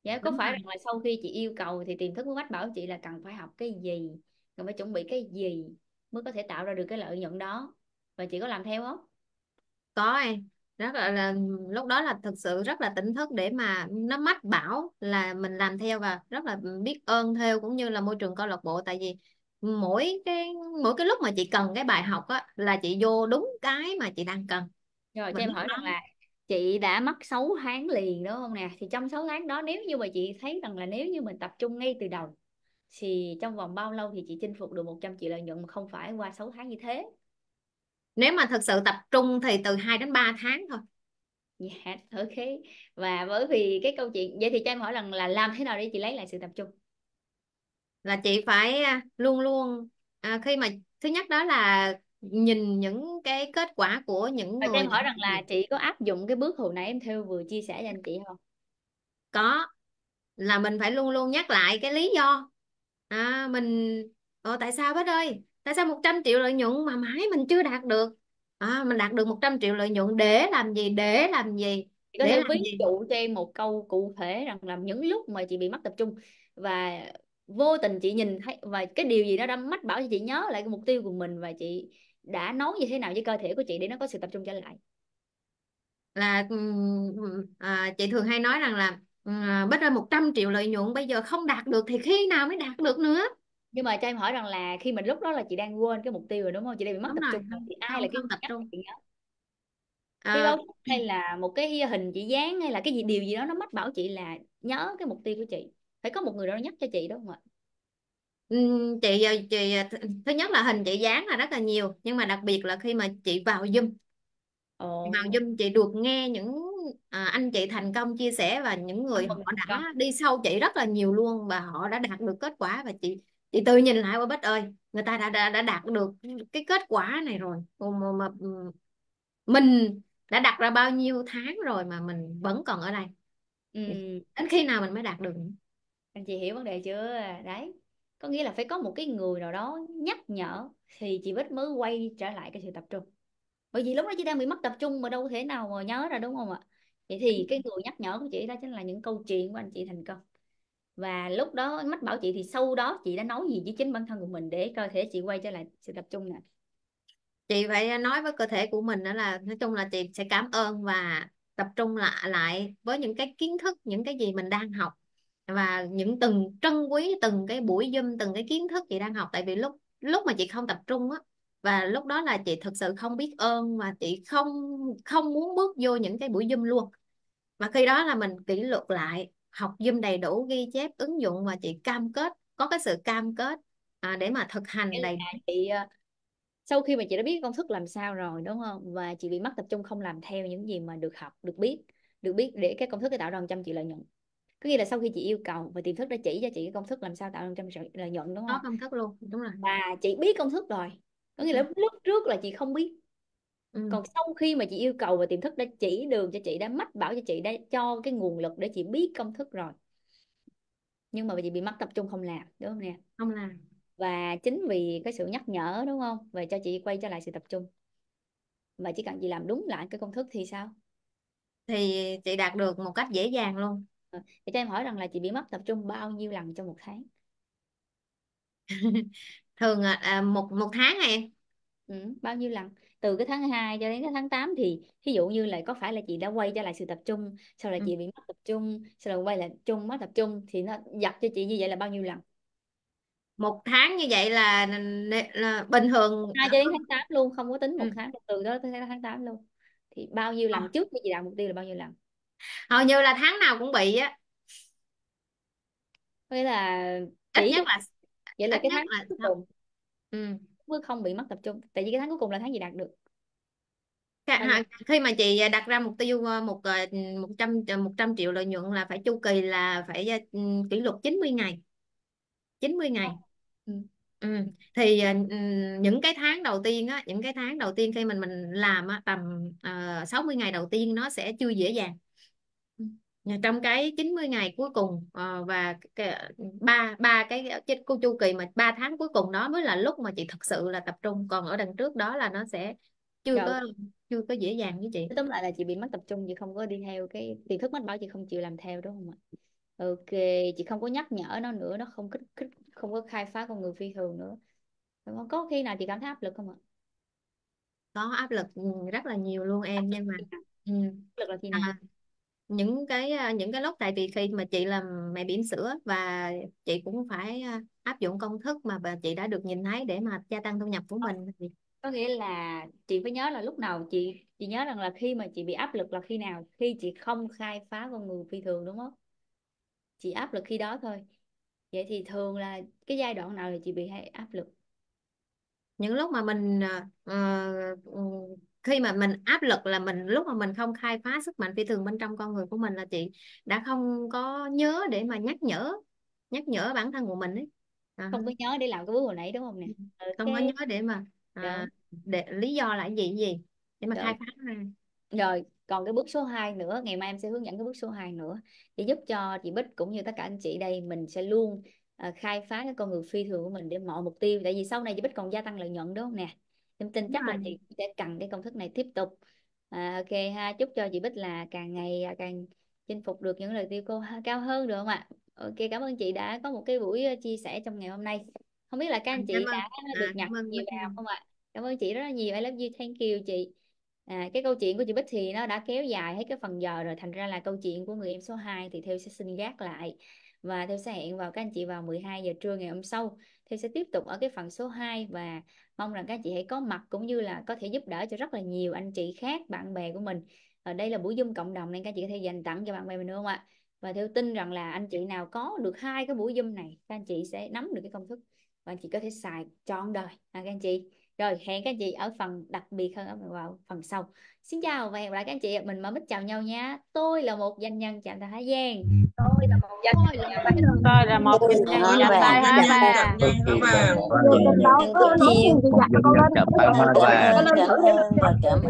dạ có Đúng phải rằng là sau khi chị yêu cầu thì tiềm thức của bách bảo chị là cần phải học cái gì cần phải chuẩn bị cái gì mới có thể tạo ra được cái lợi nhuận đó và chị có làm theo không có em rất là, là lúc đó
là thực sự rất là tỉnh thức để mà nó mách bảo là mình làm theo và rất là biết ơn theo cũng như là môi trường câu lạc bộ tại vì mỗi cái mỗi cái lúc mà chị cần cái bài học
á là chị vô đúng cái mà chị đang cần rồi cho mình em hỏi rằng là chị đã mất 6 tháng liền đúng không nè thì trong 6 tháng đó nếu như mà chị thấy rằng là nếu như mình tập trung ngay từ đầu thì trong vòng bao lâu thì chị chinh phục được 100 triệu lợi nhuận mà không phải qua 6 tháng như thế
nếu mà thật sự tập trung thì từ 2 đến 3 tháng thôi dạ
ok và bởi vì cái câu chuyện vậy thì cho em hỏi rằng là làm thế nào để chị lấy lại sự tập trung
là chị phải à, luôn luôn à, khi mà thứ nhất đó là nhìn những cái kết quả của những Và cho người hỏi rằng là chị có áp dụng cái bước hồi nãy em theo vừa chia sẻ cho anh chị không? có là mình phải luôn luôn nhắc lại cái lý do à, mình Ồ, ờ, tại sao Bích ơi tại sao 100 triệu lợi nhuận mà mãi mình chưa đạt được à, mình đạt được 100 triệu lợi nhuận để làm gì để làm gì
có để ví dụ cho em một câu cụ thể rằng là những lúc mà chị bị mất tập trung và vô tình chị nhìn thấy và cái điều gì đó đã mách bảo cho chị nhớ lại cái mục tiêu của mình và chị đã nói như thế nào với cơ thể của chị để nó có sự tập trung trở lại là
à, chị thường hay nói rằng là à, bây giờ 100 triệu lợi nhuận bây giờ không đạt được thì khi
nào mới đạt được nữa nhưng mà cho em hỏi rằng là khi mình lúc đó là chị đang quên cái mục tiêu rồi đúng không chị đang bị mất đúng tập rồi. trung thì ai không, là cái tập trung chị nhớ à, hay là một cái hình chị dán hay là cái gì điều gì đó nó mách bảo chị là nhớ cái mục tiêu của chị phải có một người đó nhắc cho chị đúng không ạ Ừm, chị ờ, chị ờ, thứ nhất là hình chị dán là rất là nhiều
nhưng mà đặc biệt là khi mà chị vào Zoom Ồ, vào Zoom chị được nghe những à, anh chị thành công chia sẻ và những người họ thành đã vâng. đi sau chị rất là nhiều luôn và họ đã đạt được kết quả và chị chị tự nhìn lại qua Bích ơi người ta đã, đã đã đạt được cái kết quả này rồi mà, mà, mà mình đã đặt ra bao nhiêu tháng rồi mà
mình vẫn còn ở đây Ừ, đến khi nào mình mới đạt được anh chị hiểu vấn đề chưa? Đấy có nghĩa là phải có một cái người nào đó nhắc nhở thì chị Bích mới quay trở lại cái sự tập trung bởi vì lúc đó chị đang bị mất tập trung mà đâu thể nào mà nhớ ra đúng không ạ vậy thì cái người nhắc nhở của chị đó chính là những câu chuyện của anh chị thành công và lúc đó mách bảo chị thì sau đó chị đã nói gì với chính bản thân của mình để cơ thể chị quay trở lại sự tập trung nè
chị phải nói với cơ thể của mình đó là nói chung là chị sẽ cảm ơn và tập trung lại lại với những cái kiến thức những cái gì mình đang học và những từng trân quý từng cái buổi zoom từng cái kiến thức chị đang học tại vì lúc lúc mà chị không tập trung á và lúc đó là chị thực sự không biết ơn và chị không không muốn bước vô những cái buổi zoom luôn mà khi đó là mình kỷ luật lại học zoom đầy đủ ghi chép ứng dụng và chị cam
kết có cái sự cam kết à, để mà thực hành đầy đủ chị ờ, sau khi mà chị đã biết công thức làm sao rồi đúng không và chị bị mất tập trung không làm theo những gì mà được học được biết được biết để cái công thức để tạo ra trăm chị lợi nhuận có nghĩa là sau khi chị yêu cầu và tiềm thức đã chỉ cho chị cái công thức làm sao tạo được trăm sợi lợi nhuận đúng không có công thức luôn đúng rồi và chị biết công thức rồi có nghĩa là ừ. lúc trước là chị không biết ừ. còn sau khi mà chị yêu cầu và tiềm thức đã chỉ đường cho chị đã mách bảo cho chị đã cho cái nguồn lực để chị biết công thức rồi nhưng mà chị bị mất tập trung không làm đúng không nè không làm và chính vì cái sự nhắc nhở đúng không về cho chị quay trở lại sự tập trung mà chỉ cần chị làm đúng lại cái công thức thì sao thì chị đạt được một cách dễ dàng luôn Ờ, thì cho em hỏi rằng là chị bị mất tập trung bao nhiêu lần trong một tháng? thường à, à, một một tháng à em Ừ, bao nhiêu lần? Từ cái tháng 2 cho đến cái tháng 8 thì ví dụ như là có phải là chị đã quay trở lại sự tập trung, sau là ừ. chị bị mất tập trung, sau là quay lại chung mất tập trung thì nó giật cho chị như vậy là bao nhiêu lần? một tháng như vậy là, là, là bình thường hai cho đến tháng 8 luôn không có tính ừ. một ừ. tháng từ đó tới tháng 8 luôn thì bao nhiêu lần ờ. trước khi chị đạt mục tiêu là bao nhiêu lần
hầu như là tháng nào cũng bị á vậy là ít chỉ nhất là vậy là ít cái nhất tháng là cuối cùng ừ. mới không bị mất tập trung tại vì cái tháng cuối cùng là tháng gì đạt được Bao nhiêu? khi mà chị à, đặt ra mục tiêu ờ, một ờ, một trăm ờ, một trăm triệu lợi nhuận là phải chu kỳ là phải ờ, ừ, kỷ luật 90 ngày 90 ngày ừ. ừ. thì ừ, những cái tháng đầu tiên á những cái tháng đầu tiên khi mình mình làm á, tầm uh, 60 ngày đầu tiên nó sẽ chưa dễ dàng trong cái 90 ngày cuối cùng ờ, và ba ba cái cô chu kỳ mà ba tháng cuối cùng đó mới là lúc mà chị thật sự là tập trung còn ở đằng trước đó
là nó sẽ chưa Rồi. có chưa có dễ dàng với chị tóm lại là chị bị mất tập trung chị không có đi theo cái tiền thức mất bảo chị không chịu làm theo đúng không ạ ok chị không có nhắc nhở nó nữa nó không kích kích không có khai phá con người phi thường nữa đúng không có khi nào chị cảm thấy áp lực không ạ
có áp lực ừ, rất là nhiều luôn em nhưng mà ừ.
áp lực là khi nào à
những cái à, những cái lúc tại vì khi mà chị làm mẹ bỉm sữa và chị cũng phải à, áp dụng công thức mà chị đã được nhìn thấy để mà gia tăng thu nhập của ờ, mình
có nghĩa là chị phải nhớ là lúc nào chị chị nhớ rằng là khi mà chị bị áp lực là khi nào khi chị không khai phá con người phi thường đúng không chị áp lực khi đó thôi vậy thì thường là cái giai đoạn nào thì chị bị hay áp lực những lúc mà mình
uh, khi mà mình áp lực là mình lúc mà mình không khai phá sức mạnh phi thường bên trong con người của mình là chị đã không có nhớ để mà nhắc nhở nhắc nhở bản thân của
mình ấy à. không có nhớ để làm cái bước hồi nãy đúng không nè ừ, không có nhớ để mà à, để lý do là gì gì để mà được. khai phá ra rồi còn cái bước số 2 nữa ngày mai em sẽ hướng dẫn cái bước số 2 nữa để giúp cho chị Bích cũng như tất cả anh chị đây mình sẽ luôn uh, khai phá cái con người phi thường của mình để mọi mục tiêu tại vì sau này chị Bích còn gia tăng lợi nhuận đúng không nè em tin chắc là chị sẽ cần cái công thức này tiếp tục à, ok ha chúc cho chị Bích là càng ngày à, càng chinh phục được những lời tiêu cô cao hơn được không ạ ok cảm ơn chị đã có một cái buổi à, chia sẻ trong ngày hôm nay không biết là các anh chị đã à, được nhận nhiều vào không ạ cảm ơn chị rất là nhiều I love you thank you chị à, cái câu chuyện của chị Bích thì nó đã kéo dài hết cái phần giờ rồi thành ra là câu chuyện của người em số 2 thì theo sẽ xin gác lại và theo sẽ hẹn vào các anh chị vào 12 giờ trưa ngày hôm sau theo sẽ tiếp tục ở cái phần số 2 và mong rằng các chị hãy có mặt cũng như là có thể giúp đỡ cho rất là nhiều anh chị khác bạn bè của mình ở ờ, đây là buổi zoom cộng đồng nên các chị có thể dành tặng cho bạn bè mình đúng không ạ và theo tin rằng là anh chị nào có được hai cái buổi zoom này các anh chị sẽ nắm được cái công thức và anh chị có thể xài trọn đời à, các anh chị rồi hẹn các anh chị ở phần đặc biệt hơn ở vào phần sau xin chào và hẹn lại các anh chị mình mở mic chào nhau nhé tôi là một doanh nhân chạm Thái Giang tôi là một doanh nhân tôi là một doanh nhân chạm Thái Giang
Thái Giang